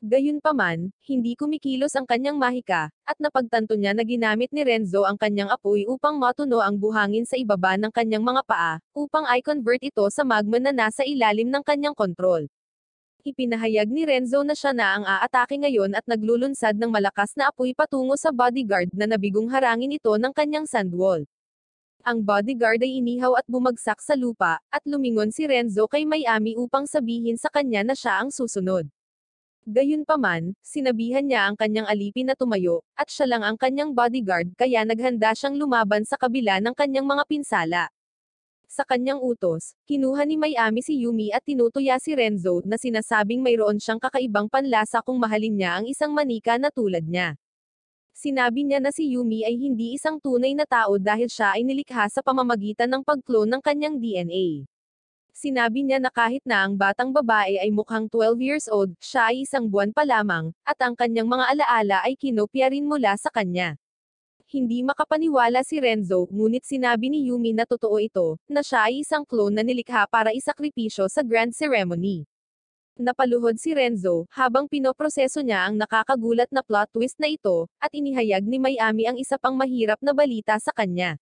Gayunpaman, hindi kumikilos ang kanyang mahika, at napagtanto niya na ginamit ni Renzo ang kanyang apoy upang matuno ang buhangin sa ibaba ng kanyang mga paa, upang i-convert ito sa magma na nasa ilalim ng kanyang kontrol. Ipinahayag ni Renzo na siya na ang aatake ngayon at naglulunsad ng malakas na apoy patungo sa bodyguard na nabigong harangin ito ng kanyang sandwall. Ang bodyguard ay inihaw at bumagsak sa lupa, at lumingon si Renzo kay Miami upang sabihin sa kanya na siya ang susunod. Gayunpaman, sinabihan niya ang kanyang alipin na tumayo, at siya lang ang kanyang bodyguard kaya naghanda siyang lumaban sa kabila ng kanyang mga pinsala. Sa kanyang utos, kinuha ni Miami si Yumi at tinutuya si Renzo na sinasabing mayroon siyang kakaibang panlasa kung mahalin niya ang isang manika na tulad niya. Sinabi niya na si Yumi ay hindi isang tunay na tao dahil siya ay nilikha sa pamamagitan ng pagklon ng kanyang DNA. Sinabi niya na kahit na ang batang babae ay mukhang 12 years old, siya ay isang buwan pa lamang, at ang kanyang mga alaala ay kinopya rin mula sa kanya. Hindi makapaniwala si Renzo, ngunit sinabi ni Yumi na totoo ito, na siya ay isang clone na nilikha para isakripisyo sa grand ceremony. Napaluhod si Renzo, habang pinoproseso niya ang nakakagulat na plot twist na ito, at inihayag ni Miami ang isa pang mahirap na balita sa kanya.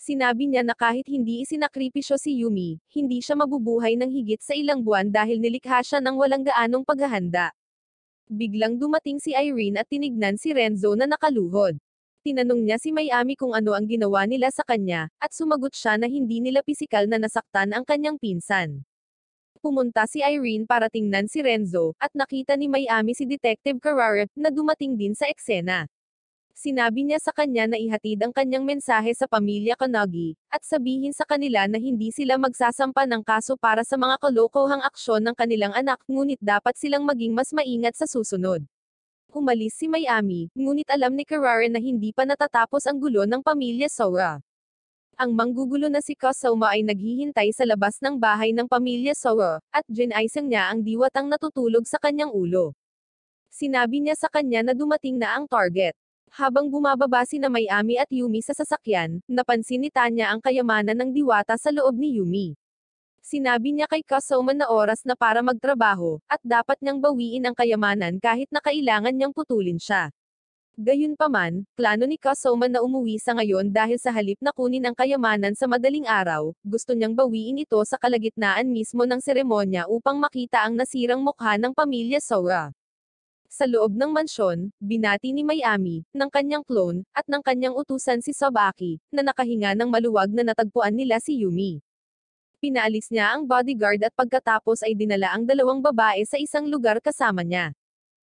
Sinabi niya na kahit hindi isinakripisyo si Yumi, hindi siya mabubuhay ng higit sa ilang buwan dahil nilikha siya ng walang gaanong paghahanda. Biglang dumating si Irene at tinignan si Renzo na nakaluhod. Tinanong niya si Miami kung ano ang ginawa nila sa kanya, at sumagot siya na hindi nila pisikal na nasaktan ang kanyang pinsan. Pumunta si Irene para tingnan si Renzo, at nakita ni Miami si Detective Carrara, na dumating din sa eksena. Sinabi niya sa kanya na ihatid ang kanyang mensahe sa pamilya Kanagi, at sabihin sa kanila na hindi sila magsasampa ng kaso para sa mga kalokohang aksyon ng kanilang anak, ngunit dapat silang maging mas maingat sa susunod. Umalis si Miami, ngunit alam ni Carrara na hindi pa natatapos ang gulo ng pamilya Sora. Ang manggugulo na si Kosauma ay naghihintay sa labas ng bahay ng pamilya Soro, at Jinaisang niya ang diwatang natutulog sa kanyang ulo. Sinabi niya sa kanya na dumating na ang target. Habang bumababa si na Mayami at Yumi sa sasakyan, napansin ni Tanya ang kayamanan ng diwata sa loob ni Yumi. Sinabi niya kay Kasouman na oras na para magtrabaho, at dapat niyang bawiin ang kayamanan kahit na kailangan niyang putulin siya. Gayunpaman, plano ni Kasouman na umuwi sa ngayon dahil sa halip na kunin ang kayamanan sa madaling araw, gusto niyang bawiin ito sa kalagitnaan mismo ng seremonya upang makita ang nasirang mukha ng pamilya Sora. Sa loob ng mansyon, binati ni Miami, ng kanyang clone, at ng kanyang utusan si Sobaki, na nakahinga ng maluwag na natagpuan nila si Yumi. Pinaalis niya ang bodyguard at pagkatapos ay dinala ang dalawang babae sa isang lugar kasama niya.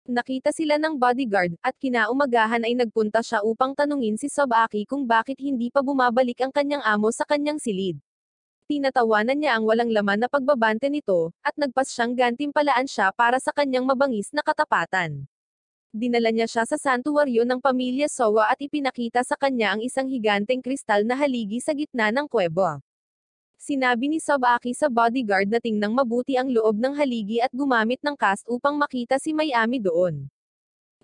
Nakita sila ng bodyguard, at kinaumagahan ay nagpunta siya upang tanungin si Sobaki kung bakit hindi pa bumabalik ang kanyang amo sa kanyang silid. Tinatawanan niya ang walang laman na pagbabante nito, at nagpas siyang gantimpalaan siya para sa kanyang mabangis na katapatan. Dinala niya siya sa santuwaryo ng pamilya Sowa at ipinakita sa kanya ang isang higanteng kristal na haligi sa gitna ng kuwebo. Sinabi ni Sabaki sa bodyguard na tingnang mabuti ang loob ng haligi at gumamit ng cast upang makita si Miami doon.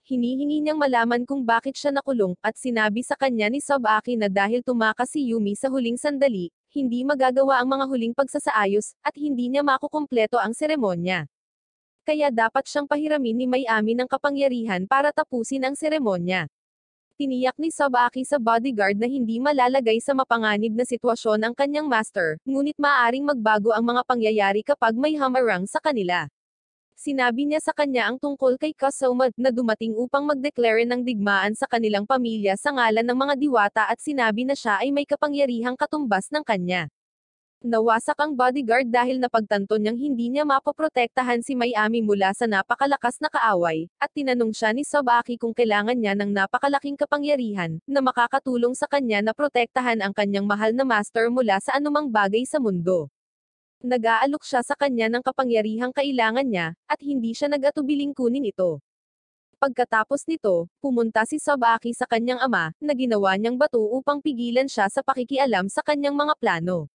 Hinihingi niyang malaman kung bakit siya nakulong, at sinabi sa kanya ni Sabaki na dahil tumakas si Yumi sa huling sandali, hindi magagawa ang mga huling pagsasaayos, at hindi niya makukumpleto ang seremonya. Kaya dapat siyang pahiramin ni Mayami ng kapangyarihan para tapusin ang seremonya. Tiniyak ni Sabaki sa bodyguard na hindi malalagay sa mapanganib na sitwasyon ang kanyang master, ngunit maaaring magbago ang mga pangyayari kapag may hamarang sa kanila sinabi niya sa kanya ang tungkol kay Kasomad na dumating upang magdeklare ng digmaan sa kanilang pamilya sa ngalan ng mga diwata at sinabi na siya ay may kapangyarihang katumbas ng kanya. Nawasak ang bodyguard dahil napagtanto niyang hindi niya mapoprotektahan si Miami mula sa napakalakas na kaaway, at tinanong siya ni Sobaki kung kailangan niya ng napakalaking kapangyarihan, na makakatulong sa kanya na protektahan ang kanyang mahal na master mula sa anumang bagay sa mundo. Nag-aalok siya sa kanya ng kapangyarihang kailangan niya, at hindi siya nag-atubiling kunin ito. Pagkatapos nito, pumunta si Sabaki sa kanyang ama, na ginawa niyang bato upang pigilan siya sa pakikialam sa kanyang mga plano.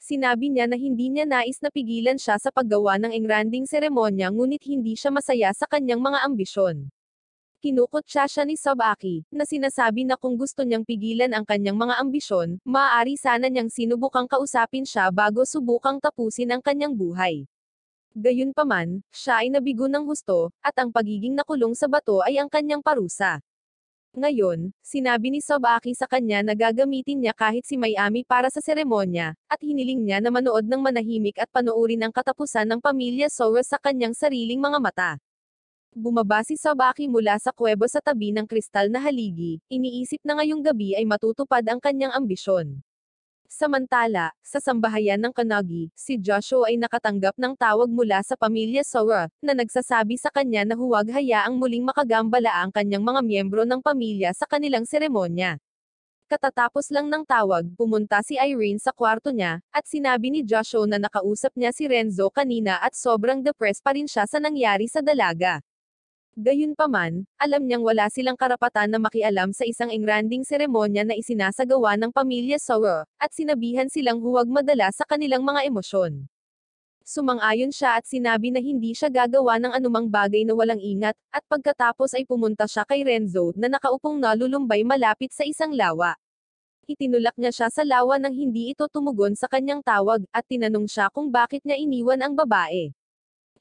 Sinabi niya na hindi niya nais na pigilan siya sa paggawa ng engranding seremonya ngunit hindi siya masaya sa kanyang mga ambisyon. Kinukutsa siya ni Sabaki, na sinasabi na kung gusto niyang pigilan ang kanyang mga ambisyon, maaari sana niyang sinubukang kausapin siya bago subukang tapusin ang kanyang buhay. Gayunpaman, siya ay nabigo ng husto, at ang pagiging nakulong sa bato ay ang kanyang parusa. Ngayon, sinabi ni Sabaki sa kanya na gagamitin niya kahit si Miami para sa seremonya, at hiniling niya na manood ng manahimik at panoorin ang katapusan ng pamilya Sora sa kanyang sariling mga mata. Bumaba si Sabaki mula sa kuwebo sa tabi ng kristal na haligi, iniisip na ngayong gabi ay matutupad ang kanyang ambisyon. Samantala, sa sambahayan ng Kanagi, si Joshua ay nakatanggap ng tawag mula sa pamilya Sora, na nagsasabi sa kanya na huwag hayaang muling makagambala ang kanyang mga miyembro ng pamilya sa kanilang seremonya. Katatapos lang ng tawag, pumunta si Irene sa kwarto niya, at sinabi ni Joshua na nakausap niya si Renzo kanina at sobrang depressed pa rin siya sa nangyari sa dalaga. Gayunpaman, alam niyang wala silang karapatan na makialam sa isang engranding seremonya na isinasagawa ng pamilya Soro, at sinabihan silang huwag madala sa kanilang mga emosyon. Sumang-ayon siya at sinabi na hindi siya gagawa ng anumang bagay na walang ingat, at pagkatapos ay pumunta siya kay Renzo na nakaupong nalulumbay malapit sa isang lawa. Itinulak niya siya sa lawa nang hindi ito tumugon sa kanyang tawag, at tinanong siya kung bakit niya iniwan ang babae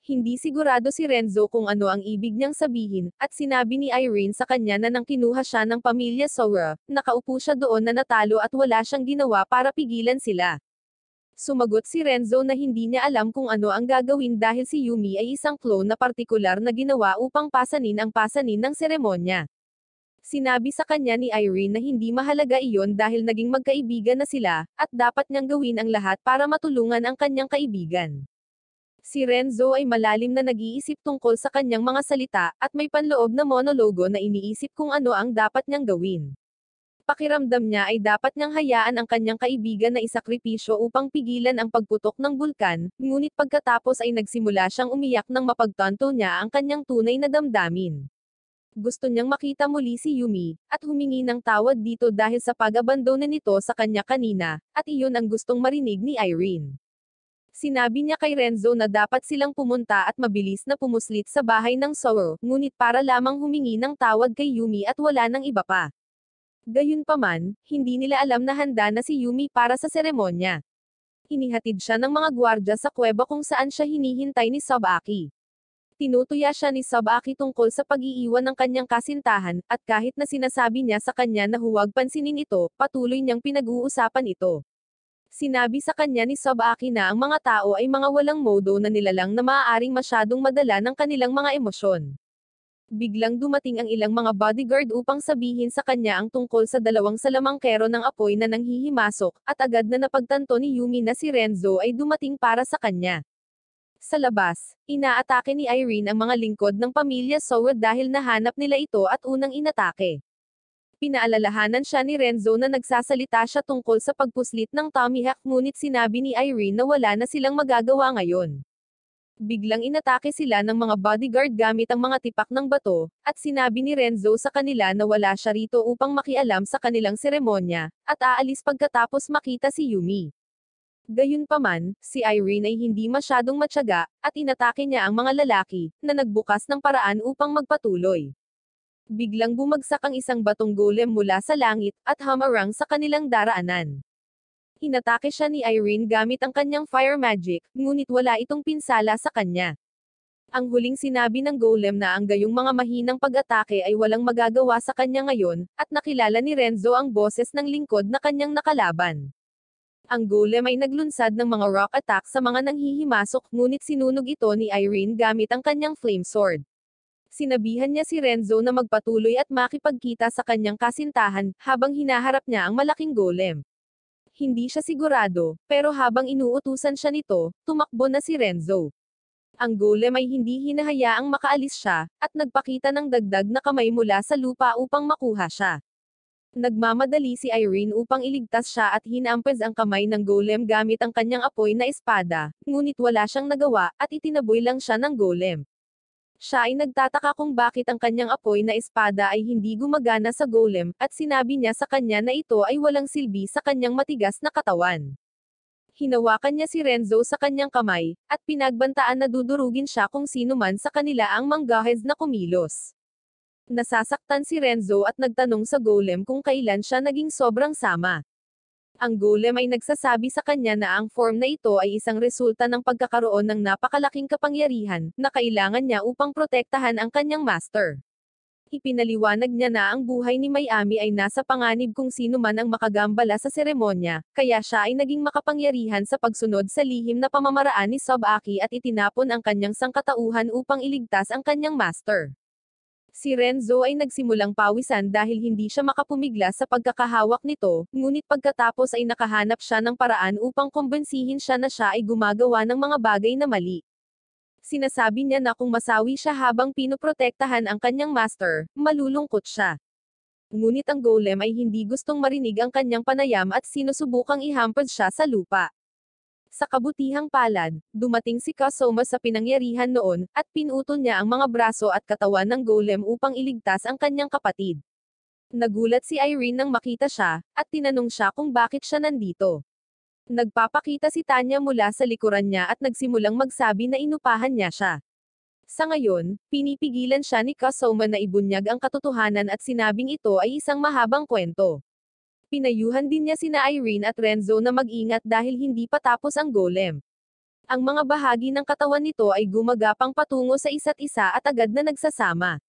hindi sigurado si Renzo kung ano ang ibig niyang sabihin, at sinabi ni Irene sa kanya na nang kinuha siya ng pamilya Sora, nakaupo siya doon na natalo at wala siyang ginawa para pigilan sila. Sumagot si Renzo na hindi niya alam kung ano ang gagawin dahil si Yumi ay isang clone na partikular na ginawa upang pasanin ang pasanin ng seremonya. Sinabi sa kanya ni Irene na hindi mahalaga iyon dahil naging magkaibigan na sila, at dapat niyang gawin ang lahat para matulungan ang kanyang kaibigan. Si Renzo ay malalim na nag-iisip tungkol sa kanyang mga salita, at may panloob na monologo na iniisip kung ano ang dapat niyang gawin. Pakiramdam niya ay dapat niyang hayaan ang kanyang kaibigan na isakripisyo upang pigilan ang pagputok ng bulkan, ngunit pagkatapos ay nagsimula siyang umiyak nang mapagtanto niya ang kanyang tunay na damdamin. Gusto niyang makita muli si Yumi, at humingi ng tawad dito dahil sa pag-abandona nito sa kanya kanina, at iyon ang gustong marinig ni Irene. Sinabi niya kay Renzo na dapat silang pumunta at mabilis na pumuslit sa bahay ng Soro, ngunit para lamang humingi ng tawag kay Yumi at wala ng iba pa. Gayunpaman, hindi nila alam na handa na si Yumi para sa seremonya. Hinihatid siya ng mga gwardya sa kuweba kung saan siya hinihintay ni Sabaki. Tinutuya siya ni Sabaki tungkol sa pag-iiwan ng kanyang kasintahan, at kahit na sinasabi niya sa kanya na huwag pansinin ito, patuloy niyang pinag-uusapan ito. Sinabi sa kanya ni Sobaki na ang mga tao ay mga walang modo na nilalang na maaaring masyadong madala ng kanilang mga emosyon. Biglang dumating ang ilang mga bodyguard upang sabihin sa kanya ang tungkol sa dalawang salamangkero ng apoy na nanghihimasok, at agad na napagtanto ni Yumi na si Renzo ay dumating para sa kanya. Sa labas, inaatake ni Irene ang mga lingkod ng pamilya Sowa dahil nahanap nila ito at unang inatake. Pinaalalahanan siya ni Renzo na nagsasalita siya tungkol sa pagpuslit ng Tommy Hack ngunit sinabi ni Irene na wala na silang magagawa ngayon. Biglang inatake sila ng mga bodyguard gamit ang mga tipak ng bato, at sinabi ni Renzo sa kanila na wala siya rito upang makialam sa kanilang seremonya, at aalis pagkatapos makita si Yumi. Gayunpaman, si Irene ay hindi masyadong matyaga, at inatake niya ang mga lalaki, na nagbukas ng paraan upang magpatuloy. Biglang bumagsak ang isang batong golem mula sa langit, at hamarang sa kanilang daraanan. Inatake siya ni Irene gamit ang kanyang fire magic, ngunit wala itong pinsala sa kanya. Ang huling sinabi ng golem na ang gayong mga mahinang pag-atake ay walang magagawa sa kanya ngayon, at nakilala ni Renzo ang boses ng lingkod na kanyang nakalaban. Ang golem ay naglunsad ng mga rock attack sa mga nanghihimasok, ngunit sinunog ito ni Irene gamit ang kanyang flame sword sinabihan niya si Renzo na magpatuloy at makipagkita sa kanyang kasintahan, habang hinaharap niya ang malaking golem. Hindi siya sigurado, pero habang inuutusan siya nito, tumakbo na si Renzo. Ang golem ay hindi hinahayaang makaalis siya, at nagpakita ng dagdag na kamay mula sa lupa upang makuha siya. Nagmamadali si Irene upang iligtas siya at hinampes ang kamay ng golem gamit ang kanyang apoy na espada, ngunit wala siyang nagawa, at itinaboy lang siya ng golem. Siya ay nagtataka kung bakit ang kanyang apoy na espada ay hindi gumagana sa golem, at sinabi niya sa kanya na ito ay walang silbi sa kanyang matigas na katawan. Hinawakan niya si Renzo sa kanyang kamay, at pinagbantaan na dudurugin siya kung sino man sa kanila ang manggahez na kumilos. Nasasaktan si Renzo at nagtanong sa golem kung kailan siya naging sobrang sama. Ang Golem ay nagsasabi sa kanya na ang form na ito ay isang resulta ng pagkakaroon ng napakalaking kapangyarihan na kailangan niya upang protektahan ang kanyang master. Ipinaliwanag niya na ang buhay ni Miami ay nasa panganib kung sino man ang makagambala sa seremonya, kaya siya ay naging makapangyarihan sa pagsunod sa lihim na pamamaraan ni Sobaki at itinapon ang kanyang sangkatauhan upang iligtas ang kanyang master. Si Renzo ay nagsimulang pawisan dahil hindi siya makapumigla sa pagkakahawak nito, ngunit pagkatapos ay nakahanap siya ng paraan upang kumbensihin siya na siya ay gumagawa ng mga bagay na mali. Sinasabi niya na kung masawi siya habang pinoprotektahan ang kanyang master, malulungkot siya. Ngunit ang golem ay hindi gustong marinig ang kanyang panayam at sinusubukang ihampod siya sa lupa. Sa kabutihang palad, dumating si Kasoma sa pinangyarihan noon, at pinutol niya ang mga braso at katawan ng golem upang iligtas ang kanyang kapatid. Nagulat si Irene nang makita siya, at tinanong siya kung bakit siya nandito. Nagpapakita si Tanya mula sa likuran niya at nagsimulang magsabi na inupahan niya siya. Sa ngayon, pinipigilan siya ni Kasoma na ibunyag ang katotohanan at sinabing ito ay isang mahabang kwento. Pinayuhan din niya sina Irene at Renzo na mag-ingat dahil hindi pa tapos ang golem. Ang mga bahagi ng katawan nito ay gumagapang patungo sa isa't isa at agad na nagsasama.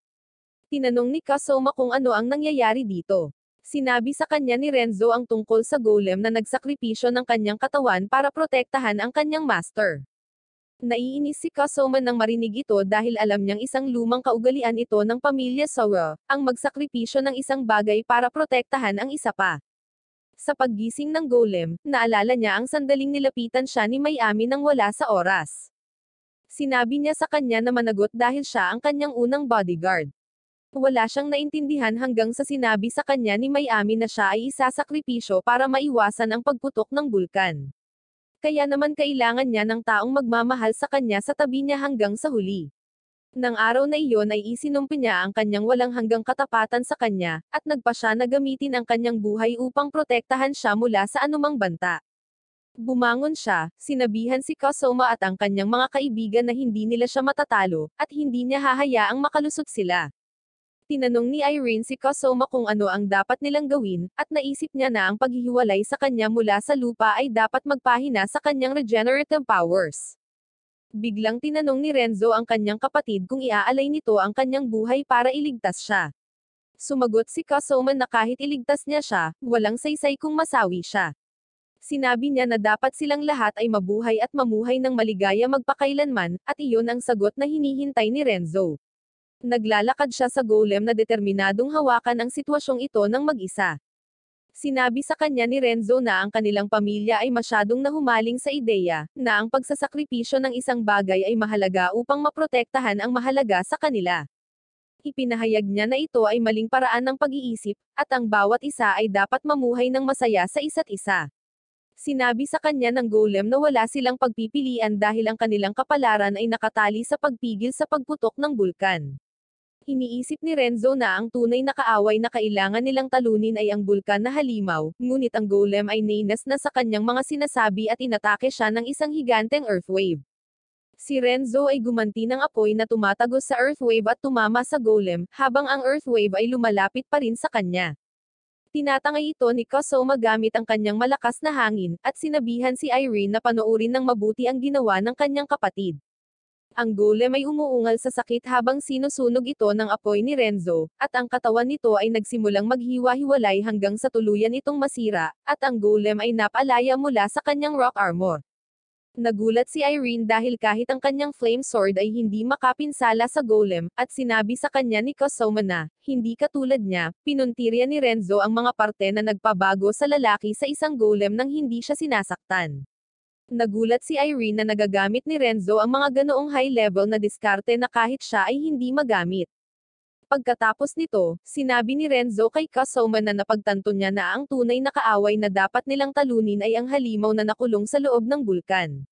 Tinanong ni Kasoma kung ano ang nangyayari dito. Sinabi sa kanya ni Renzo ang tungkol sa golem na nagsakripisyo ng kanyang katawan para protektahan ang kanyang master. Naiinis si Kosoman nang marinig ito dahil alam niyang isang lumang kaugalian ito ng pamilya Sora, ang magsakripisyo ng isang bagay para protektahan ang isa pa. Sa paggising ng golem, naalala niya ang sandaling nilapitan siya ni Mayami nang wala sa oras. Sinabi niya sa kanya na managot dahil siya ang kanyang unang bodyguard. Wala siyang naintindihan hanggang sa sinabi sa kanya ni Mayami na siya ay isasakripisyo para maiwasan ang pagputok ng bulkan. Kaya naman kailangan niya ng taong magmamahal sa kanya sa tabi niya hanggang sa huli. Nang araw na iyon ay isinumpi niya ang kanyang walang hanggang katapatan sa kanya, at nagpa siya na gamitin ang kanyang buhay upang protektahan siya mula sa anumang banta. Bumangon siya, sinabihan si Kosoma at ang kanyang mga kaibigan na hindi nila siya matatalo, at hindi niya hahayaang makalusot sila. Tinanong ni Irene si Kosoma kung ano ang dapat nilang gawin, at naisip niya na ang paghihiwalay sa kanya mula sa lupa ay dapat magpahina sa kanyang regenerative powers. Biglang tinanong ni Renzo ang kanyang kapatid kung iaalay nito ang kanyang buhay para iligtas siya. Sumagot si Kosoma na kahit iligtas niya siya, walang saysay kung masawi siya. Sinabi niya na dapat silang lahat ay mabuhay at mamuhay ng maligaya magpakailanman, at iyon ang sagot na hinihintay ni Renzo. Naglalakad siya sa golem na determinadong hawakan ang sitwasyong ito ng mag-isa. Sinabi sa kanya ni Renzo na ang kanilang pamilya ay masyadong nahumaling sa ideya, na ang pagsasakripisyo ng isang bagay ay mahalaga upang maprotektahan ang mahalaga sa kanila. Ipinahayag niya na ito ay maling paraan ng pag-iisip, at ang bawat isa ay dapat mamuhay ng masaya sa isa't isa. Sinabi sa kanya ng golem na wala silang pagpipilian dahil ang kanilang kapalaran ay nakatali sa pagpigil sa pagputok ng bulkan. Iniisip ni Renzo na ang tunay na kaaway na kailangan nilang talunin ay ang bulkan na halimaw, ngunit ang golem ay nainas na sa kanyang mga sinasabi at inatake siya ng isang higanteng earthwave. Si Renzo ay gumanti ng apoy na tumatagos sa earthwave at tumama sa golem, habang ang earthwave ay lumalapit pa rin sa kanya. Tinatangay ito ni Kosoma gamit ang kanyang malakas na hangin, at sinabihan si Irene na panoorin ng mabuti ang ginawa ng kanyang kapatid. Ang golem ay umuungal sa sakit habang sinusunog ito ng apoy ni Renzo, at ang katawan nito ay nagsimulang maghiwa-hiwalay hanggang sa tuluyan itong masira, at ang golem ay napalaya mula sa kanyang rock armor. Nagulat si Irene dahil kahit ang kanyang flame sword ay hindi makapinsala sa golem, at sinabi sa kanya ni Kosoma na, hindi katulad niya, pinuntirya ni Renzo ang mga parte na nagpabago sa lalaki sa isang golem nang hindi siya sinasaktan. Nagulat si Irene na nagagamit ni Renzo ang mga ganoong high-level na diskarte na kahit siya ay hindi magamit. Pagkatapos nito, sinabi ni Renzo kay Kasoma na napagtanto niya na ang tunay na kaaway na dapat nilang talunin ay ang halimaw na nakulong sa loob ng bulkan.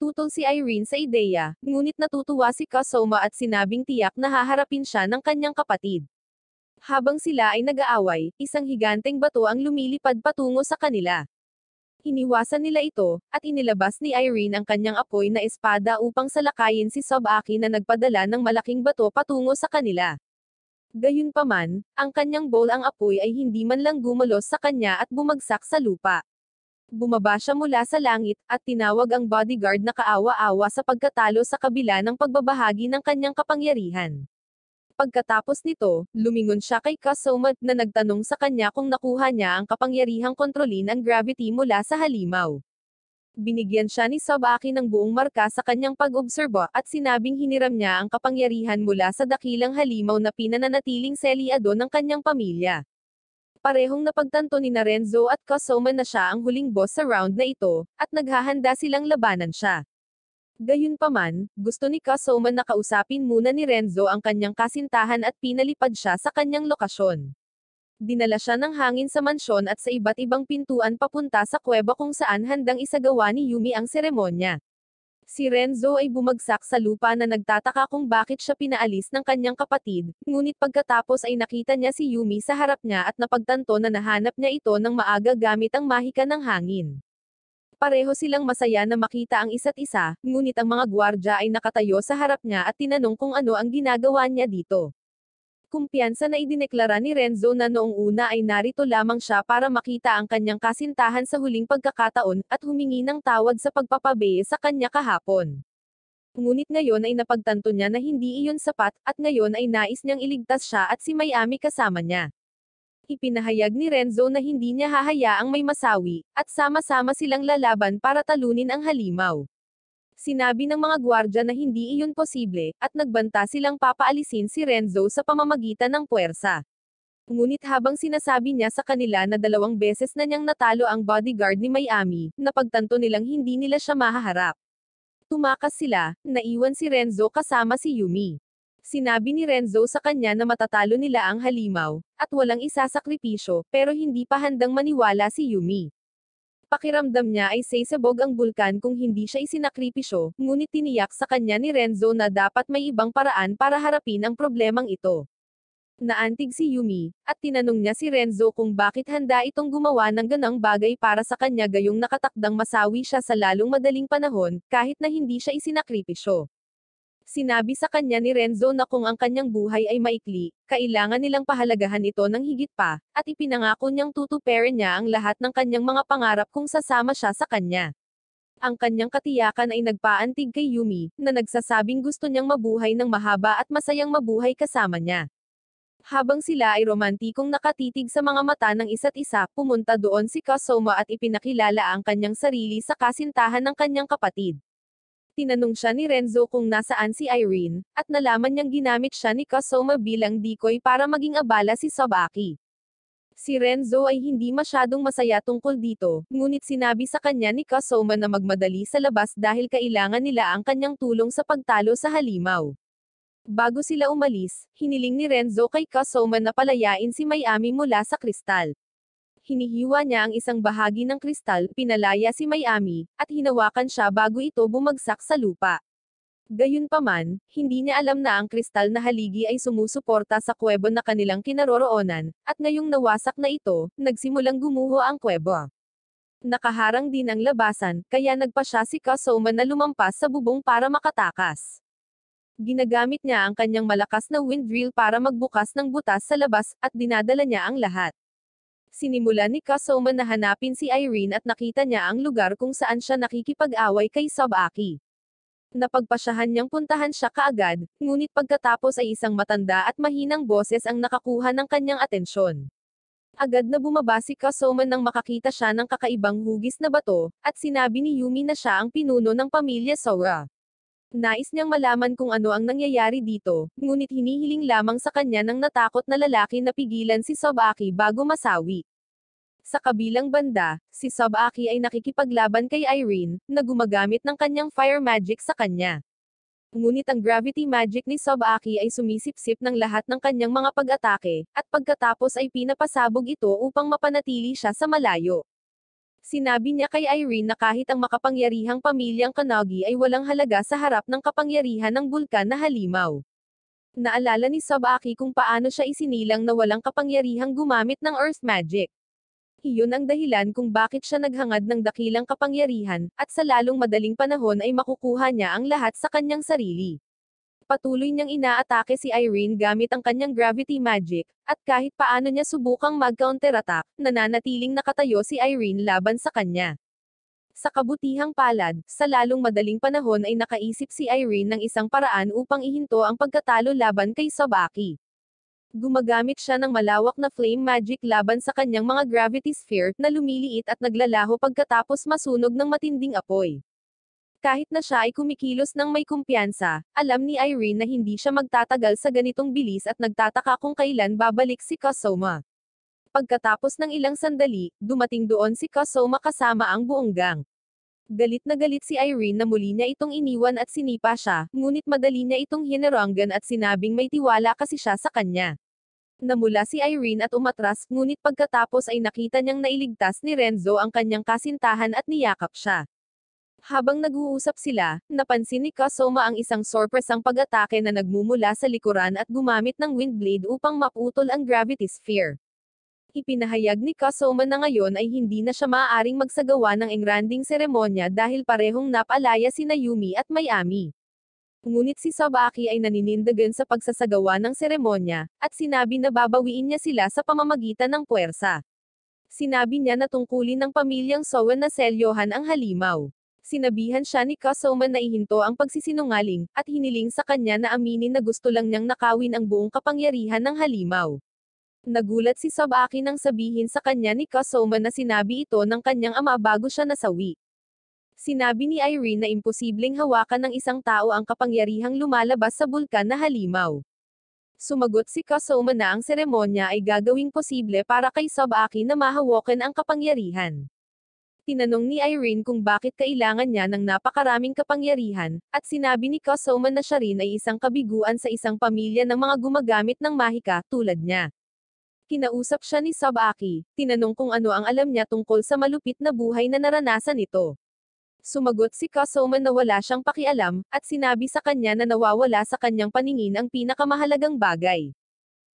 Tutol si Irene sa ideya, ngunit natutuwa si Kasoma at sinabing tiyak na haharapin siya ng kanyang kapatid. Habang sila ay nag-aaway, isang higanteng bato ang lumilipad patungo sa kanila. Iniwasan nila ito, at inilabas ni Irene ang kanyang apoy na espada upang salakayin si Sobaki na nagpadala ng malaking bato patungo sa kanila. Gayunpaman, ang kanyang bowl ang apoy ay hindi man lang gumulos sa kanya at bumagsak sa lupa. Bumaba siya mula sa langit, at tinawag ang bodyguard na kaawa-awa sa pagkatalo sa kabila ng pagbabahagi ng kanyang kapangyarihan. Pagkatapos nito, lumingon siya kay Kasomad na nagtanong sa kanya kung nakuha niya ang kapangyarihang kontrolin ang gravity mula sa halimaw. Binigyan siya ni Sabaki ng buong marka sa kanyang pag-obserba at sinabing hiniram niya ang kapangyarihan mula sa dakilang halimaw na pinananatiling selyado ng kanyang pamilya. Parehong napagtanto ni Narenzo at Kasoma na siya ang huling boss sa round na ito, at naghahanda silang labanan siya. Gayunpaman, gusto ni Kasoman na kausapin muna ni Renzo ang kanyang kasintahan at pinalipad siya sa kanyang lokasyon. Dinala siya ng hangin sa mansyon at sa iba't ibang pintuan papunta sa kuweba kung saan handang isagawa ni Yumi ang seremonya. Si Renzo ay bumagsak sa lupa na nagtataka kung bakit siya pinaalis ng kanyang kapatid, ngunit pagkatapos ay nakita niya si Yumi sa harap niya at napagtanto na nahanap niya ito ng maaga gamit ang mahika ng hangin. Pareho silang masaya na makita ang isa't isa, ngunit ang mga gwardya ay nakatayo sa harap niya at tinanong kung ano ang ginagawa niya dito. Kumpiyansa na idineklara ni Renzo na noong una ay narito lamang siya para makita ang kanyang kasintahan sa huling pagkakataon, at humingi ng tawad sa pagpapabeye sa kanya kahapon. Ngunit ngayon ay napagtanto niya na hindi iyon sapat, at ngayon ay nais niyang iligtas siya at si Miami kasama niya ipinahayag ni Renzo na hindi niya hahayaang may masawi, at sama-sama silang lalaban para talunin ang halimaw. Sinabi ng mga gwardya na hindi iyon posible, at nagbanta silang papaalisin si Renzo sa pamamagitan ng puwersa. Ngunit habang sinasabi niya sa kanila na dalawang beses na niyang natalo ang bodyguard ni Miami, napagtanto nilang hindi nila siya mahaharap. Tumakas sila, naiwan si Renzo kasama si Yumi. Sinabi ni Renzo sa kanya na matatalo nila ang halimaw, at walang isasakripisyo, pero hindi pa handang maniwala si Yumi. Pakiramdam niya ay sasabog ang bulkan kung hindi siya isinakripisyo, ngunit tiniyak sa kanya ni Renzo na dapat may ibang paraan para harapin ang problemang ito. Naantig si Yumi, at tinanong niya si Renzo kung bakit handa itong gumawa ng ganang bagay para sa kanya gayong nakatakdang masawi siya sa lalong madaling panahon, kahit na hindi siya isinakripisyo. Sinabi sa kanya ni Renzo na kung ang kanyang buhay ay maikli, kailangan nilang pahalagahan ito ng higit pa, at ipinangako niyang tutuperin niya ang lahat ng kanyang mga pangarap kung sasama siya sa kanya. Ang kanyang katiyakan ay nagpaantig kay Yumi, na nagsasabing gusto niyang mabuhay ng mahaba at masayang mabuhay kasama niya. Habang sila ay romantikong nakatitig sa mga mata ng isa't isa, pumunta doon si Kasoma at ipinakilala ang kanyang sarili sa kasintahan ng kanyang kapatid tinanong siya ni Renzo kung nasaan si Irene, at nalaman niyang ginamit siya ni Kasoma bilang decoy para maging abala si Sabaki. Si Renzo ay hindi masyadong masaya tungkol dito, ngunit sinabi sa kanya ni Kasoma na magmadali sa labas dahil kailangan nila ang kanyang tulong sa pagtalo sa halimaw. Bago sila umalis, hiniling ni Renzo kay Kasoma na palayain si Miami mula sa kristal hinihiwa niya ang isang bahagi ng kristal, pinalaya si Miami, at hinawakan siya bago ito bumagsak sa lupa. Gayunpaman, hindi niya alam na ang kristal na haligi ay sumusuporta sa kwebo na kanilang kinaroroonan, at ngayong nawasak na ito, nagsimulang gumuho ang kwebo. Nakaharang din ang labasan, kaya nagpa siya si Kasoma na lumampas sa bubong para makatakas. Ginagamit niya ang kanyang malakas na wind drill para magbukas ng butas sa labas, at dinadala niya ang lahat. Sinimula ni Kasoma na hanapin si Irene at nakita niya ang lugar kung saan siya nakikipag-away kay Sabaki. Napagpasyahan niyang puntahan siya kaagad, ngunit pagkatapos ay isang matanda at mahinang boses ang nakakuha ng kanyang atensyon. Agad na bumaba si Kasoma nang makakita siya ng kakaibang hugis na bato, at sinabi ni Yumi na siya ang pinuno ng pamilya Sora. Nais niyang malaman kung ano ang nangyayari dito, ngunit hinihiling lamang sa kanya ng natakot na lalaki na pigilan si Sobaki bago masawi. Sa kabilang banda, si Sobaki ay nakikipaglaban kay Irene, na gumagamit ng kanyang fire magic sa kanya. Ngunit ang gravity magic ni Sobaki ay sumisipsip ng lahat ng kanyang mga pag-atake, at pagkatapos ay pinapasabog ito upang mapanatili siya sa malayo. Sinabi niya kay Irene na kahit ang makapangyarihang pamilyang Kanagi ay walang halaga sa harap ng kapangyarihan ng bulkan na halimaw. Naalala ni Sabaki kung paano siya isinilang na walang kapangyarihang gumamit ng Earth Magic. Iyon ang dahilan kung bakit siya naghangad ng dakilang kapangyarihan, at sa lalong madaling panahon ay makukuha niya ang lahat sa kanyang sarili patuloy niyang inaatake si Irene gamit ang kanyang gravity magic, at kahit paano niya subukang mag-counterattack, nananatiling nakatayo si Irene laban sa kanya. Sa kabutihang palad, sa lalong madaling panahon ay nakaisip si Irene ng isang paraan upang ihinto ang pagkatalo laban kay Sabaki. Gumagamit siya ng malawak na flame magic laban sa kanyang mga gravity sphere na lumiliit at naglalaho pagkatapos masunog ng matinding apoy. Kahit na siya ay kumikilos ng may kumpiyansa, alam ni Irene na hindi siya magtatagal sa ganitong bilis at nagtataka kung kailan babalik si Kasoma. Pagkatapos ng ilang sandali, dumating doon si Kasoma kasama ang buong gang. Galit na galit si Irene na muli niya itong iniwan at sinipa siya, ngunit madali niya itong hinarangan at sinabing may tiwala kasi siya sa kanya. Namula si Irene at umatras, ngunit pagkatapos ay nakita niyang nailigtas ni Renzo ang kanyang kasintahan at niyakap siya. Habang nag-uusap sila, napansin ni Kasoma ang isang sorpresang pag-atake na nagmumula sa likuran at gumamit ng wind blade upang maputol ang gravity sphere. Ipinahayag ni Kasoma na ngayon ay hindi na siya maaaring magsagawa ng engranding seremonya dahil parehong napalaya si Nayumi at Miami. Ngunit si Sabaki ay naninindigan sa pagsasagawa ng seremonya, at sinabi na babawiin niya sila sa pamamagitan ng puwersa. Sinabi niya na tungkulin ng pamilyang Sowen na selyohan ang halimaw sinabihan siya ni Kasauman na ihinto ang pagsisinungaling, at hiniling sa kanya na aminin na gusto lang niyang nakawin ang buong kapangyarihan ng halimaw. Nagulat si Sabaki nang sabihin sa kanya ni Kasauman na sinabi ito ng kanyang ama bago siya nasawi. Sinabi ni Irene na imposibleng hawakan ng isang tao ang kapangyarihang lumalabas sa bulkan na halimaw. Sumagot si Kasoma na ang seremonya ay gagawing posible para kay Sabaki na mahawakan ang kapangyarihan tinanong ni Irene kung bakit kailangan niya ng napakaraming kapangyarihan, at sinabi ni Kosoman na siya rin ay isang kabiguan sa isang pamilya ng mga gumagamit ng mahika, tulad niya. Kinausap siya ni Sabaki, tinanong kung ano ang alam niya tungkol sa malupit na buhay na naranasan nito. Sumagot si Kosoman na wala siyang pakialam, at sinabi sa kanya na nawawala sa kanyang paningin ang pinakamahalagang bagay.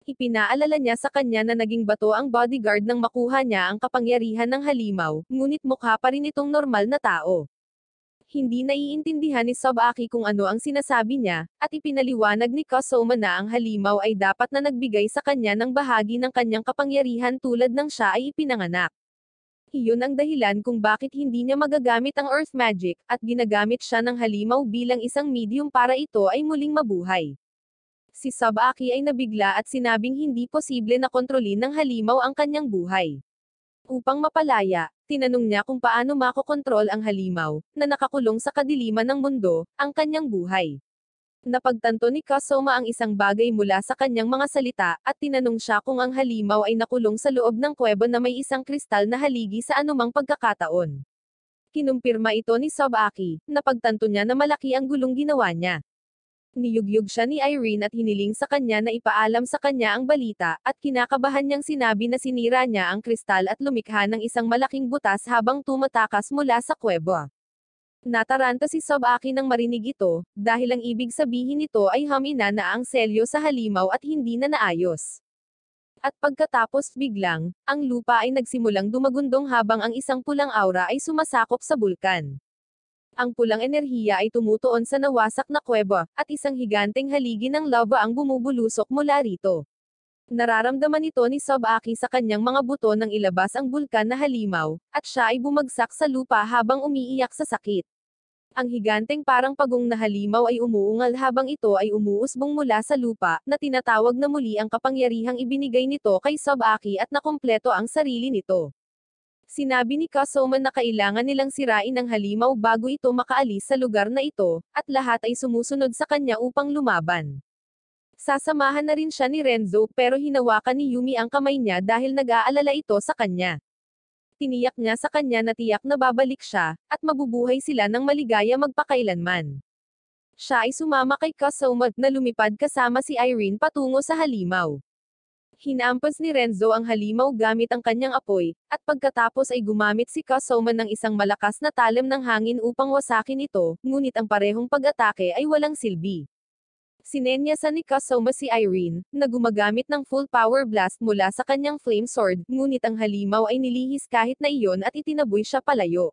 Ipinaalala niya sa kanya na naging bato ang bodyguard nang makuha niya ang kapangyarihan ng halimaw, ngunit mukha pa rin itong normal na tao. Hindi naiintindihan ni Sobaki kung ano ang sinasabi niya, at ipinaliwanag ni Kosoma na ang halimaw ay dapat na nagbigay sa kanya ng bahagi ng kanyang kapangyarihan tulad ng siya ay ipinanganak. Iyon ang dahilan kung bakit hindi niya magagamit ang Earth Magic, at ginagamit siya ng halimaw bilang isang medium para ito ay muling mabuhay si Sabaki ay nabigla at sinabing hindi posible na kontrolin ng halimaw ang kanyang buhay. Upang mapalaya, tinanong niya kung paano makokontrol ang halimaw, na nakakulong sa kadiliman ng mundo, ang kanyang buhay. Napagtanto ni Kasoma ang isang bagay mula sa kanyang mga salita, at tinanong siya kung ang halimaw ay nakulong sa loob ng kuweba na may isang kristal na haligi sa anumang pagkakataon. Kinumpirma ito ni Sabaki, napagtanto niya na malaki ang gulong ginawa niya. Niyugyug siya ni Irene at hiniling sa kanya na ipaalam sa kanya ang balita, at kinakabahan niyang sinabi na sinira niya ang kristal at lumikha ng isang malaking butas habang tumatakas mula sa kuweba. Nataranta si Sabaki nang marinig ito, dahil ang ibig sabihin nito ay hamina na ang selyo sa halimaw at hindi na naayos. At pagkatapos biglang, ang lupa ay nagsimulang dumagundong habang ang isang pulang aura ay sumasakop sa bulkan. Ang pulang enerhiya ay tumutuon sa nawasak na kuweba, at isang higanteng haligi ng lava ang bumubulusok mula rito. Nararamdaman ito ni Sabaki sa kanyang mga buto nang ilabas ang bulkan na halimaw, at siya ay bumagsak sa lupa habang umiiyak sa sakit. Ang higanteng parang pagong na halimaw ay umuungal habang ito ay umuusbong mula sa lupa, na tinatawag na muli ang kapangyarihang ibinigay nito kay Sabaki at nakumpleto ang sarili nito. Sinabi ni Kasoman na kailangan nilang sirain ang halimaw bago ito makaalis sa lugar na ito, at lahat ay sumusunod sa kanya upang lumaban. Sasamahan na rin siya ni Renzo pero hinawakan ni Yumi ang kamay niya dahil nag-aalala ito sa kanya. Tiniyak niya sa kanya na tiyak na babalik siya, at mabubuhay sila ng maligaya magpakailanman. Siya ay sumama kay Kasoma na lumipad kasama si Irene patungo sa halimaw. Hinampas ni Renzo ang halimaw gamit ang kanyang apoy, at pagkatapos ay gumamit si Kasoman ng isang malakas na talim ng hangin upang wasakin ito, ngunit ang parehong pag-atake ay walang silbi. Sinenyasan ni Kasoma si Irene, na gumagamit ng full power blast mula sa kanyang flame sword, ngunit ang halimaw ay nilihis kahit na iyon at itinaboy siya palayo.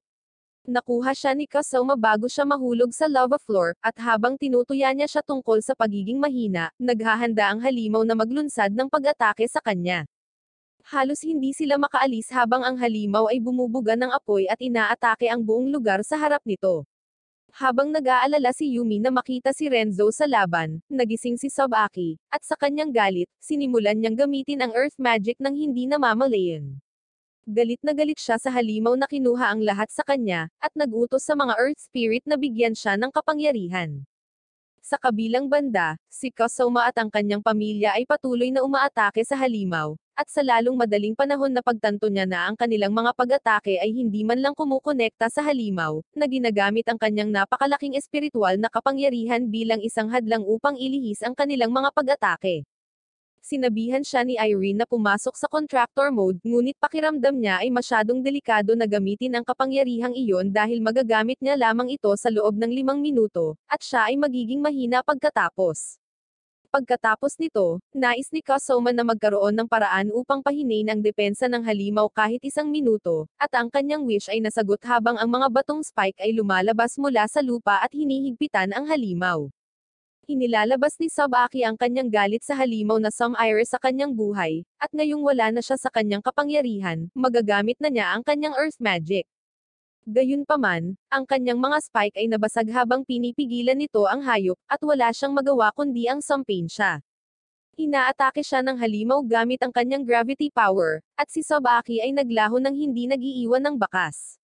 Nakuha siya ni Kasoma bago siya mahulog sa lava floor, at habang tinutuya niya siya tungkol sa pagiging mahina, naghahanda ang halimaw na maglunsad ng pag-atake sa kanya. Halos hindi sila makaalis habang ang halimaw ay bumubuga ng apoy at inaatake ang buong lugar sa harap nito. Habang nag-aalala si Yumi na makita si Renzo sa laban, nagising si Sobaki, at sa kanyang galit, sinimulan niyang gamitin ang earth magic ng hindi namamalayan. Galit na galit siya sa halimaw na kinuha ang lahat sa kanya, at nagutos sa mga earth spirit na bigyan siya ng kapangyarihan. Sa kabilang banda, si Kosoma at ang kanyang pamilya ay patuloy na umaatake sa halimaw, at sa lalong madaling panahon na pagtanto niya na ang kanilang mga pag-atake ay hindi man lang kumukonekta sa halimaw, na ginagamit ang kanyang napakalaking espiritual na kapangyarihan bilang isang hadlang upang ilihis ang kanilang mga pag-atake sinabihan siya ni Irene na pumasok sa contractor mode, ngunit pakiramdam niya ay masyadong delikado na gamitin ang kapangyarihang iyon dahil magagamit niya lamang ito sa loob ng limang minuto, at siya ay magiging mahina pagkatapos. Pagkatapos nito, nais ni Kasoma na magkaroon ng paraan upang pahinain ang depensa ng halimaw kahit isang minuto, at ang kanyang wish ay nasagot habang ang mga batong spike ay lumalabas mula sa lupa at hinihigpitan ang halimaw. Inilalabas ni Sub ang kanyang galit sa halimaw na Song Iris sa kanyang buhay, at ngayong wala na siya sa kanyang kapangyarihan, magagamit na niya ang kanyang Earth Magic. Gayunpaman, ang kanyang mga spike ay nabasag habang pinipigilan nito ang hayop, at wala siyang magawa kundi ang sampain siya. Inaatake siya ng halimaw gamit ang kanyang gravity power, at si Sobaki ay naglaho ng hindi nagiiwan ng bakas.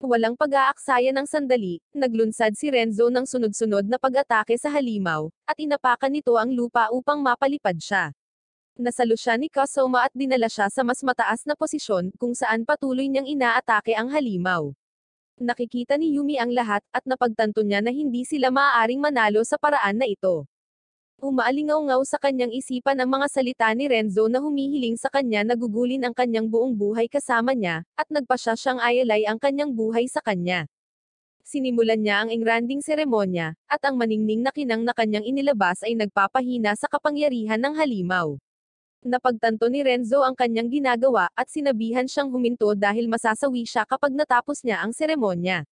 Walang pag-aaksaya ng sandali, naglunsad si Renzo ng sunod-sunod na pag-atake sa halimaw, at inapakan nito ang lupa upang mapalipad siya. Nasalo siya ni Kasoma at dinala siya sa mas mataas na posisyon kung saan patuloy niyang inaatake ang halimaw. Nakikita ni Yumi ang lahat at napagtanto niya na hindi sila maaaring manalo sa paraan na ito umaalingaw sa kanyang isipan ang mga salita ni Renzo na humihiling sa kanya na gugulin ang kanyang buong buhay kasama niya, at nagpasya siyang ayalay ang kanyang buhay sa kanya. Sinimulan niya ang engranding seremonya, at ang maningning na kinang na kanyang inilabas ay nagpapahina sa kapangyarihan ng halimaw. Napagtanto ni Renzo ang kanyang ginagawa at sinabihan siyang huminto dahil masasawi siya kapag natapos niya ang seremonya.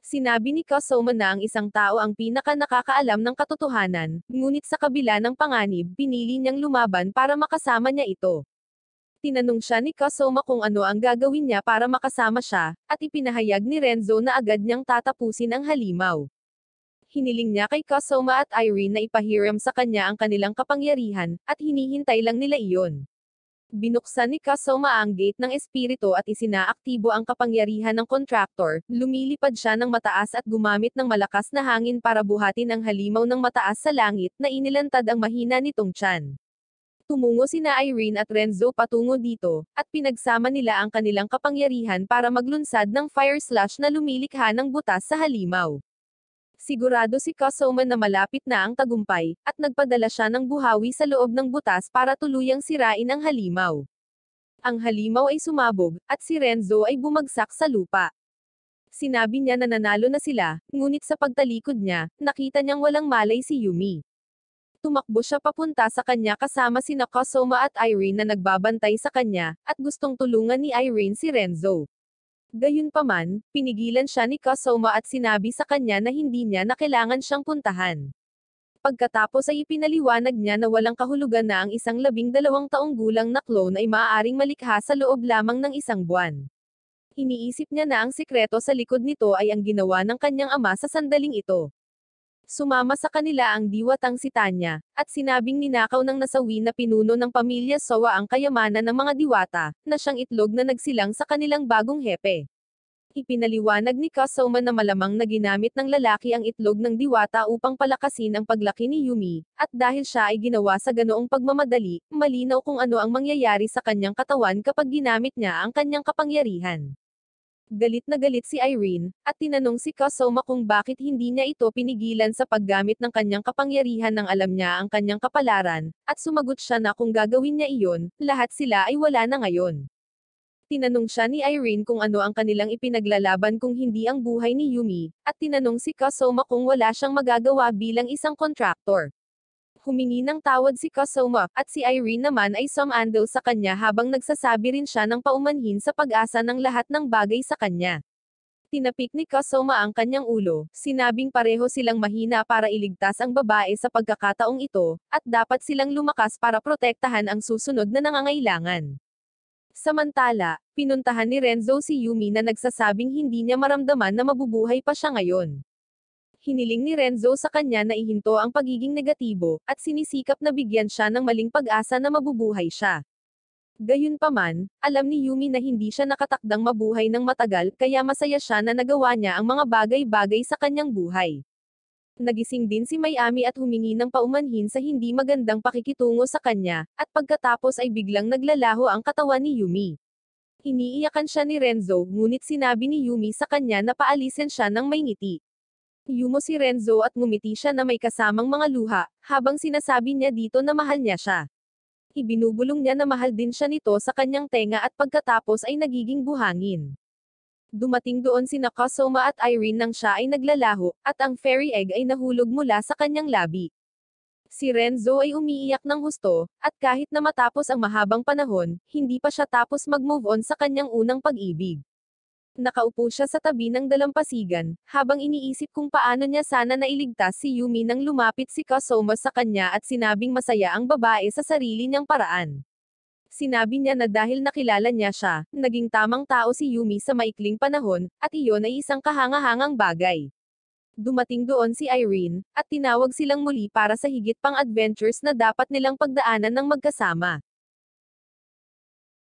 Sinabi ni Kosoma na ang isang tao ang pinaka nakakaalam ng katotohanan, ngunit sa kabila ng panganib, pinili niyang lumaban para makasama niya ito. Tinanong siya ni Kosoma kung ano ang gagawin niya para makasama siya, at ipinahayag ni Renzo na agad niyang tatapusin ang halimaw. Hiniling niya kay Kosoma at Irene na ipahiram sa kanya ang kanilang kapangyarihan, at hinihintay lang nila iyon. Binuksan ni Kasoma ang gate ng espiritu at isinaaktibo ang kapangyarihan ng kontraktor, lumilipad siya ng mataas at gumamit ng malakas na hangin para buhatin ang halimaw ng mataas sa langit na inilantad ang mahina nitong tiyan. Tumungo sina Irene at Renzo patungo dito, at pinagsama nila ang kanilang kapangyarihan para maglunsad ng fire slash na lumilikha ng butas sa halimaw. Sigurado si Kosoman na malapit na ang tagumpay, at nagpadala siya ng buhawi sa loob ng butas para tuluyang sirain ang halimaw. Ang halimaw ay sumabog, at si Renzo ay bumagsak sa lupa. Sinabi niya na nanalo na sila, ngunit sa pagtalikod niya, nakita niyang walang malay si Yumi. Tumakbo siya papunta sa kanya kasama si Nakosoma at Irene na nagbabantay sa kanya, at gustong tulungan ni Irene si Renzo. Gayunpaman, pinigilan siya ni Kasoma at sinabi sa kanya na hindi niya na kailangan siyang puntahan. Pagkatapos ay ipinaliwanag niya na walang kahulugan na ang isang labing dalawang taong gulang na clone ay maaaring malikha sa loob lamang ng isang buwan. Iniisip niya na ang sikreto sa likod nito ay ang ginawa ng kanyang ama sa sandaling ito. Sumama sa kanila ang diwatang si Tanya, at sinabing ninakaw ng nasawi na pinuno ng pamilya Sowa ang kayamanan ng mga diwata, na siyang itlog na nagsilang sa kanilang bagong hepe. Ipinaliwanag ni Kasauman na malamang na ginamit ng lalaki ang itlog ng diwata upang palakasin ang paglaki ni Yumi, at dahil siya ay ginawa sa ganoong pagmamadali, malinaw kung ano ang mangyayari sa kanyang katawan kapag ginamit niya ang kanyang kapangyarihan. Galit na galit si Irene, at tinanong si Kasoma kung bakit hindi niya ito pinigilan sa paggamit ng kanyang kapangyarihan nang alam niya ang kanyang kapalaran, at sumagot siya na kung gagawin niya iyon, lahat sila ay wala na ngayon. Tinanong siya ni Irene kung ano ang kanilang ipinaglalaban kung hindi ang buhay ni Yumi, at tinanong si Kasoma kung wala siyang magagawa bilang isang kontraktor humingi ng tawad si Kosoma, at si Irene naman ay sumando sa kanya habang nagsasabi rin siya ng paumanhin sa pag-asa ng lahat ng bagay sa kanya. Tinapik ni Kosoma ang kanyang ulo, sinabing pareho silang mahina para iligtas ang babae sa pagkakataong ito, at dapat silang lumakas para protektahan ang susunod na nangangailangan. Samantala, pinuntahan ni Renzo si Yumi na nagsasabing hindi niya maramdaman na mabubuhay pa siya ngayon hiniling ni Renzo sa kanya na ihinto ang pagiging negatibo, at sinisikap na bigyan siya ng maling pag-asa na mabubuhay siya. Gayunpaman, alam ni Yumi na hindi siya nakatakdang mabuhay ng matagal kaya masaya siya na nagawa niya ang mga bagay-bagay sa kanyang buhay. Nagising din si Miami at humingi ng paumanhin sa hindi magandang pakikitungo sa kanya, at pagkatapos ay biglang naglalaho ang katawan ni Yumi. Iniiyakan siya ni Renzo, ngunit sinabi ni Yumi sa kanya na paalisin siya ng may ngiti. Yumo si Renzo at ngumiti siya na may kasamang mga luha, habang sinasabi niya dito na mahal niya siya. Ibinubulong niya na mahal din siya nito sa kanyang tenga at pagkatapos ay nagiging buhangin. Dumating doon si Nakasoma at Irene nang siya ay naglalaho, at ang fairy egg ay nahulog mula sa kanyang labi. Si Renzo ay umiiyak ng husto, at kahit na matapos ang mahabang panahon, hindi pa siya tapos mag-move on sa kanyang unang pag-ibig. Nakaupo siya sa tabi ng dalampasigan, habang iniisip kung paano niya sana nailigtas si Yumi nang lumapit si Kasoma sa kanya at sinabing masaya ang babae sa sarili niyang paraan. Sinabi niya na dahil nakilala niya siya, naging tamang tao si Yumi sa maikling panahon, at iyon ay isang kahangahangang bagay. Dumating doon si Irene, at tinawag silang muli para sa higit pang adventures na dapat nilang pagdaanan ng magkasama.